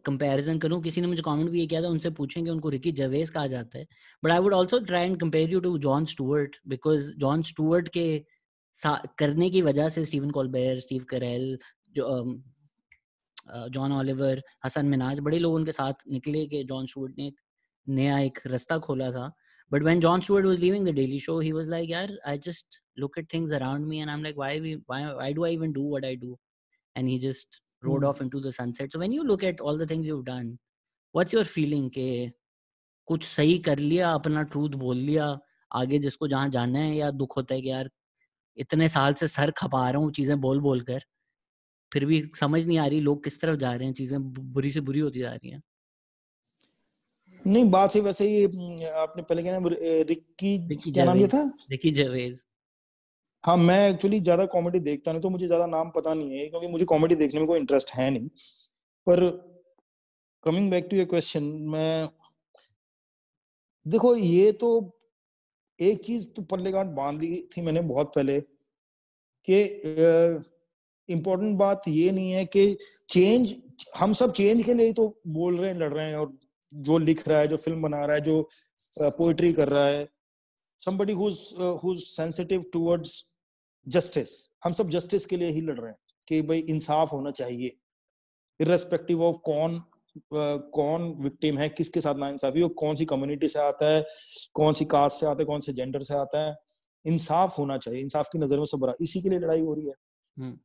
कंपैरिजन uh, करूं किसी ने मुझे कमेंट भी ये किया था उनसे उनको रिकी जवेस कहा जाता है but I would also try and compare you to Jon Stewart because Jon Stewart के करने की वजह से स्टीवन कॉलबेयर स्टीव करेल जो um, John Oliver Hasan Minhaj बड़े लोग उनके साथ निकले कि जॉन स्टूवर्ट ने एक नया एक रास्ता खोला था but when Jon Stewart was leaving the daily show he was like यार I just look at things around me and I am like why we why do I even do what I do and he just rode off in to the sunset sunset so when you look at all the things you've done what's your के कुछ सही कर लिया अपना truth बोल लिया आगे जिसको जहाँ जाना है या दुख होता है कि यार इतने साल से सर खपा रहा हूँ चीजें बोल बोल कर फिर भी समझ नहीं आ रही लोग किस तरफ जा रहे हैं चीजें बुरी से बुरी होती जा रही हैं नहीं बात ही वैसे ही आपने पहले क्या रिक्की, रिक्की क्या नाम ये था रिक्की जवेज हाँ मैं एक्चुअली ज्यादा कॉमेडी देखता नहीं तो मुझे ज्यादा नाम पता नहीं है क्योंकि मुझे कॉमेडी देखने में कोई इंटरेस्ट है नहीं पर coming back to your question मैं देखो ये तो एक चीज तो पल्ले गांठ बांध ली थी मैंने बहुत पहले कि इम्पोर्टेंट बात ये नहीं है कि चेंज हम सब चेंज के लिए ही तो बोल रहे हैं लड़ रहे हैं और जो लिख रहा है जो फिल्म बना रहा है जो पोइट्री कर रहा है somebody who's uh, who's sensitive towards justice हम सब justice के लिए ही लड़ रहे हैं कि भाई इंसाफ होना चाहिए इरेस्पेक्टिव ऑफ कौन uh, कौन विक्टिम है किसके साथ ना इंसाफी कौन सी कम्युनिटी से आता है कौन सी कास्ट से आता है कौन से जेंडर से आता है इंसाफ होना चाहिए इंसाफ की नजर में सब बड़ा इसी के लिए लड़ाई हो रही है हम्म।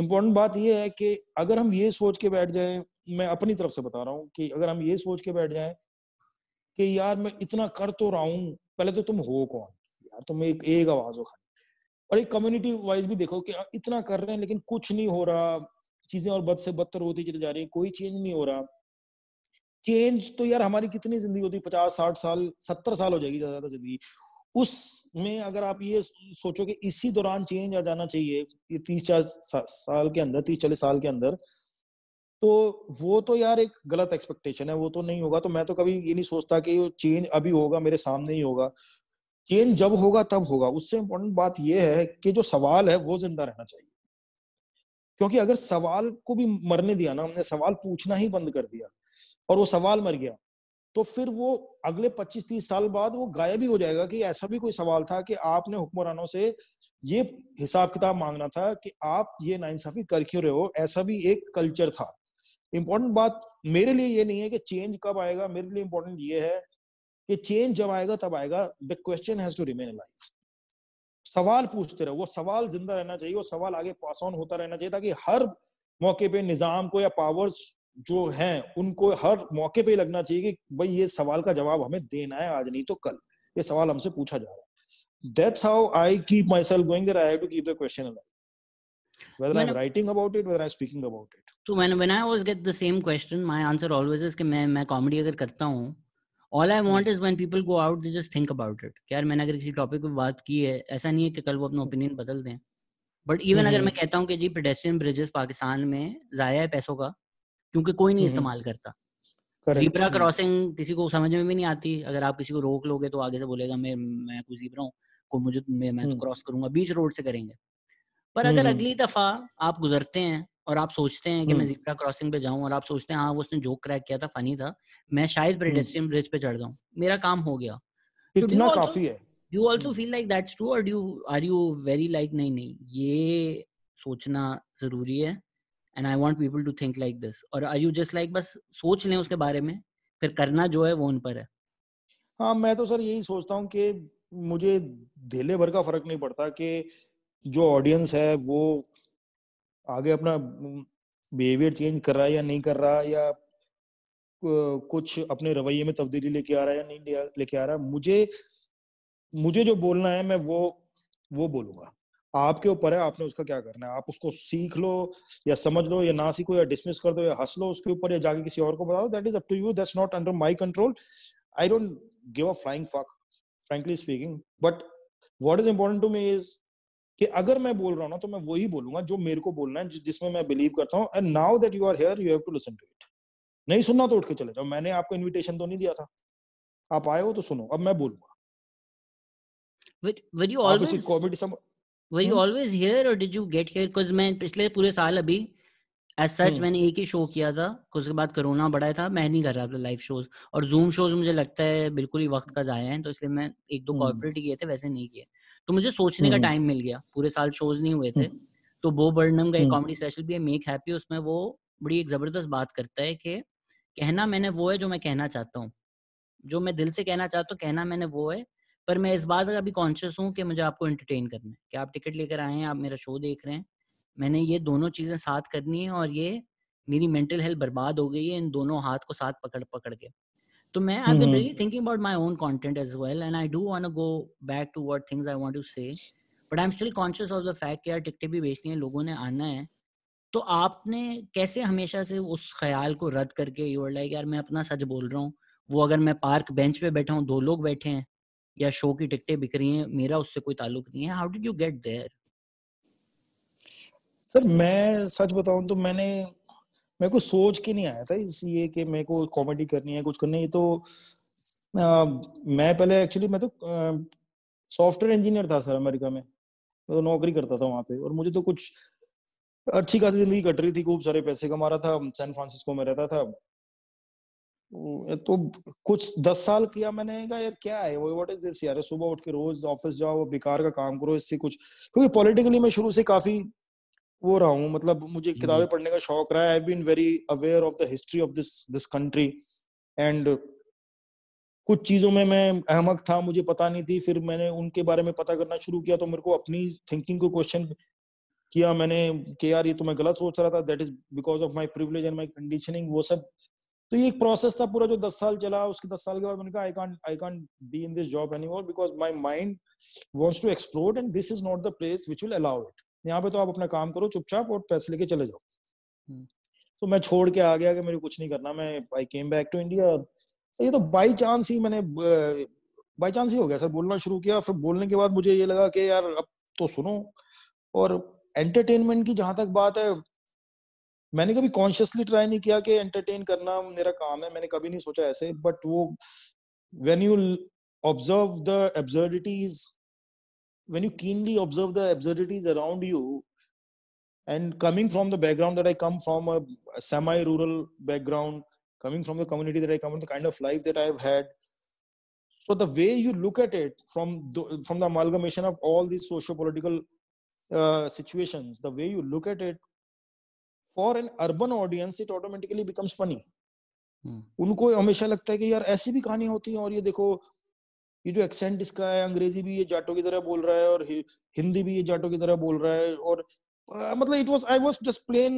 इम्पोर्टेंट बात यह है कि अगर हम ये सोच के बैठ जाए मैं अपनी तरफ से बता रहा हूँ कि अगर हम ये सोच के बैठ जाए कि यार मैं इतना कर तो रहा हूँ पहले तो तुम हो कौन यार तुम एक एक आवाज हो खाली और एक कम्युनिटी वाइज भी देखो कि हाँ, इतना कर रहे हैं लेकिन कुछ नहीं हो रहा चीजें और बद से बदतर होती चली जा रही है कोई चेंज नहीं हो रहा चेंज तो यार हमारी कितनी जिंदगी होती है पचास साठ साल सत्तर साल हो जाएगी ज्यादा जिंदगी उसमें अगर आप ये सोचो कि इसी दौरान चेंज आ जाना चाहिए ये तीस चालीस सा, साल के अंदर तीस चालीस साल के अंदर तो वो तो यार एक गलत एक्सपेक्टेशन है वो तो नहीं होगा तो मैं तो कभी ये नहीं सोचता कि वो चेंज अभी होगा मेरे सामने ही होगा चेंज जब होगा तब होगा उससे इम्पोर्टेंट बात यह है कि जो सवाल है वो जिंदा रहना चाहिए क्योंकि अगर सवाल को भी मरने दिया ना हमने सवाल पूछना ही बंद कर दिया और वो सवाल मर गया तो फिर वो अगले 25-30 साल बाद वो गायब ही हो जाएगा कि ऐसा भी कोई सवाल था कि आपने हुक्मरानों से ये हिसाब किताब मांगना था कि आप ये नाइंसाफी कर क्यों रहे हो ऐसा भी एक कल्चर था इम्पोर्टेंट बात मेरे लिए ये नहीं है कि चेंज कब आएगा मेरे लिए इम्पोर्टेंट ये है कि चेंज जब आएगा तब आएगा the question has to remain life सवाल पूछते रहो वो सवाल जिंदा रहना चाहिए वो सवाल आगे पास ऑन होता रहना चाहिए ताकि हर मौके पे निजाम को या पावर्स जो हैं उनको हर मौके पे लगना चाहिए कि भाई ये सवाल का जवाब हमें देना है आज नहीं तो कल ये सवाल हमसे पूछा जा रहा है that's how I keep myself going I have to keep the question alive whether i'm writing about it whether i'm speaking about it so तो when when i always get the same question my answer always is कि मैं मैं comedy अगर करता हूँ all I want is when people go out they just think about it यार मैंने अगर किसी टॉपिक पे बात की है ऐसा नहीं है कि कल वो अपना ओपिनियन हम्म। बदल दें बट इवन अगर हम्म। मैं कहता हूँ कि जी पेडेस्ट्रियन ब्रिजेस पाकिस्तान में जाया है पैसों का क्योंकि कोई नहीं हम्म। इस्तेमाल करता जीब्रा क्रॉसिंग किसी को समझ में भी नहीं आती अगर आप किसी को रोक लोगे तो आगे से बोलेगा मैं मैं कोई जीब्रा हूँ को मुझे मैं, तो क्रॉस हम्म। करूंगा बीच रोड से करेंगे पर अगर हम्म। अगली दफा आप गुजरते हैं और आप सोचते हैं कि मैं जीब्रा क्रॉसिंग पे जाऊं और आप सोचते हैं हाँ वो उसने जोक क्रैक किया था फनी था मैं शायद पेडेस्ट्रियन ब्रिज पे चढ़ जाऊं मेरा काम हो गया इतना काफी है you also feel like that's true और you are you very like नहीं नहीं ये सोचना जरूरी है and I want people to think like this और आई यू जस्ट लाइक बस सोच लें उसके बारे में फिर करना जो है वो उन पर है हाँ मैं तो सर यही सोचता हूँ कि मुझे धेले भर का फर्क नहीं पड़ता कि जो ऑडियंस है वो आगे अपना बिहेवियर चेंज कर रहा है या नहीं कर रहा या कुछ अपने रवैये में तब्दीली लेके आ रहा है या नहीं लेके आ रहा मुझे मुझे जो बोलना है मैं वो वो बोलूंगा आपके ऊपर है आपने उसका क्या करना है आप उसको सीख लो या समझ लो या ना सीखो या डिसमिस कर दो या हंस लो उसके ऊपर या जाके किसी और को बताओ that is up to you that's not under my control I don't give a flying fuck frankly speaking but what is important to me is कि अगर मैं बोल रहा हूँ ना तो मैं वही बोलूंगा जो मेरे को बोलना है जिसमें मैं बिलीव करता हूँ and now that you are here you have to listen to it नहीं सुनना तो उठ के चले जाओ मैंने आपको इनविटेशन तो नहीं दिया था आप आए हो तो सुनो अब मैं बोलूंगा Would, would you always... were you hmm. always here or did you get here because मैं पिछले पूरे साल अभी such सच hmm. मैंने एक ही शो किया था उसके बाद कोरोना बढ़ा था मैं नहीं कर रहा था लाइव शोज और जूम शोज मुझे लगता है बिल्कुल ही वक्त का जाया है तो इसलिए मैं एक दो कॉर्पोरेट hmm. किए थे वैसे नहीं किए तो मुझे सोचने का टाइम मिल गया पूरे साल शोज नहीं हुए थे तो बो बर्नम का एक कॉमेडी स्पेशल भी है मेक हैप्पी उसमें वो बड़ी एक जबरदस्त बात करता है कि कहना मैंने वो है जो मैं कहना चाहता हूँ जो मैं दिल से कहना चाहता हूँ कहना मैंने वो है पर मैं इस बात का भी कॉन्शियस हूँ कि मुझे आपको एंटरटेन करना है कि आप टिकट लेकर आए हैं आप मेरा शो देख रहे हैं मैंने ये दोनों चीज़ें साथ करनी है और ये मेरी मेंटल हेल्थ बर्बाद हो गई है इन दोनों हाथ को साथ पकड़ पकड़ के तो मैं I been really thinking about my own content as well and I do want to go back to what things I want to say but I am still conscious of the fact कि यार टिकटें भी बेचनी है लोगों ने आना है तो आपने कैसे हमेशा से उस ख्याल को रद्द करके यू लाइक यार मैं अपना सच बोल रहा हूँ वो अगर मैं पार्क बेंच पे बैठा हूँ दो लोग बैठे हैं या शो की टिकटें बिक रही हैं मेरा उससे कोई ताल्लुक नहीं है how did you get there sir मैं सच बताऊं तो मैंने मेरे को सोच के नहीं आया था इसलिए कि मेरे को कॉमेडी करनी है कुछ करनी है तो आ, मैं पहले एक्चुअली मैं तो सॉफ्टवेयर इंजीनियर था सर अमेरिका में मैं तो नौकरी करता था वहां पे और मुझे तो कुछ अच्छी खासी जिंदगी कट रही थी खूब सारे पैसे कमा रहा था सैन फ्रांसिस्को में रहता था तो कुछ दस साल किया मैंने कहा यार क्या है व्हाट इज दिस यार सुबह उठ के रोज ऑफिस जाओ बेकार का काम करो इससे कुछ क्योंकि पॉलिटिकली मैं शुरू से काफी वो रहा हूँ मतलब मुझे हम्म। किताबें पढ़ने का शौक रहा है I been very aware of the history of this this country and कुछ चीजों में मैं अहमक था मुझे पता नहीं थी फिर मैंने उनके बारे में पता करना शुरू किया तो मेरे को अपनी थिंकिंग को क्वेश्चन किया मैंने कि यार ये तो मैं गलत सोच रहा था that is because of my privilege and my conditioning वो सब तो ये एक प्रोसेस था पूरा जो दस साल चला उसके दस साल के बाद मैंने कहा I can't I can't be in this job anymore because my mind wants to explore and this is not the place which will allow it यहाँ पे तो आप अपना काम करो चुपचाप और पैसे लेके चले जाओ हम्म। तो मैं छोड़ के आ गया कि मुझे कुछ नहीं करना मैं I came back to India ये तो बाई चांस ही मैंने बाई चांस ही हो गया सर बोलना शुरू किया फिर बोलने के बाद मुझे ये लगा कि यार अब तो सुनो और एंटरटेनमेंट की जहां तक बात है मैंने कभी कॉन्शियसली ट्राई नहीं किया कि एंटरटेन करना मेरा काम है मैंने कभी नहीं सोचा ऐसे बट वो when you observe the absurdities when you keenly observe the absurdities around you and coming from the background that I come from a semi rural background coming from the community that I come the kind of life that I had so the way you look at it from from the amalgamation of all these socio political situation the way you look at it for an urban audience it automatically becomes funny उनको हमेशा लगता है कि यार ऐसी भी कहानी होती है और ये देखो ये जो एक्सेंट इसका है अंग्रेजी भी ये जाटो की तरह बोल रहा है और हिंदी भी ये जाटो की तरह बोल रहा है और uh, मतलब it was I was just plain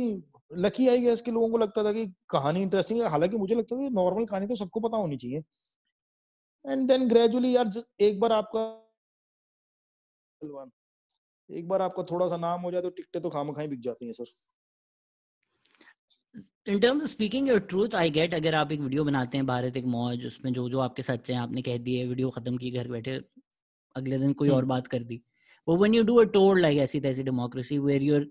lucky I guess के लोगों को लगता था कि कहानी इंटरेस्टिंग है हालांकि मुझे लगता था नॉर्मल कहानी तो सबको पता होनी चाहिए एंड देन ग्रेजुअली यार एक बार आपका एक बार आपका थोड़ा सा नाम हो जाए तो टिकटें तो खाम खाई बिक जाती हैं sir in terms of speaking your truth I get अगर आप एक वीडियो बनाते हैं भारत एक मौज उसमें जो जो आपके सच हैं आपने कह दिए वीडियो खत्म की घर बैठे अगले दिन कोई और हम्म। बात कर दी वो when you do a tour like ऐसी तैसी democracy where you are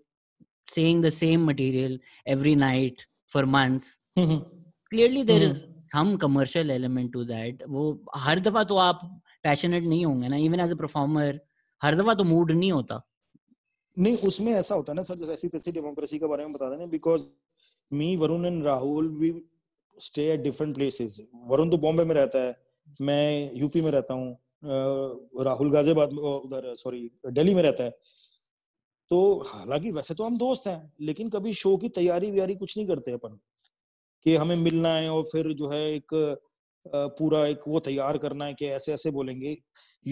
saying the same material every night for months clearly there is some commercial element to that वो हर दफा तो आप पैशनेट नहीं होंगे ना इवन एज अ परफॉर्मर हर दफा तो मूड नहीं होता नहीं उसमें ऐसा होता है ना सर जैसे ऐसी तैसी डेमोक्रेसी के बारे में बता रहे हैं because me varun and rahul we stay at different places varun तो बॉम्बे में रहता है मैं यूपी में रहता हूँ राहुल गाजियाबाद में उधर सॉरी दिल्ली में रहता है तो हालांकि वैसे तो हम दोस्त हैं लेकिन कभी शो की तैयारी व्यारी कुछ नहीं करते अपन कि हमें मिलना है और फिर जो है एक पूरा एक वो तैयार करना है कि ऐसे ऐसे बोलेंगे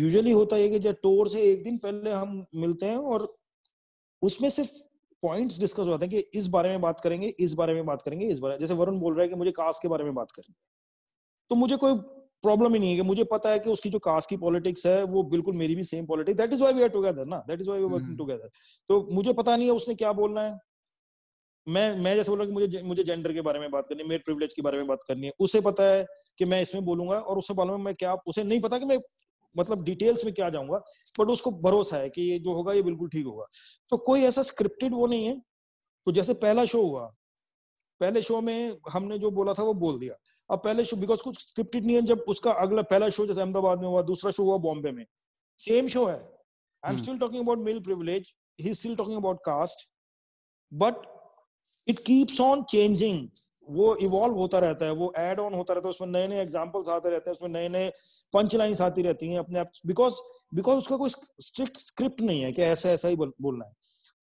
यूजुअली होता है कि जब टूर से एक दिन पहले हम मिलते हैं और उसमें सिर्फ पॉइंट्स डिस्कस होते हैं कि इस बारे में बात करेंगे इस बारे में बात करेंगे इस बारे जैसे वरुण बोल रहा है कि मुझे कास्ट के बारे में बात करेंगे तो मुझे कोई प्रॉब्लम ही नहीं है कि मुझे पता है कि उसकी जो कास्ट की पॉलिटिक्स है वो बिल्कुल मेरी भी same politics that is why we are together ना that is why we working together तो मुझे पता नहीं है उसने क्या बोलना है मैं मैं जैसे बोल रहा कि मुझे मुझे जेंडर के बारे में बात करनी है मेरे प्रिविलेज के बारे में बात करनी है उसे पता है कि मैं इसमें बोलूंगा और उसे मालूम मैं क्या उसे नहीं पता कि मैं मतलब डिटेल्स में क्या जाऊंगा बट उसको भरोसा है कि ये जो होगा ये बिल्कुल ठीक होगा तो कोई ऐसा स्क्रिप्टेड वो नहीं है तो जैसे पहला शो हुआ पहले शो में हमने जो बोला था वो बोल दिया अब पहले शो बिकॉज कुछ स्क्रिप्टेड नहीं है जब उसका अगला पहला शो जैसे अहमदाबाद में हुआ दूसरा शो हुआ बॉम्बे में सेम शो है I am still talking about male privilege he still talking about caste but it keeps on changing वो इवॉल्व होता रहता है वो एड ऑन होता रहता है उसमें नए नए एग्जाम्पल्स आते रहते हैं उसमें नए नए पंच लाइन्स आती रहती हैं अपने आप बिकॉज बिकॉज उसका कोई स्ट्रिक्ट स्क्रिप्ट नहीं है कि ऐसा ऐसा ही बोलना है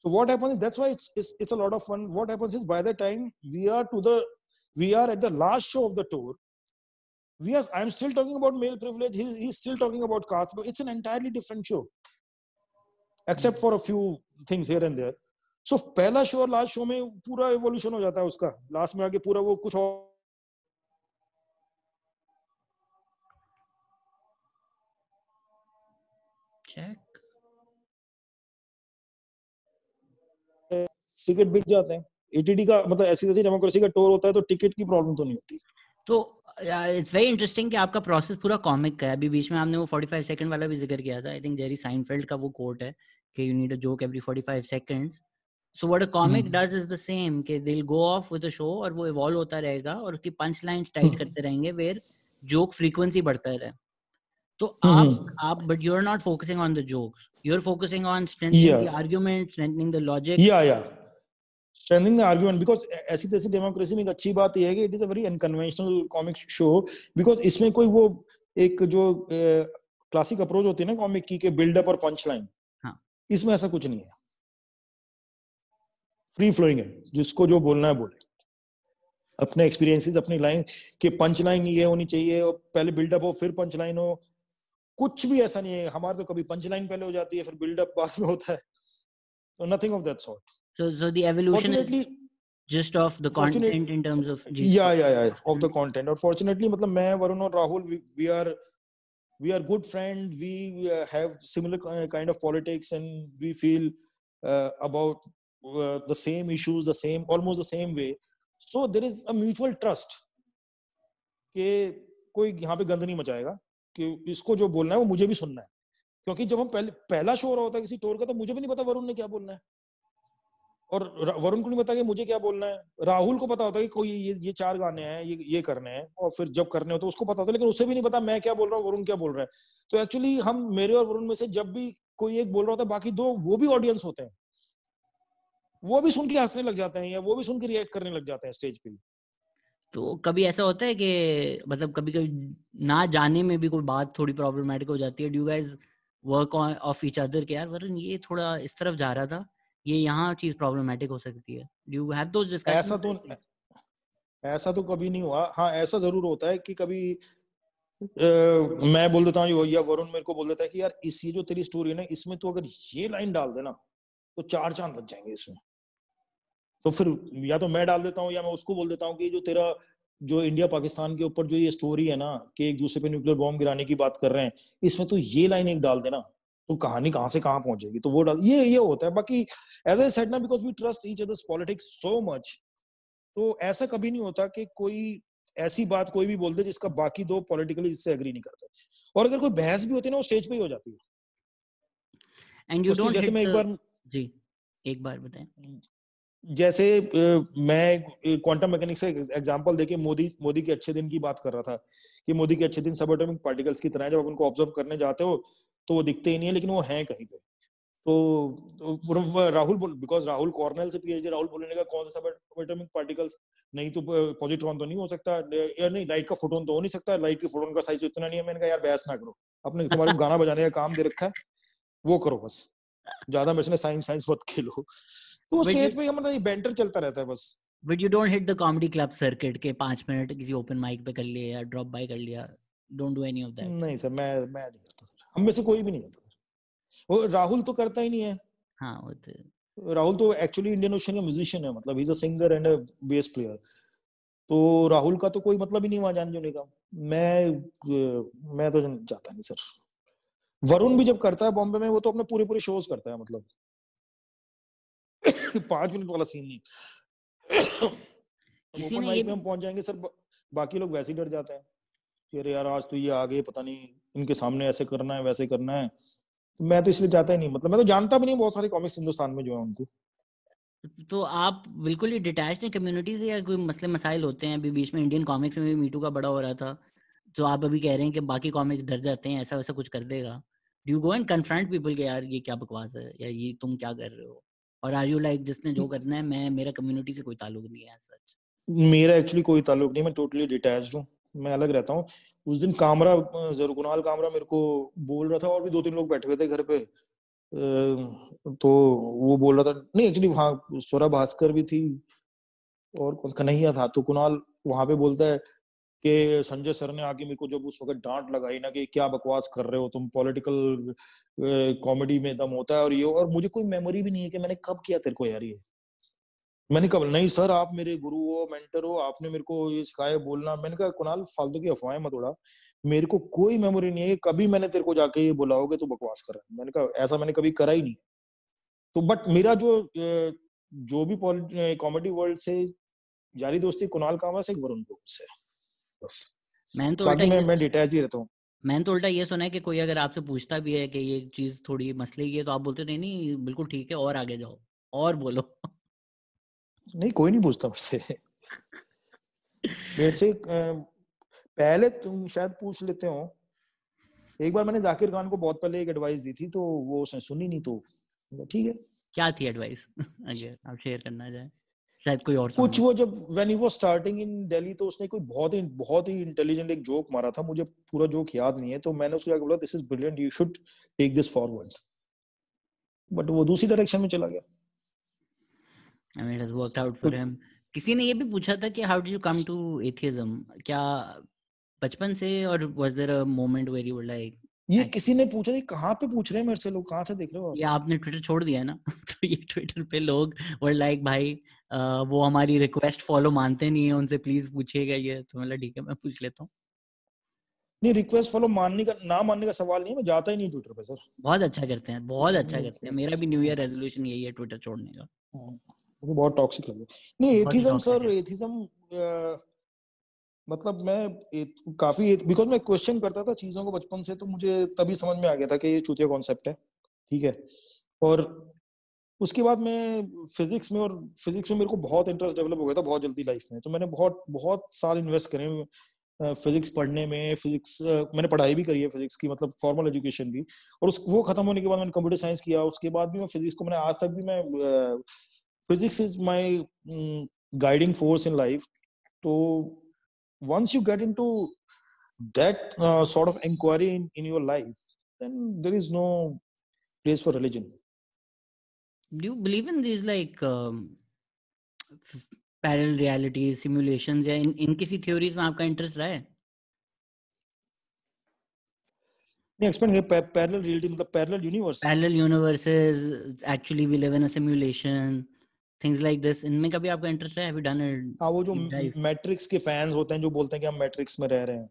so what happen that's why it's it's a lot of fun what happens is by the time we are to the we are at the last show of the tour we are I am still talking about male privilege still talking about caste it's an entirely different show except for a few things here and there so so, पहला show और लास्ट show में पूरा evolution हो जाता है उसका last में आके पूरा वो कुछ और टिकट बिक जाते हैं एटीडी का मतलब ऐसी जैसी डेमोक्रेसी का टोर होता है तो टिकट की प्रॉब्लम तो नहीं होती तो इट्स वेरी इंटरेस्टिंग कि आपका प्रोसेस पूरा कॉमिक का है अभी बीच में आपने वो 45 सेकंड वाला भी जिक्र किया था आई थिंक जेरी साइनफेल्ड का वो कोट है कि you need a joke every 45 seconds so what a comic does is the same कि they will go off with a show और वो इवॉल्व होता रहेगा और उसकी पंच लाइंस टाइट करते रहेंगे वेयर जोक फ्रीक्वेंसी बढ़ता रहे तो आप hmm. आप but you are not focusing on the jokes you are focusing on strengthening the argument strengthening the logic या या स्ट्रेंथनिंग द आर्गुमेंट बिकॉज ऐसी तैसी डेमोक्रेसी में एक अच्छी बात यह है कि it is a very unconventional comic show because इसमें कोई वो एक जो क्लासिक अप्रोच होती है ना कॉमिक की के बिल्डअप और पंच लाइन हाँ। इसमें ऐसा कुछ नहीं है फ्री फ्लोइंग है जिसको जो बोलना है बोले अपने एक्सपीरियंसेस अपनी लाइन के पंच लाइन ये होनी चाहिए और पहले बिल्डअप हो फिर पंच लाइन हो कुछ भी ऐसा नहीं है हमारे तो कभी पंच लाइन पहले हो जाती है फिर बिल्डअप बाद में होता है so nothing of that sort so so the evolution is just of the content in terms of GCP. yeah yeah yeah of the content unfortunately मतलब मैं वरुण और Rahul we, we are we are good friend we have similar kind of politics and we feel uh, about the same issues the same almost the same way so there is a mutual trust के कोई यहाँ पे gand नहीं मचाएगा कि इसको जो बोलना है वो मुझे भी सुनना है क्योंकि जब हम पहले पहला शो रहा होता है किसी टोर का तो मुझे भी नहीं पता वरुण ने क्या बोलना है और वरुण को नहीं पता कि मुझे क्या बोलना है राहुल को पता होता है कि कोई ये ये चार गाने हैं ये ये करने हैं और फिर जब करने हो तो उसको पता होता है लेकिन उसे भी नहीं पता मैं क्या बोल रहा हूँ वरुण क्या बोल रहा है तो एक्चुअली हम मेरे और वरुण में से जब भी कोई एक बोल रहा होता है बाकी दो वो भी ऑडियंस होते हैं वो भी सुन के हंसने लग जाते हैं या वो भी सुन के रिएक्ट करने लग जाते हैं स्टेज पे तो कभी ऐसा होता है कि मतलब कभी कभी ना जाने में भी कोई बात थोड़ी प्रॉब्लमेटिक हो जाती है do guys work on off each other के यार वरुण ये थोड़ा इस तरफ जा रहा था ये यहाँ चीज प्रॉब्लमेटिक हो सकती है डू हैव दोस डिस्कशन ऐसा तो ऐसा तो कभी नहीं हुआ हाँ ऐसा जरूर होता है कि कभी आ, मैं बोल देता हूँ या वरुण मेरे को बोल देता है कि यार इसी जो तेरी स्टोरी है ना इसमें तो अगर ये लाइन डाल देना तो चार चांद लग जाएंगे इसमें तो फिर या तो मैं डाल देता हूँ या मैं उसको बोल देता हूँ कि जो तेरा जो इंडिया पाकिस्तान के ऊपर जो ये स्टोरी है ना कि एक दूसरे पे न्यूक्लियर बॉम्ब गिराने की बात कर रहे हैं इसमें तो ये लाइन एक डाल देना तो कहानी कहाँ से कहाँ पहुंचेगी तो वो डाल ये ये होता है बाकी एज ए सेट ना because we trust each other's politics so much तो ऐसा कभी नहीं होता कि कोई ऐसी बात कोई भी बोल दे जिसका बाकी दो पॉलिटिकली इससे एग्री नहीं करते और अगर कोई बहस भी होती है ना वो स्टेज पे ही हो जाती है एंड यू डोंट जैसे मैं एक बार जी एक बार बताएं जैसे मैं क्वांटम मैकेनिक्स का एग्जांपल देके मोदी मोदी के अच्छे दिन की बात कर रहा था कि मोदी के अच्छे दिन सब एटॉमिक पार्टिकल्स की तरह है जब आप उनको ऑब्जर्व करने जाते हो तो वो दिखते ही नहीं है लेकिन वो हैं कहीं पे तो, तो राहुल बिकॉज राहुल कॉर्नल से पीएचडी राहुल बोलने का कौन सा सब एटॉमिक पार्टिकल्स नहीं तो पॉजिट्रॉन तो नहीं हो सकता यार नहीं लाइट का फोटोन तो हो नहीं सकता लाइट के फोटोन का साइज तो इतना नहीं है मैंने कहा यार बहस ना करो अपने तुम्हारे गाना बजाने का काम दे रखा है वो करो बस ज्यादा मेरे से साइंस साइंस बहुत खेलो तो वो स्टेज पे मतलब बैंटर चलता रहता है बस but you don't hit the comedy club circuit के 5 मिनट किसी ओपन माइक पे कर लिए या ड्रॉप बाय कर लिया don't do any of that नहीं सर मैं मैं नहीं करता हम में से कोई भी नहीं करता वो राहुल तो करता ही नहीं है हां वो तो राहुल तो एक्चुअली इंडियन ओशन का म्यूजिशियन है मतलब he is a singer and a bass player तो राहुल का तो कोई मतलब ही नहीं वहां जाने का मैं मैं तो जाता नहीं सर वरुण भी जब करता है बॉम्बे में वो तो अपने पूरे पूरे शोज करता है मतलब पांच मिनट वाला सीन नहीं किसी ने ये हम पहुंच जाएंगे सर बाकी लोग वैसे ही डर जाते हैं कि अरे यार आज तो ये आ गए पता नहीं इनके सामने ऐसे करना है वैसे करना है तो मैं तो इसलिए जाता ही नहीं मतलब मैं तो जानता भी नहीं बहुत सारे कॉमिक्स हिंदुस्तान में जो है उनको तो आप बिल्कुल ही डिटैच्ड हैं कम्युनिटी से या कोई मसले मसाइल होते हैं अभी बीच में इंडियन कॉमिक्स में भी मीटू का बड़ा हो रहा था जो आप अभी कह रहे हैं कि बाकी कॉमिक्स डर जाते हैं ऐसा वैसा कुछ कर देगा do you go and confront people के यार ये क्या बकवास है या ये तुम क्या कर रहे हो और आर यू लाइक जिसने जो करना है मैं मेरा कम्युनिटी से कोई ताल्लुक नहीं है सच मेरा एक्चुअली कोई ताल्लुक नहीं मैं टोटली डिटैच हूँ मैं अलग रहता हूँ उस दिन कामरा जरूर कुणाल कामरा मेरे को बोल रहा था और भी दो तीन लोग बैठे हुए थे घर पे तो वो बोल रहा था नहीं एक्चुअली वहाँ स्वरा भास्कर भी थी और कन्हैया था तो कुणाल वहां पे बोलता है कि संजय सर ने आके मेरे को जब उस वक्त डांट लगाई ना कि क्या बकवास कर रहे हो तुम पॉलिटिकल कॉमेडी में दम होता है और ये और मुझे कोई मेमोरी भी नहीं है कि मैंने कब किया तेरे को यार ये मैंने कहा नहीं सर आप मेरे गुरु हो मेंटर हो आपने मेरे को ये सिखाया बोलना मैंने कहा कुणाल फालतू की अफवाहें मत उड़ा मेरे को कोई मेमोरी नहीं है कभी मैंने तेरे को जाके ये बोला होगा तू बकवास कर रहा है मैंने कहा ऐसा मैंने कभी करा ही नहीं तो बट मेरा जो जो भी कॉमेडी वर्ल्ड से जारी दोस्ती कुणाल कामरा से वरुण से बस मैंने तो बाकी मैं मैं डिटैच ही रहता हूँ मैंने तो उल्टा ये सुना है कि कोई अगर आपसे पूछता भी है कि ये चीज थोड़ी मसले की है तो आप बोलते नहीं नहीं बिल्कुल ठीक है और आगे जाओ और बोलो नहीं कोई नहीं पूछता मुझसे मेरे से पहले तुम शायद पूछ लेते हो एक बार मैंने जाकिर खान को बहुत पहले एक एडवाइस दी थी तो वो उसने सुनी नहीं तो ठीक है क्या थी एडवाइस अगर आप शेयर करना चाहें शायद कोई और कुछ वो जब when he was starting in Delhi तो उसने कोई बहुत ही बहुत ही इंटेलिजेंट एक जोक मारा था मुझे पूरा जोक याद नहीं है तो मैंने उसको बोला this is brilliant you should take this forward but वो दूसरी डायरेक्शन में चला गया I mean it has worked out for him किसी ने ये भी पूछा था कि how did you come to atheism क्या बचपन से और was there a moment where you were like ये किसी ने पूछा था कहाँ पे पूछ रहे हैं मेरे से लोग कहाँ से देख रहे हो ये आपने ट्विटर छोड़ दिया है ना तो ये ट्विटर पे लोग वर लाइक भाई वो हमारी रिक्वेस्ट फॉलो मानते नहीं है उनसे प्लीज पूछिएगा ये तो मतलब ठीक है मैं पूछ लेता हूँ नहीं रिक्वेस्ट फॉलो मानने का ना मानने का सवाल नहीं है मैं जाता ही नहीं ट्विटर पे सर बहुत अच्छा करते हैं बहुत हम्म, अच्छा करते हैं मेरा भी न्यू ईयर रेजोल्यूशन यही है ट्विटर छोड़ने का मुझे हाँ, बहुत टॉक्सिक लगे नहीं एथिज्म सर एथिज्म मतलब मैं काफी बिकॉज मैं क्वेश्चन करता था चीजों को बचपन से तो मुझे तभी समझ में आ गया था कि ये चूतिया कॉन्सेप्ट है ठीक है और उसके बाद मैं फिजिक्स में और फिजिक्स में मेरे को बहुत इंटरेस्ट डेवलप हो गया था बहुत जल्दी लाइफ में तो मैंने बहुत बहुत साल इन्वेस्ट करे फिजिक्स पढ़ने में फिजिक्स मैंने पढ़ाई भी करी है फिजिक्स की मतलब फॉर्मल एजुकेशन भी और उस वो खत्म होने के बाद मैंने कंप्यूटर साइंस किया उसके बाद भी मैं फिजिक्स को मैंने आज तक भी मैं physics is my guiding force in life तो once you get into that sort of inquiry in your life then there is no place for religion do you believe in these like um, parallel realities simulations या in, in kisi theories mein आपका interest रहा है नहीं explain है parallel reality मतलब parallel universe parallel universes actually we live in a simulation things like this इनमें कभी आपका इंटरेस्ट है हैव यू डन इट हां वो जो मैट्रिक्स के फैंस होते हैं जो बोलते हैं कि हम मैट्रिक्स में रह रहे हैं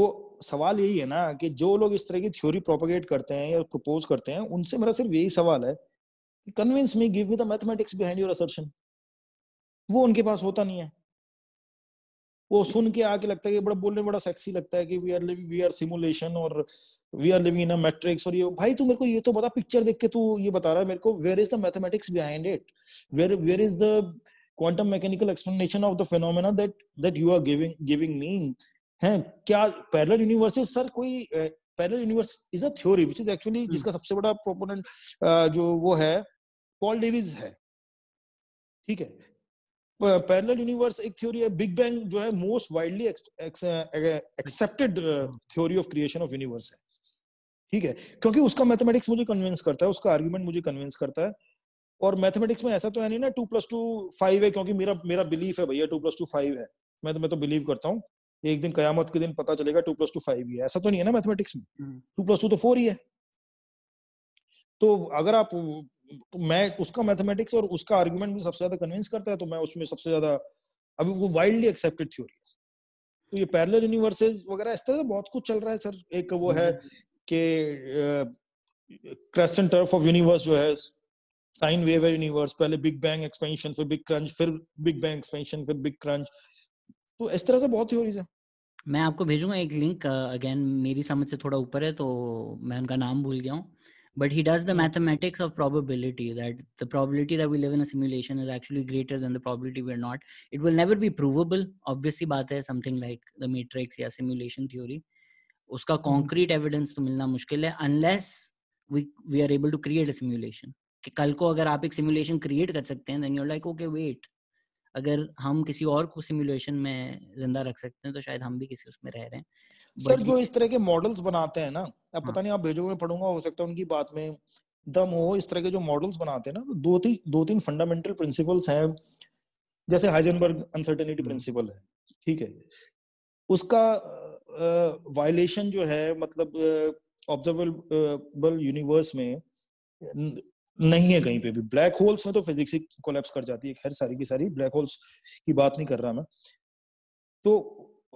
तो सवाल यही है ना कि जो लोग इस तरह की थ्योरी प्रोपोगेट करते हैं या प्रपोज करते हैं उनसे मेरा सिर्फ यही सवाल है convince me give me the mathematics behind your assertion वो उनके पास होता नहीं है वो सुन के आके लगता है कि बड़ा बोलने बड़ा सेक्सी लगता है कि we are living we are simulation और we are living in a matrix और ये भाई तू मेरे को ये तो बता पिक्चर देख के तू ये बता रहा है मेरे को where is the mathematics behind it where where is the quantum mechanical explanation of the phenomena that that you are giving giving me है क्या पैरेलल यूनिवर्स सर कोई parallel universe is a theory which is actually जिसका सबसे बड़ा proponent eh, जो वो है Paul Davey है ठीक है पैरेलल यूनिवर्स एक थ्योरी है बिग बैंग जो है most widely accepted theory of creation of universe है ठीक है क्योंकि उसका मैथमेटिक्स मुझे कन्विंस करता है उसका आर्ग्यूमेंट मुझे कन्विंस करता है और मैथमेटिक्स में ऐसा तो है नहीं ना टू प्लस टू फाइव है क्योंकि मेरा मेरा बिलीफ है भैया टू प्लस टू फाइव है मैं तो मैं तो बिलीव करता हूँ एक दिन कयामत के दिन पता चलेगा टू प्लस टू फाइव ही है ऐसा तो नहीं है ना मैथमेटिक्स में टू प्लस टू तो फोर ही है तो अगर आप तो मैं उसका मैथमेटिक्स और उसका आर्ग्यूमेंट मुझे सबसे ज्यादा कन्विंस करता है तो मैं उसमें सबसे ज्यादा अभी वो वाइल्डली एक्सेप्टेड थ्योरी है तो ये पैरेलल यूनिवर्सेस वगैरह इस तरह से बहुत कुछ चल रहा है सर एक वो है हम्म। कि क्रेस्ट टर्फ ऑफ यूनिवर्स जो है साइन वेव है यूनिवर्स पहले बिग बैंग एक्सपेंशन फिर बिग क्रंच फिर बिग बैंग एक्सपेंशन फिर बिग क्रंच तो इस तरह से बहुत थ्योरीज है मैं आपको भेजूंगा एक लिंक अगेन मेरी समझ से थोड़ा ऊपर है तो मैं उनका नाम भूल गया हूँ but he does the hmm. mathematics of probability that the probability that we live in a simulation is actually greater than the probability we're not it will never be provable obviously baat hai something like the matrix or simulation theory uska hmm. concrete evidence to milna mushkil hai unless we we are able to create a simulation कि कल को अगर आप एक simulation create कर सकते हैं then you like okay wait अगर हम किसी और को सिमुलेशन में जिंदा रख सकते हैं तो शायद हम भी किसी उसमें रह रहे हैं सर जो इस तरह के मॉडल्स बनाते हैं ना अब पता नहीं आप भेजोगे में पढ़ूंगा हो सकता है उनकी बात में दम हो इस तरह के जो मॉडल्स बनाते हैं ना तो दो तीन दो तीन फंडामेंटल प्रिंसिपल्स हैं जैसे हाइजनबर्ग अनसर्टेनिटी प्रिंसिपल है ठीक है उसका वायलेशन जो है मतलब ऑब्जर्वेबल यूनिवर्स में नहीं है कहीं पे भी ब्लैक होल्स में तो फिजिक्स ही कोलैप्स कर जाती है खैर सारी की सारी ब्लैक होल्स की बात नहीं कर रहा मैं तो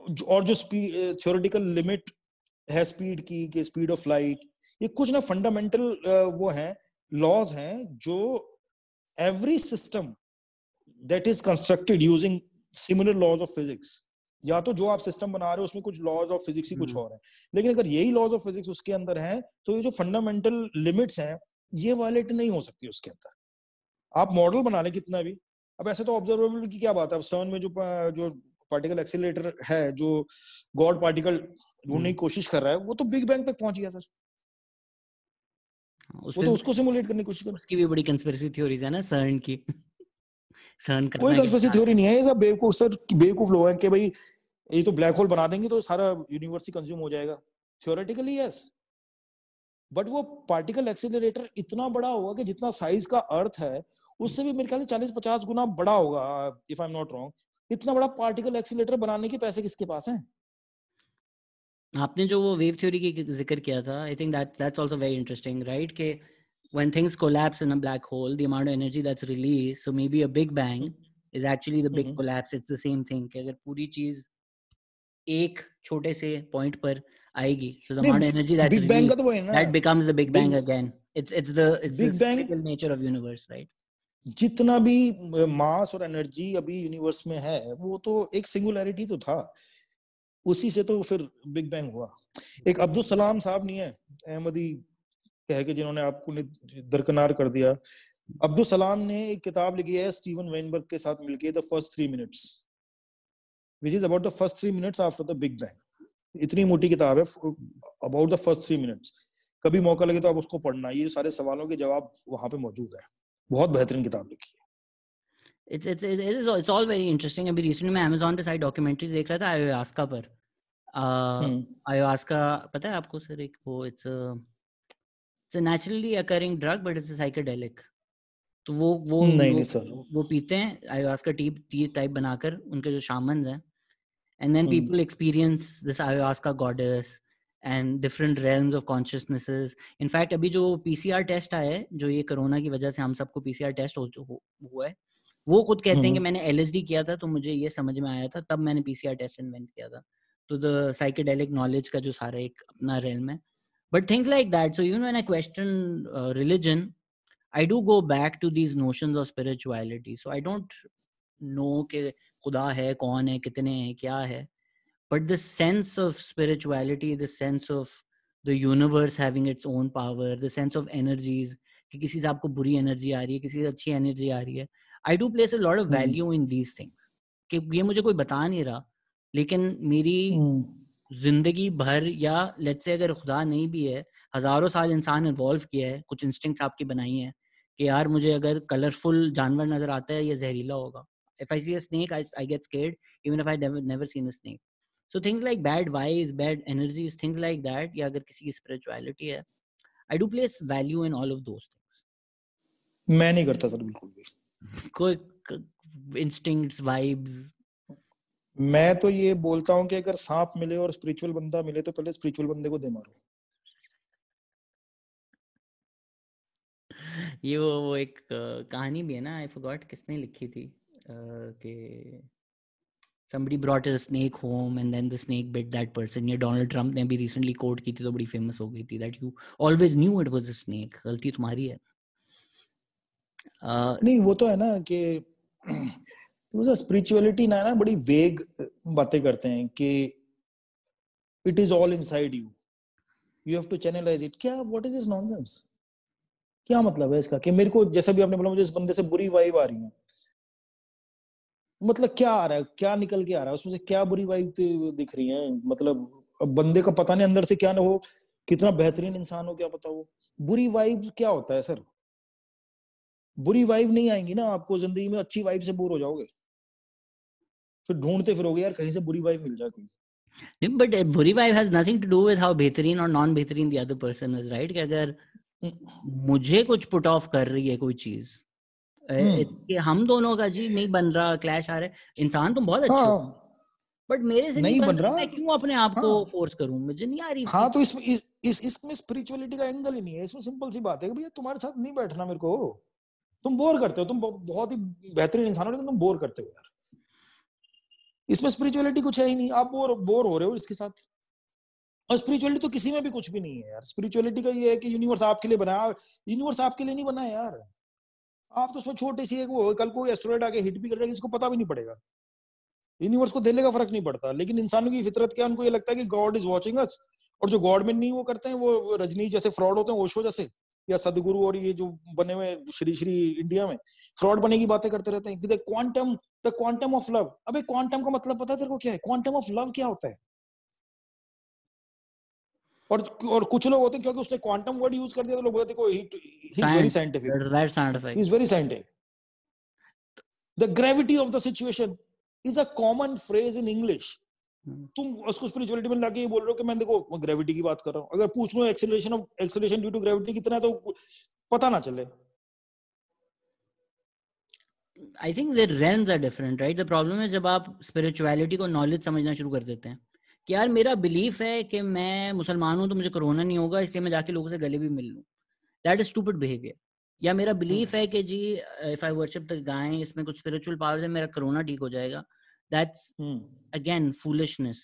और जो थियोरिटिकल लिमिट eh, है स्पीड की कि स्पीड ऑफ लाइट ये कुछ ना फंडामेंटल eh, वो है लॉज हैं जो every system that is constructed using similar laws of physics या तो जो आप सिस्टम बना रहे हो उसमें कुछ लॉज ऑफ फिजिक्स ही कुछ हम्म। और है लेकिन अगर यही लॉज ऑफ फिजिक्स उसके अंदर है तो ये जो फंडामेंटल लिमिट्स हैं ये वायलेट नहीं हो सकती उसके अंदर आप मॉडल बना लें कितना भी अब ऐसे तो ऑब्जर्वेबल की क्या बात है अब सर्न में जो eh, जो पार्टिकल एक्सीटर है जो गॉड पार्टिकल ढूंढने की हम्म। कोशिश कर रहा है वो तो बिग बैंग तक पहुंच गया सर वो तो उसको सिमुलेट करने की कोशिश कर उसकी भी बड़ी कंस्पिरेसी थ्योरीज है ना सर्न की सर्न करना कोई कंस्पिरेसी थ्योरी नहीं है ये सब बेवकूफ सर बेवकूफ लोग हैं कि भाई ये तो ब्लैक होल बना देंगे तो सारा यूनिवर्स ही कंज्यूम हो जाएगा थ्योरेटिकली यस बट वो पार्टिकल एक्सीलरेटर इतना बड़ा होगा कि जितना साइज का अर्थ है उससे भी मेरे ख्याल से 40 50 गुना बड़ा होगा if I am not wrong इतना बड़ा पार्टिकल एक्सीटर बनाने के पैसे किसके पास हैं आपने जो वो वेव थ्योरी की जिक्र किया था I think that that's also very interesting right के when things collapse in a black hole the amount of energy that's released so maybe a big bang is actually the big mm-hmm. collapse it's the same thing कि अगर पूरी चीज एक छोटे से point पर आएगी so the amount of energy that's big released, bang का तो वही ना that becomes the big bang big, again it's it's the it's big the bang, nature of universe right जितना भी मास और एनर्जी अभी यूनिवर्स में है वो तो एक सिंगुलैरिटी तो था उसी से तो फिर बिग बैंग हुआ एक अब्दुल सलाम साहब नहीं है अहमदी कह के जिन्होंने आपको दरकनार कर दिया अब्दुल सलाम ने एक किताब लिखी है स्टीवन वेनबर्ग के साथ मिलकर the first three minutes which is about the first three minutes after the big bang इतनी मोटी किताब है about the first three minutes कभी मौका लगे तो आप उसको पढ़ना ये सारे सवालों के जवाब वहां पे मौजूद है बहुत बेहतरीन किताब लिखी है it's it's it is it's all very interesting अभी रिसेंटली मैं Amazon पे सारी डॉक्यूमेंट्रीज देख रहा था आयोस्का पर आयोस्का हम्म। पता है आपको सर एक वो it's it's a naturally occurring drug but it's a psychedelic तो वो वो नहीं नहीं सर वो पीते हैं आयोस्का टी टी टाइप बनाकर उनके जो शामंस हैं and then people experience this ayahuasca goddess and different realms of consciousnesses in fact अभी जो पीसीआर टेस्ट आया है जो ये कोरोना की वजह से हम सबको पीसीआर टेस्ट हो, हो, हुआ है वो खुद कहते हैं कि हम्म। मैंने एलएसडी किया था तो मुझे ये समझ में आया था तब मैंने पीसीआर टेस्ट इन्वेंट किया था तो द साइकेडेलिक नॉलेज का जो सारा एक अपना रेल्म है but things like that so even when I question religion I do go back to these notions of spirituality so I don't know कि खुदा है कौन है कितने हैं क्या है but the sense of spirituality the sense of the universe having its own power the sense of energies कि किसी से आपको बुरी एनर्जी आ रही है किसी से अच्छी एनर्जी आ रही है I do place a lot of value in these things कि ये मुझे कोई बता नहीं रहा लेकिन मेरी hmm. जिंदगी भर या लेट्स से अगर खुदा नहीं भी है हजारों साल इंसान इन्वॉल्व किया है कुछ इंस्टिंक्ट आपकी बनाई है कि यार मुझे अगर कलरफुल जानवर नजर आता है या जहरीला होगा if I see a snake I I get scared even if I never seen a snake so things like bad vibes bad energies things like that या अगर किसी की स्पिरिचुअलिटी है I do place value in all of those things मैं नहीं करता sir बिल्कुल भी कोई इंस्टिंक्ट्स वाइब्स मैं तो ये बोलता हूँ कि अगर सांप मिले और स्पिरिचुअल बंदा मिले तो पहले स्पिरिचुअल बंदे को दे मारो ये वो वो एक कहानी भी है ना आई फॉरगॉट किसने लिखी थी uh, कि somebody brought a snake home and then the snake bit that person ये डोनाल्ड ट्रंप ने भी रिसेंटली कोट की थी तो बड़ी फेमस हो गई थी that you always knew it was a snake गलती तुम्हारी है uh, नहीं वो तो है ना कि स्पिरिचुअलिटी ना ना बड़ी वेग बातें करते हैं कि it is all inside you you have to channelise it क्या व्हाट इज दिस नॉनसेंस क्या मतलब है इसका कि मेरे को जैसा भी आपने बोला मुझे इस बंदे से बुरी वाइब आ रही है मतलब क्या आ रहा है क्या निकल के आ रहा है उसमें से क्या बुरी वाइब दिख रही है मतलब बंदे का पता नहीं अंदर से क्या ना हो कितना बेहतरीन इंसान हो क्या पता वो बुरी वाइब क्या होता है सर बुरी वाइब नहीं आएंगी ना आपको जिंदगी में अच्छी वाइब से बोर हो जाओगे फिर ढूंढते फिरोगे यार कहीं से बुरी वाइब मिल जाए कोई बट बुरी vibe has nothing to do with how बेहतरीन और नॉन बेहतरीन the other person is right कि अगर हम्म। मुझे कुछ पुट ऑफ कर रही है कोई चीज हम्म। कि हम दोनों का जी नहीं बन रहा क्लैश आ रहा है इंसान तुम बहुत अच्छे हो बट हाँ। मेरे से नहीं, बन, बन रहा मैं क्यों अपने आप हाँ, को फोर्स करूं मुझे नहीं आ रही हाँ तो इस इस, इस इसमें स्पिरिचुअलिटी का एंगल ही नहीं है इसमें सिंपल सी बात है भैया तुम्हारे साथ नहीं बैठना मेरे को तुम बोर करते हो तुम बहुत ही बेहतरीन इंसान हो लेकिन तुम बोर करते हो यार इसमें स्पिरिचुअलिटी कुछ है ही नहीं आप बोर बोर हो रहे हो इसके साथ और स्पिरिचुअलिटी तो किसी में भी कुछ भी नहीं है यार स्पिरिचुअलिटी का ये है कि यूनिवर्स आपके लिए बनाया यूनिवर्स आपके लिए नहीं बना यार आप तो उसमें छोटी सी एक वो कल कोई एस्ट्रॉइड आके हिट भी कर जाएगी इसको पता भी नहीं पड़ेगा यूनिवर्स को देने का फर्क नहीं पड़ता लेकिन इंसानों की फितरत क्या उनको ये लगता है कि गॉड इज वॉचिंग अस और जो गॉड में नहीं वो करते हैं वो रजनी जैसे फ्रॉड होते हैं ओशो जैसे या सदगुरु और ये जो बने हुए श्री श्री इंडिया में फ्रॉड बने की बातें करते रहते हैं quantum the quantum of love अबे क्वांटम का मतलब पता है तेरे को क्या है क्वांटम ऑफ लव क्या होता है और और कुछ लोग होते हैं क्योंकि उसने क्वांटम वर्ड यूज कर दिया तो लोग बोलते देखो he very scientific is very scientific the gravity of the situation is a common phrase in English तुम उसको स्पिरिचुअलिटी में लाके ये बोल रहे हो कि मैं देखो ग्रेविटी की बात कर रहा हूं अगर पूछ लो acceleration of acceleration due to gravity कितना है तो पता ना चले I think their range are different right the problem है जब आप स्पिरिचुअलिटी को नॉलेज समझना शुरू कर देते हैं कि यार मेरा बिलीफ है कि मैं मुसलमान हूँ तो मुझे कोरोना नहीं होगा इसलिए मैं जाके लोगों से गले भी मिल लूँ दैट इज स्टूपिड बिहेवियर या मेरा बिलीफ हम्म। है कि जी if I worship the gaay इसमें कुछ स्पिरिचुअल पावर्स है मेरा कोरोना ठीक हो जाएगा दैट्स अगेन फूलिशनेस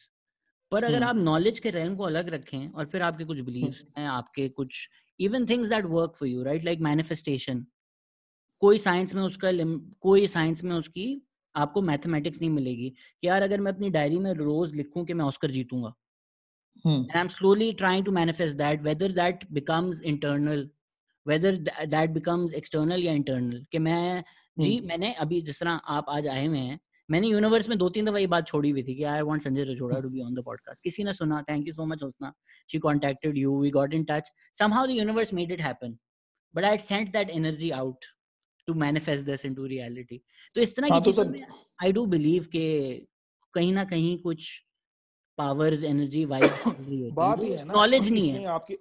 पर अगर आप नॉलेज हम्म। के रैंक को अलग रखें और फिर आपके कुछ बिलीव हम्म। हैं आपके कुछ even things that work for you right like manifestation कोई साइंस में उसका कोई साइंस में उसकी आपको मैथमेटिक्स नहीं मिलेगी कि यार अगर मैं अपनी डायरी में रोज लिखूं कि मैं ऑस्कर जीतूंगा hmm. and i'm slowly trying to manifest that whether that becomes internal whether th- that becomes external या इंटरनल कि मैं जी हम्म। मैंने अभी जिस तरह आप आज आए हुए हैं मैंने यूनिवर्स में दो तीन दफा ये बात छोड़ी हुई थी कि I want Sanjay Rajoura to be on the podcast किसी ने सुना थैंक यू सो मच उसना she contacted you we got in touch somehow the universe made it happen but I had sent that energy out to manifest this into reality तो इस तरह की हाँ, तो चीजों में आई डू बिलीव के कहीं ना कहीं कुछ पावर्स एनर्जी वाइज बात ही तो है ना नॉलेज नहीं है आपके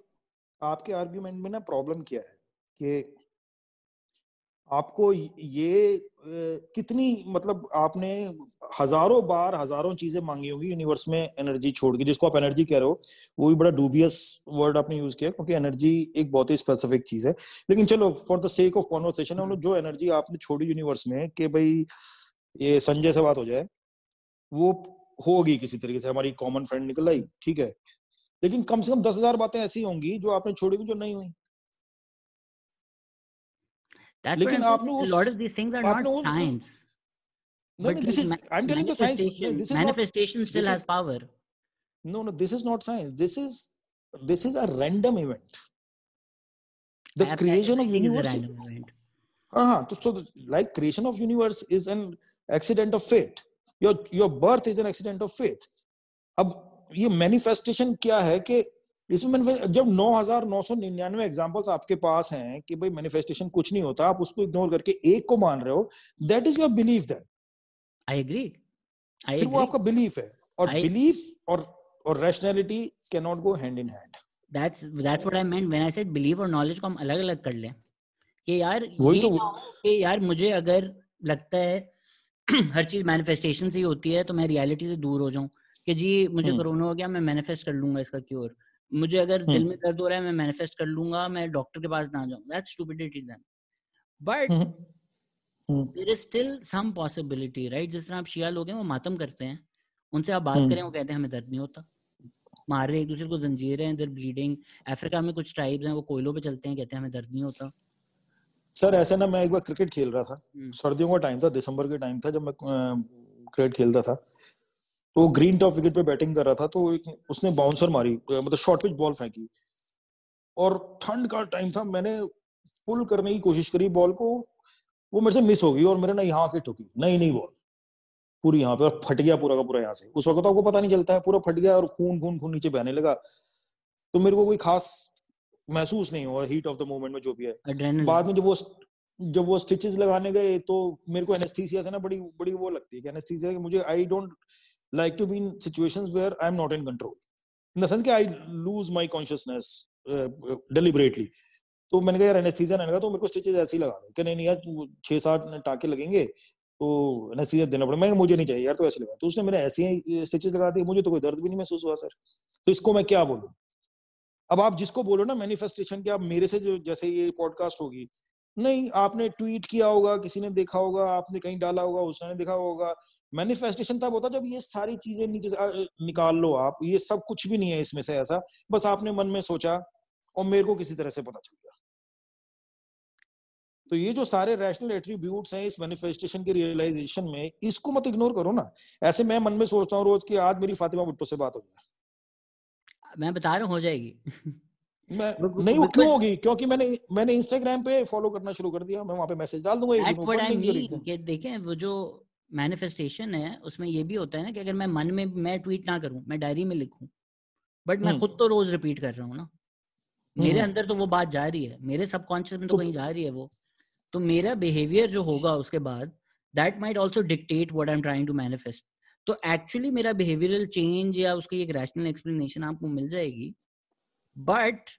आपके आर्गुमेंट में ना प्रॉब्लम क्या है कि आपको ये कितनी मतलब आपने हजारों बार हजारों चीजें मांगी होगी यूनिवर्स में एनर्जी छोड़ के जिसको आप एनर्जी कह रहे हो वो भी बड़ा डूबियस वर्ड आपने यूज किया क्योंकि एनर्जी एक बहुत ही स्पेसिफिक चीज है लेकिन चलो for the sake of conversation जो एनर्जी आपने छोड़ी यूनिवर्स में कि भाई ये संजय से बात हो जाए वो होगी किसी तरीके से हमारी कॉमन फ्रेंड निकल आई ठीक है लेकिन कम से कम दस हजार बातें ऐसी होंगी जो आपने छोड़ी हुई जो नहीं हुई That's लेकिन आपने उस lot of these things No, no, this is, I'm telling you science. This is manifestation not, still is, has power. No, no, this is not science. This is this is a random event. The I creation of universe. Is uh-huh. So, like creation of universe is an accident of fate. Your your birth is an accident of faith. अब ये manifestation क्या है कि इसमें जब 9,999 examples आपके पास हैं कि भाई मैनिफेस्टेशन कुछ नहीं होता आप उसको इग्नोर करके एक को मान रहे हो that is your believe then I agree I agree वो आपका बिलीफ है और बिलीफ और और rationality can not go hand in hand that's that's what I meant when I said belief और नॉलेज को हम अलग-अलग कर लें कि यार वही तो कि यार मुझे अगर लगता है हर चीज मैनिफेस्टेशन से ही होती है तो मैं रियलिटी से दूर हो जाऊं कि जी मुझे कोरोना हम्म। हो गया मैं मैनिफेस्ट कर लूंगा इसका क्योर मुझे अगर दिल में दर्द हो रहा है मैं मैनिफेस्ट कर लूंगा मैं डॉक्टर के पास ना जाऊंगा that's stupidity then but there is still some possibility right जिस तरह आप शिया लोग हैं वो मातम करते हैं उनसे आप बात करें वो कहते हैं हमें दर्द नहीं होता मार रहे एक दूसरे को जंजीर हैं देर ब्लीडिंग अफ्रीका में कुछ ट्राइब्स हैं वो कोयलों पे चलते हैं कहते हैं हमें दर्द नहीं होता सर ऐसे ना मैं एक बार क्रिकेट खेल रहा था सर्दियों का टाइम था दिसंबर के टाइम था जब मैं क्रिकेट खेलता था तो ग्रीन टॉप विकेट पे बैटिंग कर रहा था तो एक उसने बाउंसर मारी मतलब शॉर्ट पिच बॉल फेंकी और ठंड का टाइम था मैंने पुल करने की कोशिश करी बॉल को वो मेरे से मिस हो गई और मेरे ना यहाँ के ठुकी नहीं नहीं बॉल पूरी यहाँ पे और फट गया पूरा का पूरा यहाँ से उस वक्त तो आपको पता नहीं चलता है पूरा फट गया और खून खून खून नीचे बहने लगा तो मेरे को कोई खास महसूस नहीं हुआ हीट ऑफ द मोमेंट में जो भी है बाद में जब वो जब वो स्टिचेस लगाने गए तो मेरे को एनेस्थीसिया से ना बड़ी बड़ी वो लगती है कि एनेस्थीसिया मुझे I don't like to be in situations where I'm not in control. In the sense that I lose my consciousness uh, deliberately. तो मैंने कहा यार एनेस्थीसिया नहीं लगा तो मेरे को स्टिचेज ऐसे ही लगा दो नहीं नहीं यार तू छः सात टाके लगेंगे तो एनेस्थीसिया देना पड़ेगा मैं मुझे नहीं चाहिए यार तो ऐसे लगा तो उसने मेरे ऐसे ही स्टिचेज लगा दिए मुझे तो कोई दर्द भी नहीं महसूस हुआ सर तो इसको मैं क्या बोलूँ अब आप जिसको बोलो ना मैनिफेस्टेशन के आप मेरे से जो जैसे ये पॉडकास्ट होगी नहीं आपने ट्वीट किया होगा किसी ने देखा होगा आपने कहीं डाला होगा उसने देखा होगा मैनिफेस्टेशन तब होता जब ये सारी चीजें नीचे निकाल लो आप ये सब कुछ भी नहीं है इसमें से ऐसा बस आपने मन में सोचा और मेरे को किसी तरह से पता चल गया तो ये जो सारे रैशनल एट्रीब्यूट्स हैं इस मैनिफेस्टेशन के रियलाइजेशन में इसको मत इग्नोर करो ना ऐसे मैं मन में सोचता हूँ रोज की आज मेरी फातिमा भुट्टो से बात हो जाए मैं बता रहा हूँ हो जाएगी मैं नहीं क्यों होगी क्योंकि मैंने मैंने इंस्टाग्राम पे फॉलो करना शुरू कर दिया मैं वहां पे मैसेज डाल दूंगा देखें वो जो मैनिफेस्टेशन है उसमें ये भी होता है ना कि अगर मैं मन में मैं ट्वीट ना करूं मैं डायरी में लिखूं बट मैं हम्म। खुद तो रोज रिपीट कर रहा हूं ना मेरे हम्म। अंदर तो वो बात जा रही है मेरे सबकॉन्शियस में तो, तो कहीं जा रही है वो तो मेरा बिहेवियर जो होगा उसके बाद that might also dictate what I am trying to manifest तो एक्चुअली मेरा बिहेवियरल चेंज या उसकी एक रैशनल एक्सप्लेनेशन आपको मिल जाएगी but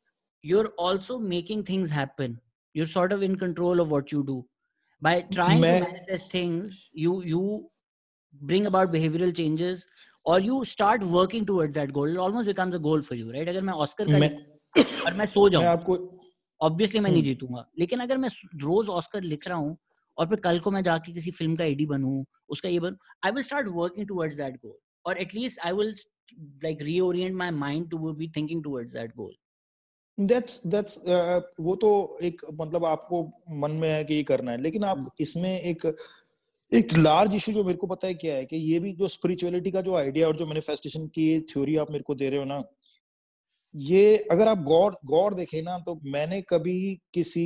you are also making things happen you are sort of in control of what you do by trying मैं... to manifest things you you bring about behavioral changes or you start working towards that goal it almost becomes a goal for you right अगर मैं Oscar मैं... और मैं सो जाऊं मैं आपको obviously मैं नहीं हम्म। जीतूंगा लेकिन अगर मैं रोज ऑस्कर लिख रहा हूँ और फिर कल को मैं जाके किसी फिल्म का एडी बनूं उसका ये बनूं I will start working towards that goal और at least I will like reorient my mind to be thinking towards that goal That's, that's, uh, वो तो एक मतलब आपको मन में है कि ये करना है लेकिन आप हम्म। इसमें एक एक लार्ज इशू जो मेरे को पता है क्या है कि ये भी जो स्पिरिचुअलिटी का जो आइडिया और जो मैनिफेस्टेशन की थ्योरी आप मेरे को दे रहे हो ना ये अगर आप गौर गौर देखें ना तो मैंने कभी किसी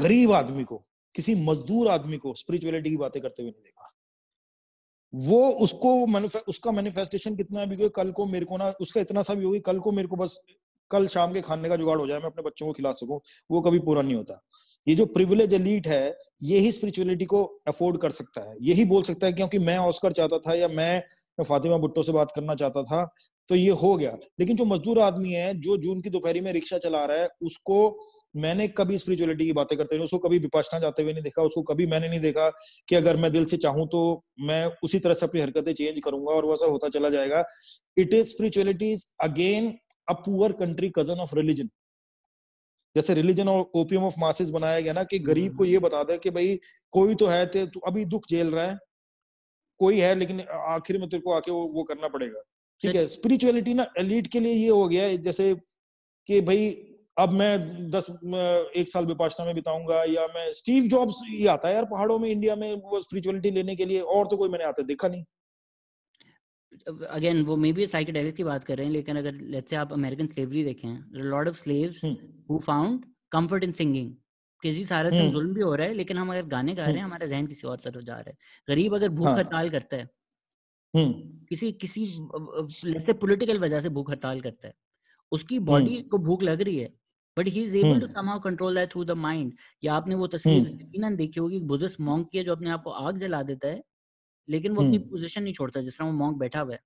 गरीब आदमी को किसी मजदूर आदमी को स्पिरिचुअलिटी की बातें करते हुए नहीं देखा वो उसको उसका मैनिफेस्टेशन कितना भी कल को मेरे को ना उसका इतना सा भी होगी कल को मेरे को बस कल शाम के खाने का जुगाड़ हो जाए मैं अपने बच्चों को खिला सकूं वो कभी पूरा नहीं होता ये जो प्रिविलेज एलीट है यही स्पिरिचुअलिटी को अफोर्ड कर सकता है यही बोल सकता है क्योंकि मैं ऑस्कर चाहता था या मैं फातिमा भुट्टो से बात करना चाहता था तो ये हो गया लेकिन जो मजदूर आदमी है जो जून की दोपहरी में रिक्शा चला रहा है उसको मैंने कभी स्पिरिचुअलिटी की बातें करते हुए उसको कभी विपाशना जाते हुए नहीं देखा उसको कभी मैंने नहीं देखा कि अगर मैं दिल से चाहूं तो मैं उसी तरह से अपनी हरकतें चेंज करूंगा और वैसा होता चला जाएगा it is spirituality is again a poor country cousin of religion जैसे रिलीजन और ओपियम ऑफ मासेस बनाया गया ना कि हम्म, गरीब को हम्म। ये बता दे कि भाई कोई तो है ते अभी दुख झेल रहा है कोई है लेकिन आखिर में तेरे को आके वो, वो करना पड़ेगा ठीक है स्पिरिचुअलिटी ना एलिट के लिए ये हो गया है जैसे कि भाई अब मैं दस एक साल विपाशना में बिताऊंगा या मैं स्टीव जॉब्स ये आता है यार पहाड़ों में इंडिया में वो स्पिरिचुअलिटी लेने के लिए और तो कोई मैंने आता देखा नहीं अगेन वो मे बी साइकेडेलिक की बात कर रहे हैं लेकिन अगर लेट्स से आप अमेरिकन स्लेवरी देखें lord of slaves who found comfort in singing के जी सारा दिन हम्म। जुल्म भी हो रहा है लेकिन हम अगर गाने गा रहे हैं हम्म। हमारा जहन किसी और तरफ जा रहा है गरीब अगर भूख हाँ. हड़ताल करता है हम्म। किसी किसी लेट्स से पॉलिटिकल वजह से भूख हड़ताल करता है उसकी बॉडी को भूख लग रही है but he is able to somehow control that through the mind या आपने वो तस्वीर यकीनन देखी होगी बुद्धिस्ट मॉन्क की जो अपने आप को आग जला देता है लेकिन वो अपनी पोजीशन हम्म। नहीं छोड़ता जिस तरह वो मॉन्क बैठा हुआ है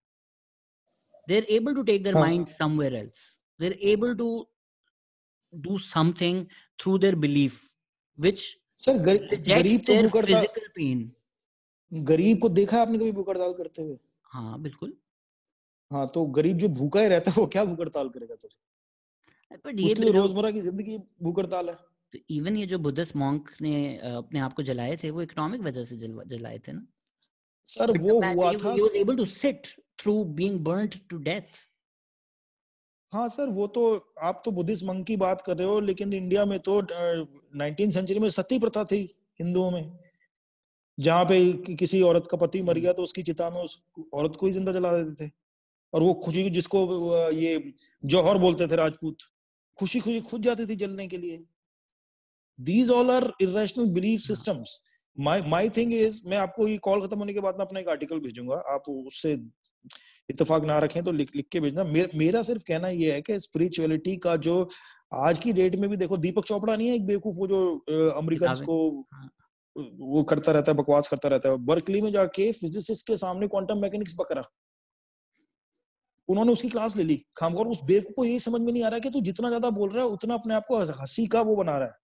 they are able to take their mind somewhere else they are able to do something through their belief which sir गरीब तो भूखड़ताल पेन गरीब को देखा है आपने कभी भूखड़ताल करते हुए हाँ बिल्कुल हाँ तो गरीब जो भूखा ही रहता है वो क्या भूखड़ताल करेगा सर बट तो तो रोजमर्रा की जिंदगी भूखड़ताल है तो इवन ये जो बुद्धिस्ट मॉन्क ने अपने आप को जलाए थे वो इकोनॉमिक वजह से जलाए थे ना सर वो हुआ था you was able to sit through being burned to death हाँ सर वो तो आप तो बुद्धिस्ट मंग की बात कर रहे हो लेकिन इंडिया में तो नाइनटीन सेंचुरी में सती प्रथा थी हिंदुओं में जहां पे किसी औरत का पति मर गया तो उसकी चिता में उस औरत को ही जिंदा जला देते थे और वो खुशी जिसको ये जौहर बोलते थे राजपूत खुशी खुशी खुद जाती थी जलने के लिए these all are irrational belief systems my my thing is मैं आपको ये कॉल खत्म होने के बाद मैं अपना एक आर्टिकल भेजूंगा आप उससे इतफाक ना रखें तो लिख लिख के भेजना मेर, मेरा सिर्फ कहना ये है कि स्पिरिचुअलिटी का जो आज की डेट में भी देखो दीपक चोपड़ा नहीं है एक बेवकूफ वो जो अमेरिकन को हाँ। वो करता रहता है बकवास करता रहता है बर्कली में जाके फिजिसिस्ट के सामने क्वांटम मैकेनिक्स पकड़ा उन्होंने उसकी क्लास ले ली खामखोर उस बेवकूफ को यही समझ में नहीं आ रहा है कि तू जितना ज्यादा बोल रहा है उतना अपने आप को हंसी का वो बना रहा है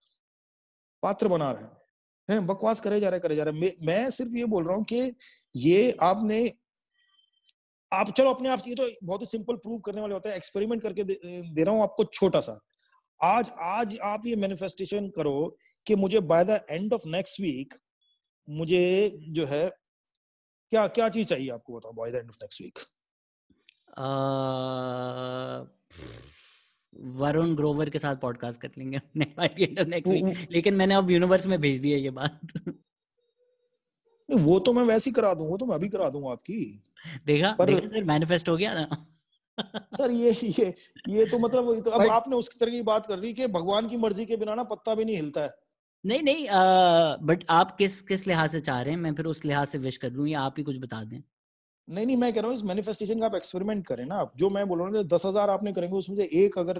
पात्र बना रहा है हैं बकवास करे जा रहे करे जा रहे मैं सिर्फ ये बोल रहा हूँ कि ये आपने आप चलो अपने आप ये तो बहुत ही सिंपल प्रूव करने वाले होते हैं एक्सपेरिमेंट करके दे, दे रहा हूँ आपको छोटा सा आज आज आप ये मैनिफेस्टेशन करो कि मुझे by the end of next week मुझे जो है क्या क्या चीज चाहिए आपको बताओ by the end of next week Varun Grover के साथ पॉडकास्ट कर लेंगे लेकिन मैंने अब यूनिवर्स में भेज दिया ये बात वो तो मैं वैसे ही करा दूंगा वो तो मैं अभी करा दूंगा आपकी देखा पर देखा सर मैनिफेस्ट हो गया ना सर ये ये ये तो मतलब तो अब पर... आपने उस तरह की बात कर रही कि भगवान की मर्जी के बिना ना पत्ता भी नहीं हिलता है नहीं नहीं आ, बट आप किस किस लिहाज से चाह रहे हैं मैं फिर उस लिहाज से विश कर लूँ या आप ही कुछ बता दें नहीं नहीं मैं कह रहा हूँ इस मैनिफेस्टेशन का आप एक्सपेरिमेंट करें ना आप जो मैं बोल रहा हूँ दस हजार आपने करेंगे उसमें से एक अगर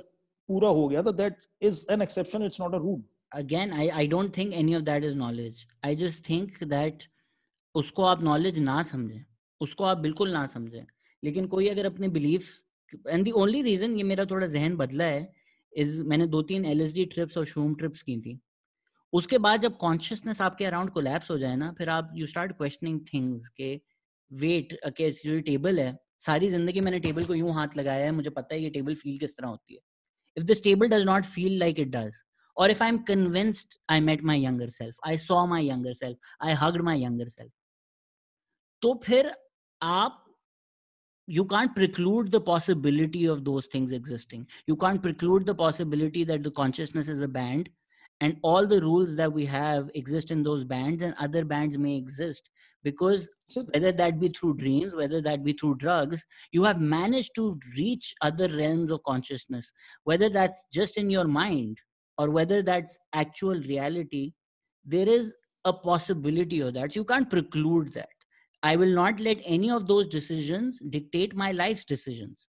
पूरा हो गया तो that is an exception it's not a rule again I I don't think any of that is knowledge I just think that उसको आप नॉलेज ना समझें उसको आप बिल्कुल ना समझें लेकिन कोई अगर अपने belief and the only reason ये मेरा थोड़ा जहन बदला है इज मैंने दो तीन एल ट्रिप्स और शूम ट्रिप्स की थी उसके बाद जब कॉन्शियसनेस आपके अराउंड कोलैप्स हो जाए ना फिर आप यू स्टार्ट क्वेश्चनिंग थिंग्स के वेट के जो टेबल है सारी जिंदगी मैंने टेबल को यूं हाथ लगाया है मुझे पता है ये टेबल फील किस तरह होती है if this table does not feel like it does और if I am convinced I met my younger self I saw my younger self I hug my younger self तो फिर आप you can't preclude the possibility of those things existing you can't preclude the possibility that the consciousness is a band and all the rules that we have exist in those band and other bands में exist because whether that be through dreams whether that be through drugs you have managed to reach other realms of consciousness whether that's just in your mind or whether that's actual reality there is a possibility of that you can't preclude that i will not let any of those decisions dictate my life's decisions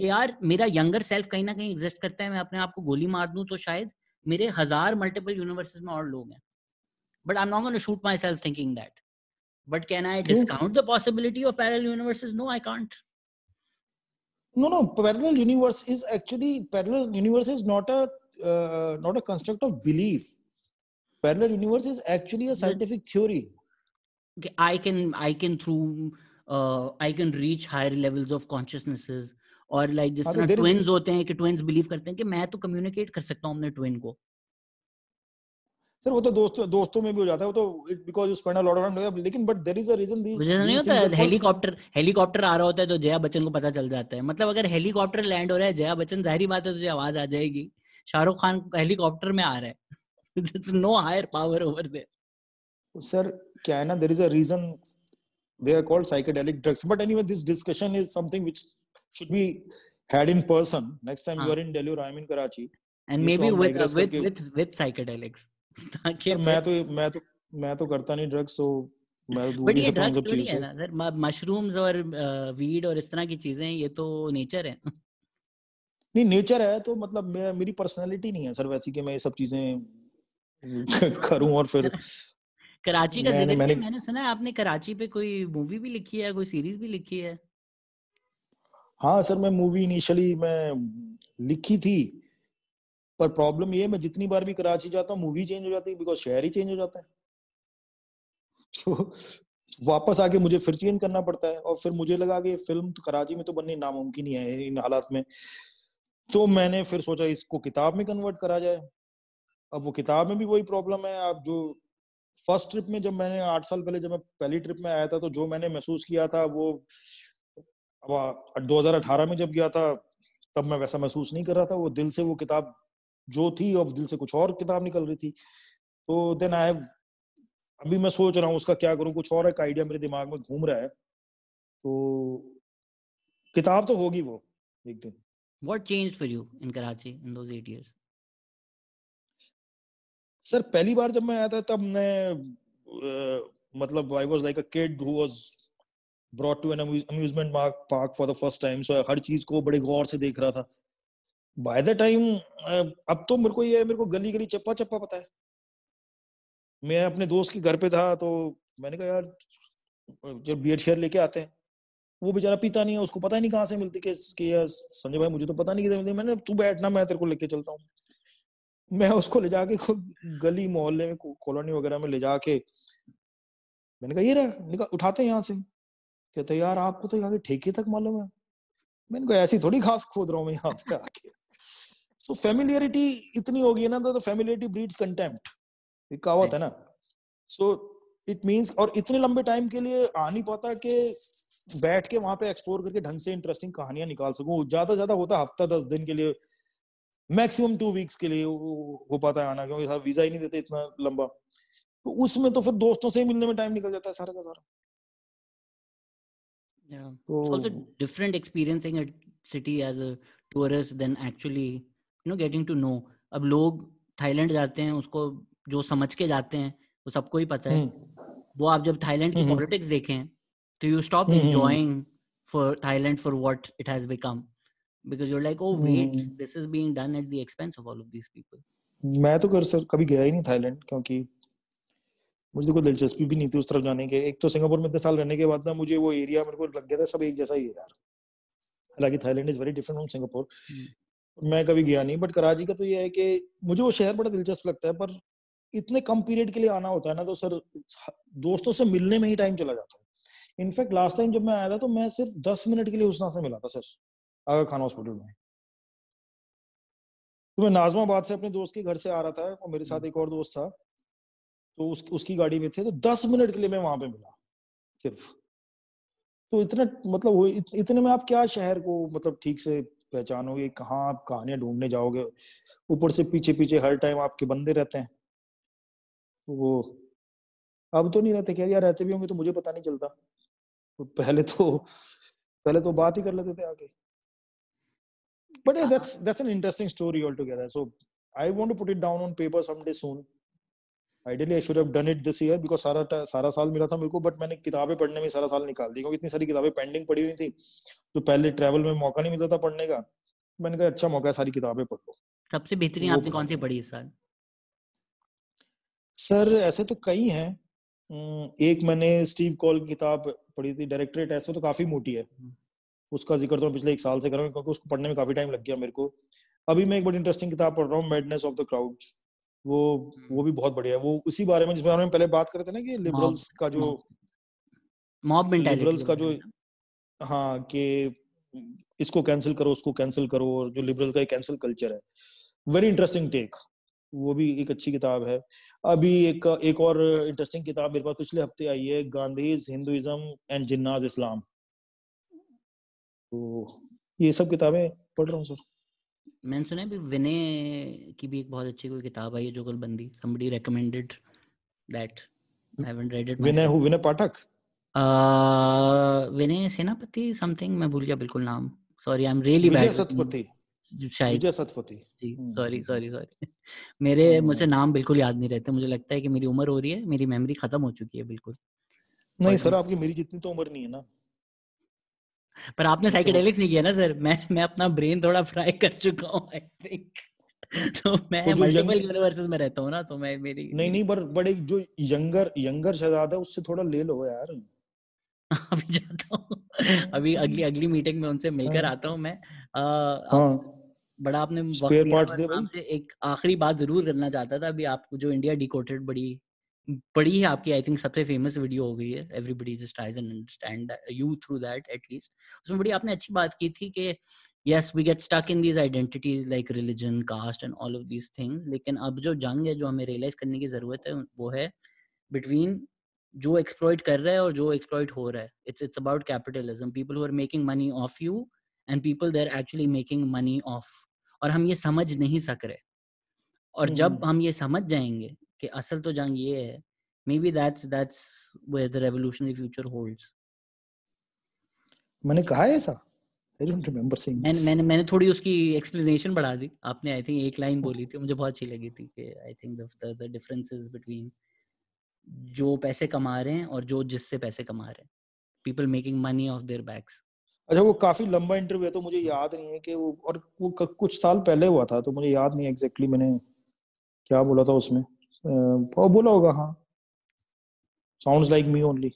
कि यार मेरा younger self कहीं ना कहीं exist करता है मैं अपने आप को गोली मार दूं तो शायद मेरे हजार मल्टीपल यूनिवर्सेस में और लोग हैं but I am not gonna shoot myself thinking that but can I discount the possibility of parallel universes? No, I can't. No, no. Parallel universe is actually parallel universe is not a uh, not a construct of belief. Parallel universe is actually a scientific theory. I can I can through uh, I can reach higher levels of consciousnesses. और like जिस तरह twins होते हैं कि twins believe करते हैं कि मैं तो कम्युनिकेट कर सकता हूँ अपने ट्विन को सर वो तो दोस्तों दोस्तों में भी हो जाता है वो तो because you spend a lot of time लेकिन but there is a reason this मुझे नहीं होता हेलीकॉप्टर हेलीकॉप्टर आ रहा होता है तो जया बच्चन को पता चल जाता है मतलब अगर हेलीकॉप्टर लैंड हो रहा है जया बच्चन जाहिर बात है तो आवाज आ जाएगी शाहरुख खान हेलीकॉप्टर में आ रहा है this no higher power over there sir क्या है ना there is a reason they are called psychedelic drugs but anyway this discussion is something which should be had in person next time you are in Delhi और I am in Karachi and maybe with with with psychedelics ताकि तो मैं तो मैं तो मैं तो करता नहीं ड्रग्स तो बट ये ड्रग्स थोड़ी है ना सर मशरूम्स और वीड और इस तरह की चीजें ये तो नेचर है नहीं नेचर है तो मतलब मेरी पर्सनालिटी नहीं है सर वैसी कि मैं ये सब चीजें करूं और फिर कराची का मैंने, मैंने सुना आपने कराची पे कोई मूवी भी लिखी है कोई सीरीज भी लिखी है हाँ सर मैं मूवी इनिशियली मैं लिखी थी पर प्रॉब्लम ये मैं जितनी बार भी कराची जाता हूँ मूवी चेंज हो जाती है बिकॉज शहर ही चेंज हो जाता है तो वापस आके मुझे फिर चेंज करना पड़ता है और फिर मुझे लगा कि फिल्म तो कराची में तो बननी नामुमकिन ही है इन हालात में तो मैंने फिर सोचा इसको किताब में कन्वर्ट करा जाए अब वो किताब में भी वही प्रॉब्लम है आप जो फर्स्ट ट्रिप में जब मैंने आठ साल पहले जब मैं पहली ट्रिप में आया था तो जो मैंने महसूस किया था वो अब दो में जब गया था तब मैं वैसा महसूस नहीं कर रहा था वो दिल से वो किताब जो थी और दिल से कुछ और किताब निकल रही थी तो देन आई अभी मैं सोच रहा हूँ उसका क्या करूँ कुछ और एक आइडिया मेरे दिमाग में घूम रहा है तो किताब तो होगी वो एक दिन What changed for you in Karachi in those eight years? Sir पहली बार जब मैं आया था तब मैं मतलब I was like a kid who was brought to an amusement park for the first time so हर चीज को बड़े गौर से देख रहा था बाय द टाइम अब तो मेरे को ये मेरे को गली गली चप्पा चप्पा पता है मैं अपने दोस्त के घर पे था तो मैंने कहा यार जब बियर शेयर लेके आते हैं वो बेचारा पीता नहीं है उसको पता ही नहीं कहाँ से मिलती कि, यार संजय भाई मुझे तो पता नहीं किधर मिलती मैंने तू बैठना मैं तेरे को लेके चलता हूँ मैं उसको ले जाके गली मोहल्ले में कॉलोनी वगैरह में ले जाके मैंने कहा ये रहा उठाते हैं यहाँ से कहते यार आपको तो यहाँ के ठेके तक मालूम है मैंने कहा ऐसी थोड़ी घास खोद रहा हूँ मैं यहाँ पे आके सो फेमिलियरिटी इतनी होगी ना तो फेमिलियरिटी ब्रीड्स कंटेम्प्ट कहावत है ना सो इट मीन्स और इतने लंबे टाइम के लिए आ नहीं पाता कि बैठ के वहां पे एक्सप्लोर करके ढंग से इंटरेस्टिंग कहानियां निकाल सकूं ज्यादा ज्यादा होता हफ्ता दस दिन के लिए मैक्सिमम टू वीक्स के लिए हो पाता है आना क्योंकि सर वीजा ही नहीं देते इतना लंबा तो उसमें तो फिर दोस्तों से ही मिलने में टाइम निकल जाता है सारा का सारा yeah. तो, it's also different experiencing a city you know getting to know अब लोग थाईलैंड जाते हैं उसको जो समझ के जाते हैं वो सबको ही पता है हम्म। वो आप जब थाईलैंड की हम्म, हम्म। पॉलिटिक्स देखें तो you stop enjoying for Thailand for what it has become because you like oh wait this is being done at the expense of all of these people मैं तो कर सर कभी गया ही नहीं थाईलैंड क्योंकि मुझे तो कोई दिलचस्पी भी नहीं थी उस तरफ जाने के एक तो सिंगापुर में इतने साल रहने के बाद ना मुझे वो एरिया मेरे को लग गया था सब एक जैसा ही है यार हालांकि Thailand is very different from Singapore मैं कभी गया नहीं बट कराची का तो ये है कि मुझे वो शहर बड़ा दिलचस्प लगता है पर इतने कम पीरियड के लिए आना होता है ना तो सर हाँ, दोस्तों से मिलने में ही टाइम चला जाता है इनफैक्ट लास्ट टाइम जब मैं आया था तो मैं सिर्फ दस मिनट के लिए उस से मिला था सर आगा खान हॉस्पिटल में तो मैं नाजमाबाद से अपने दोस्त के घर से आ रहा था और मेरे साथ हम्म। एक और दोस्त था तो उस, उसकी गाड़ी में थे तो दस मिनट के लिए मैं वहां पे मिला सिर्फ तो इतना मतलब इत, इतने में आप क्या शहर को मतलब ठीक से पहचानोगे कहाँ आप कहानियां ढूंढने जाओगे ऊपर से पीछे पीछे हर टाइम आपके बंदे रहते हैं वो अब तो नहीं रहते क्या यार रहते भी होंगे तो मुझे पता नहीं चलता पहले तो पहले तो बात ही कर लेते थे आगे but दैट्स हाँ। that's that's an interesting story altogether so i want to put it down on paper someday soon ideally I should have done it this year because सारा सारा साल मिला था मेरे को बट मैंने किताबें पढ़ने में सारा साल निकाल दी क्योंकि इतनी सारी किताबें पेंडिंग पड़ी हुई थी तो पहले ट्रैवल में मौका नहीं मिलता था पढ़ने का मैंने कहा अच्छा मौका है सारी किताबें पढ़ लो सबसे बेहतरीन आपने कौन सी पढ़ी इस साल सर ऐसे तो कई हैं एक मैंने स्टीव कॉल की किताब पढ़ी थी डायरेक्टरेट ऐसे तो काफी मोटी है हम्म। उसका जिक्र तो पिछले एक साल से कर रहा हूँ क्योंकि उसको पढ़ने में काफी टाइम लग गया मेरे को अभी मैं एक बड़ी इंटरेस्टिंग किताब पढ़ रहा हूँ मेडनेस ऑफ द क्राउड्स वो वो भी हम्म। बहुत बढ़िया है वो उसी बारे में जिसमें हमने पहले बात करते थे ना कि लिबरल्स का जो मॉब लिबरल्स का जो हाँ कि इसको कैंसिल करो उसको कैंसिल करो और जो लिबरल का एक कैंसिल कल्चर है वेरी इंटरेस्टिंग टेक वो भी एक अच्छी किताब है अभी एक एक और इंटरेस्टिंग किताब मेरे पास पिछले हफ्ते आई है Gandhi's Hinduism and Jinnah's Islam तो ये सब किताबें पढ़ रहा हूँ सर मैंने सुना भी विनय की भी एक बहुत अच्छी कोई किताब आई है जुगलबंदी somebody recommended that I haven't read it Vinay who Vinay Pathak Vinay Senapati something मैं भूल गया बिल्कुल नाम sorry I am really bad Vijay Satpati Vijay Satpati sorry sorry sorry मेरे हम्म। मुझे नाम बिल्कुल याद नहीं रहते मुझे लगता है कि मेरी उम्र हो रही है मेरी मेमोरी खत्म हो चुकी है बिल्कुल नहीं सर आपकी मेरी जितनी तो उम्र नहीं है ना पर आपने साइकेडेलिक्स नहीं किया ना सर मैं मैं अपना ब्रेन थोड़ा फ्राई कर चुका हूँ आई थिंक तो मैं मल्टीपल यूनिवर्सेस में रहता हूँ ना तो मैं मेरी नहीं नहीं पर बड़े जो यंगर यंगर शहजादा है उससे थोड़ा ले लो यार अभी जाता हूँ अभी अगली अगली मीटिंग में उनसे मिलकर हाँ। आता हूँ मैं आ, हाँ, बड़ा आपने एक आखिरी बात जरूर करना चाहता था अभी आपको जो इंडिया डिकोटेड बड़ी बड़ी है आपकी आई थिंक सबसे फेमस वीडियो हो गई है everybody just tries and understand you through that at least उसमें बड़ी आपने अच्छी बात की थी कि yes we get stuck in these identities like religion caste and all of these things लेकिन अब जो जंग है जो हमें रियलाइज करने की जरूरत है वो है बिटवीन जो एक्सप्लॉयट कर रहा है और जो एक्सप्लॉयट हो रहा है it's it's about capitalism people who are making money off you and people they are actually making money off और हम ये समझ नहीं सक रहे और जब हम्म। हम ये समझ जाएंगे कि असल तो जंग ये है maybe that's that's where the revolutionary future holds मैंने कहा ऐसा आई डोंट रिमेंबर सेइंग मैंने मैंने मैंने थोड़ी उसकी एक्सप्लेनेशन बढ़ा दी आपने आई थिंक एक लाइन बोली थी मुझे बहुत अच्छी लगी थी कि I think the the differences between जो पैसे कमा रहे हैं और जो जिससे पैसे कमा रहे हैं people making money off their backs अच्छा वो काफी लंबा इंटरव्यू है तो मुझे याद नहीं है कि वो और वो कुछ साल पहले हुआ था तो मुझे याद नहीं एग्जैक्टली exactly मैंने क्या बोला था उसमें और बोला होगा हाँ साउंड्स लाइक मी ओनली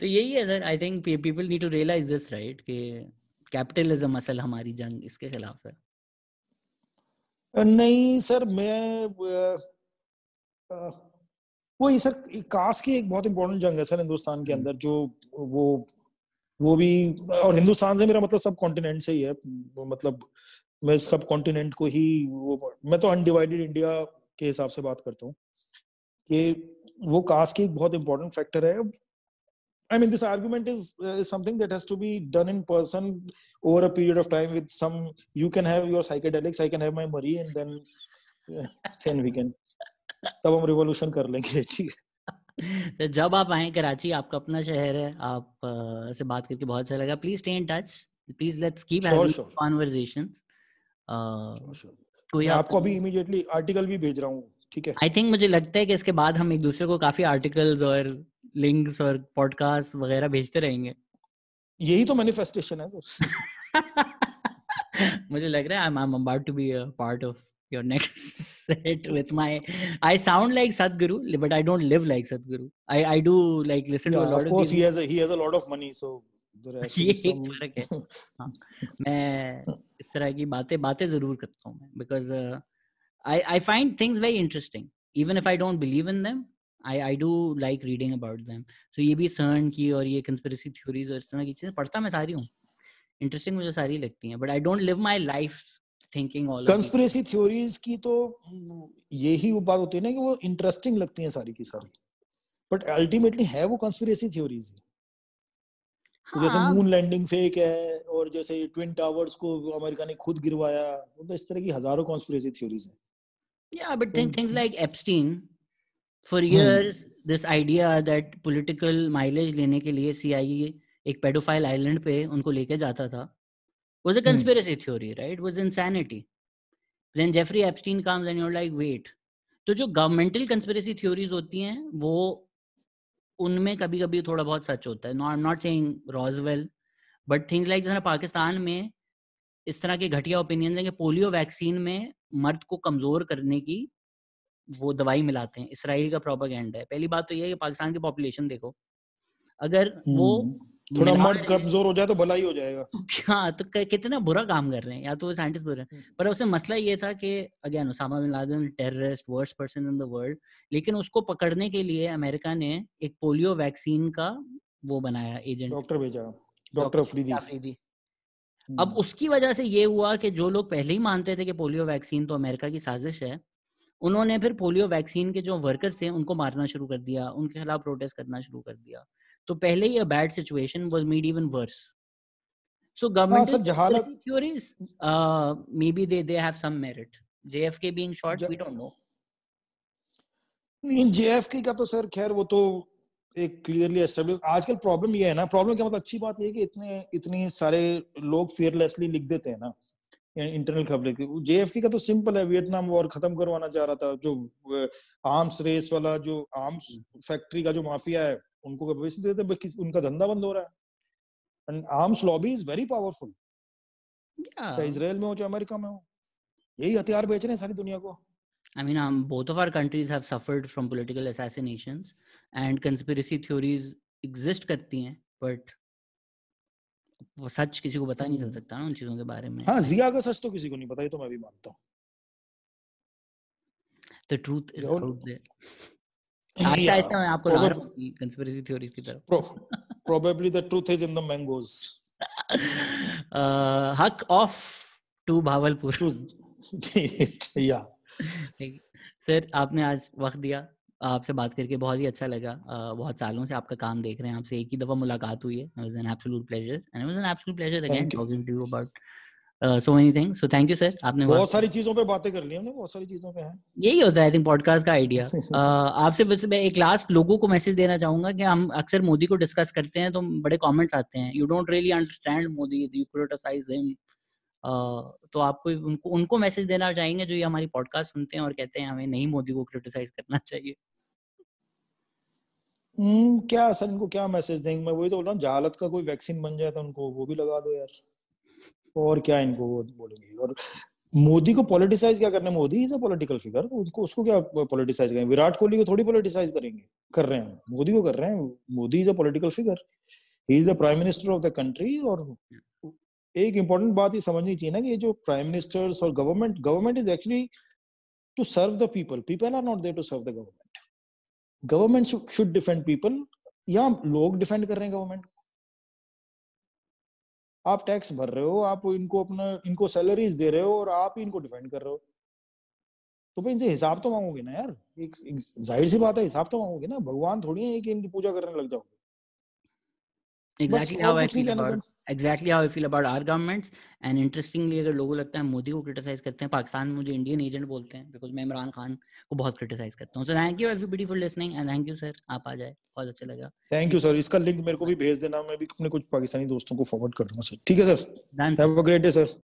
तो यही है sir I think people need to realize this right कि कैपिटलिज्म असल हमारी जंग इसके खिलाफ है नहीं सर मैं वो ये सर कास्ट की एक बहुत इंपॉर्टेंट जंग है सर हिंदुस्तान के हम्म। अंदर जो वो वो भी और हिंदुस्तान से मेरा मतलब सब कॉन्टिनेंट से ही है मतलब मैं सब कॉन्टिनेंट को ही वो मैं तो अनडिवाइडेड इंडिया के हिसाब से बात करता हूँ कि वो कास्ट की एक बहुत इंपॉर्टेंट फैक्टर है I mean, this argument is uh, something that has to be done in person over a period of time. With some, you can have your psychedelics, I can have my Marie, and then uh, then we can. तब हम revolution कर लेंगे ठीक है जब आप आए कराची आपका अपना शहर है आप uh, से बात करके बहुत अच्छा लगा please stay in touch please let's keep having conversations कोई आप... आपको अभी इमीडिएटली आर्टिकल भी भेज रहा हूँ ठीक है आई थिंक मुझे लगता है कि इसके बाद हम एक दूसरे को काफी आर्टिकल्स और लिंक्स और पॉडकास्ट वगैरह भेजते रहेंगे यही तो मैनिफेस्टेशन है मुझे लग रहा है I am about to be a part of your next set with my i sound like sadhguru but i don't live like sadhguru i i do like listen yeah, to a lot of course of he has a, he has a lot of money so there is some... मैं इस तरह की बातें बातें जरूर करता हूँ मैं because I I find things very interesting even if I don't believe in them I I do like reading about them so ये भी सर्न की और ये कंस्परेसी थ्योरीज और इस तरह की चीज़ें पढ़ता मैं सारी हूँ इंटरेस्टिंग मुझे सारी लगती हैं but I don't live my life thinking all conspiracy theories की तो हम्म, यही बात होती है ना कि वो इंटरेस्टिंग लगती हैं सारी की सारी बट अल्टीमेटली है वो कंस्पिरेसी थ्योरीज ही तो हाँ. जैसे मून लैंडिंग फेक है और जैसे ट्विन टावर्स को अमेरिका ने खुद गिरवाया मतलब इस तरह की हजारों कॉन्स्पिरेसी थ्योरीज हैं या but things like Epstein for years this idea that political mileage लेने के लिए सीआईए एक पेडोफाइल आइलैंड पे उनको लेके जाता था was a conspiracy theory right was insanity then Jeffrey Epstein comes and you are like wait तो जो गवर्नमेंटल कंस्पिरेसी थ्योरीज होती हैं वो उनमें कभी कभी थोड़ा बहुत सच होता है I am not saying Roswell but things like जैसे पाकिस्तान में इस तरह के घटिया ओपिनियन है कि पोलियो वैक्सीन में मर्द को कमजोर करने की वो दवाई मिलाते हैं इसराइल का प्रोपागेंडा है पहली बात तो ये है कि पाकिस्तान की पॉपुलेशन देखो अगर वो हम्म। थोड़ा मर्द कमजोर हो जाए तो भला ही हो जाएगा हाँ तो कितना बुरा काम कर रहे हैं या तो वो साइंटिस्ट बोल रहे हैं हम्म। पर उसमें मसला ये था कि again Osama bin Laden terrorist worst person in the world लेकिन उसको पकड़ने के लिए अमेरिका ने एक पोलियो वैक्सीन का वो बनाया एजेंट डॉक्टर भेजा डॉक्टर अफरीदी अफरीदी अब उसकी वजह से ये हुआ कि जो लोग पहले ही मानते थे कि पोलियो वैक्सीन तो अमेरिका की साजिश है उन्होंने फिर पोलियो वैक्सीन के जो वर्कर्स थे उनको मारना शुरू कर दिया उनके खिलाफ प्रोटेस्ट करना शुरू कर दिया तो पहले ही a bad situation was made even worse so government जहालत theories maybe they they have some merit JFK being shot we don't know नहीं जेएफके का तो सर खैर वो तो एक क्लियरली एस्टेब्लिश आजकल प्रॉब्लम ये है ना प्रॉब्लम क्या मतलब अच्छी बात ये है कि इतने इतने सारे लोग फियरलेसली लिख देते हैं ना इंटरनल खबरें की जेएफके का तो सिंपल है वियतनाम वॉर खत्म करवाना चाह रहा था जो आर्म्स रेस वाला जो आर्म्स हम्म। फैक्ट्री का जो माफिया है उनको कभी देते बस उनका धंधा बंद हो रहा है and arms lobby is very powerful चाहे इसराइल में हो चाहे अमेरिका में हो यही हथियार बेच रहे हैं सारी दुनिया को I mean, um, both of our countries have suffered from political assassinations, and conspiracy theories exist करती हैं, but सच किसी को बता नहीं चल hmm. सकता ना उन चीजों के बारे में हाँ जिया का सच तो किसी को नहीं पता ये तो मैं भी मानता हूँ the truth is out there आहिस्ता आहिस्ता मैं आपको ला रहा हूँ कंस्पिरेसी थ्योरीज की तरफ probably the truth is in the mangoes Haq off to Bahawalpur या सर आपने आज वक्त दिया आपसे बात करके बहुत ही अच्छा लगा uh, बहुत सालों से आपका काम देख रहे हैं आपसे एक ही दफा मुलाकात हुई है an absolute pleasure pleasure again talking to you about so many things so thank you sir आपने बहुत सारी चीजों पे बातें कर ली हमने बहुत सारी चीजों पे हैं यही होता है आई थिंक पॉडकास्ट का आइडिया uh, आपसे बस मैं एक लास्ट लोगों को मैसेज देना चाहूंगा कि हम अक्सर मोदी को डिस्कस करते हैं तो बड़े कमेंट्स आते हैं you don't really understand Modi you criticize him तो आपको उनको उनको मैसेज देना चाहेंगे जो ये हमारी पॉडकास्ट सुनते हैं और कहते हैं हमें नहीं मोदी को क्रिटिसाइज करना चाहिए hmm, क्या सर इनको क्या मैसेज देंगे मैं वही तो बोल रहा हूँ जहालत का कोई वैक्सीन बन जाए तो उनको वो भी लगा दो यार और क्या इनको बोलेंगे और मोदी को पॉलिटिसाइज क्या करना Modi is a political figure उसको उसको क्या पॉलिटिसाइज करेंगे विराट कोहली को थोड़ी पॉलिटिसाइज करेंगे कर रहे हैं मोदी को कर रहे हैं Modi is a political figure he is the prime minister of the country और एक इंपॉर्टेंट बात ये समझनी चाहिए ना कि ये जो प्राइम मिनिस्टर्स और government government is actually to serve the people people are not there to serve the government government should defend people या लोग डिफेंड कर रहे हैं गवर्नमेंट आप टैक्स भर रहे हो आप इनको अपना इनको सैलरीज दे रहे हो और आप ही इनको डिफेंड कर रहे हो तो भाई इनसे हिसाब तो मांगोगे ना यार एक, एक जाहिर सी बात है हिसाब तो मांगोगे ना भगवान थोड़ी है कि इनकी पूजा करने लग जाओगे exactly exactly how I feel about our governments and interestingly अगर लोगों लगता है मोदी को क्रिटिसाइज करते हैं पाकिस्तान में मुझे इंडियन एजेंट बोलते हैं बिकॉज मैं इमरान खान को बहुत क्रिटिसाइज करता हूँ so thank you everybody for listening and thank you sir आप आ जाए बहुत अच्छा लगा थैंक यू सर इसका लिंक मेरे को भी भेज देना मैं भी अपने कुछ पाकिस्तानी दोस्तों को फॉरवर्ड कर दूंगा सर ठीक है sir have a great day sir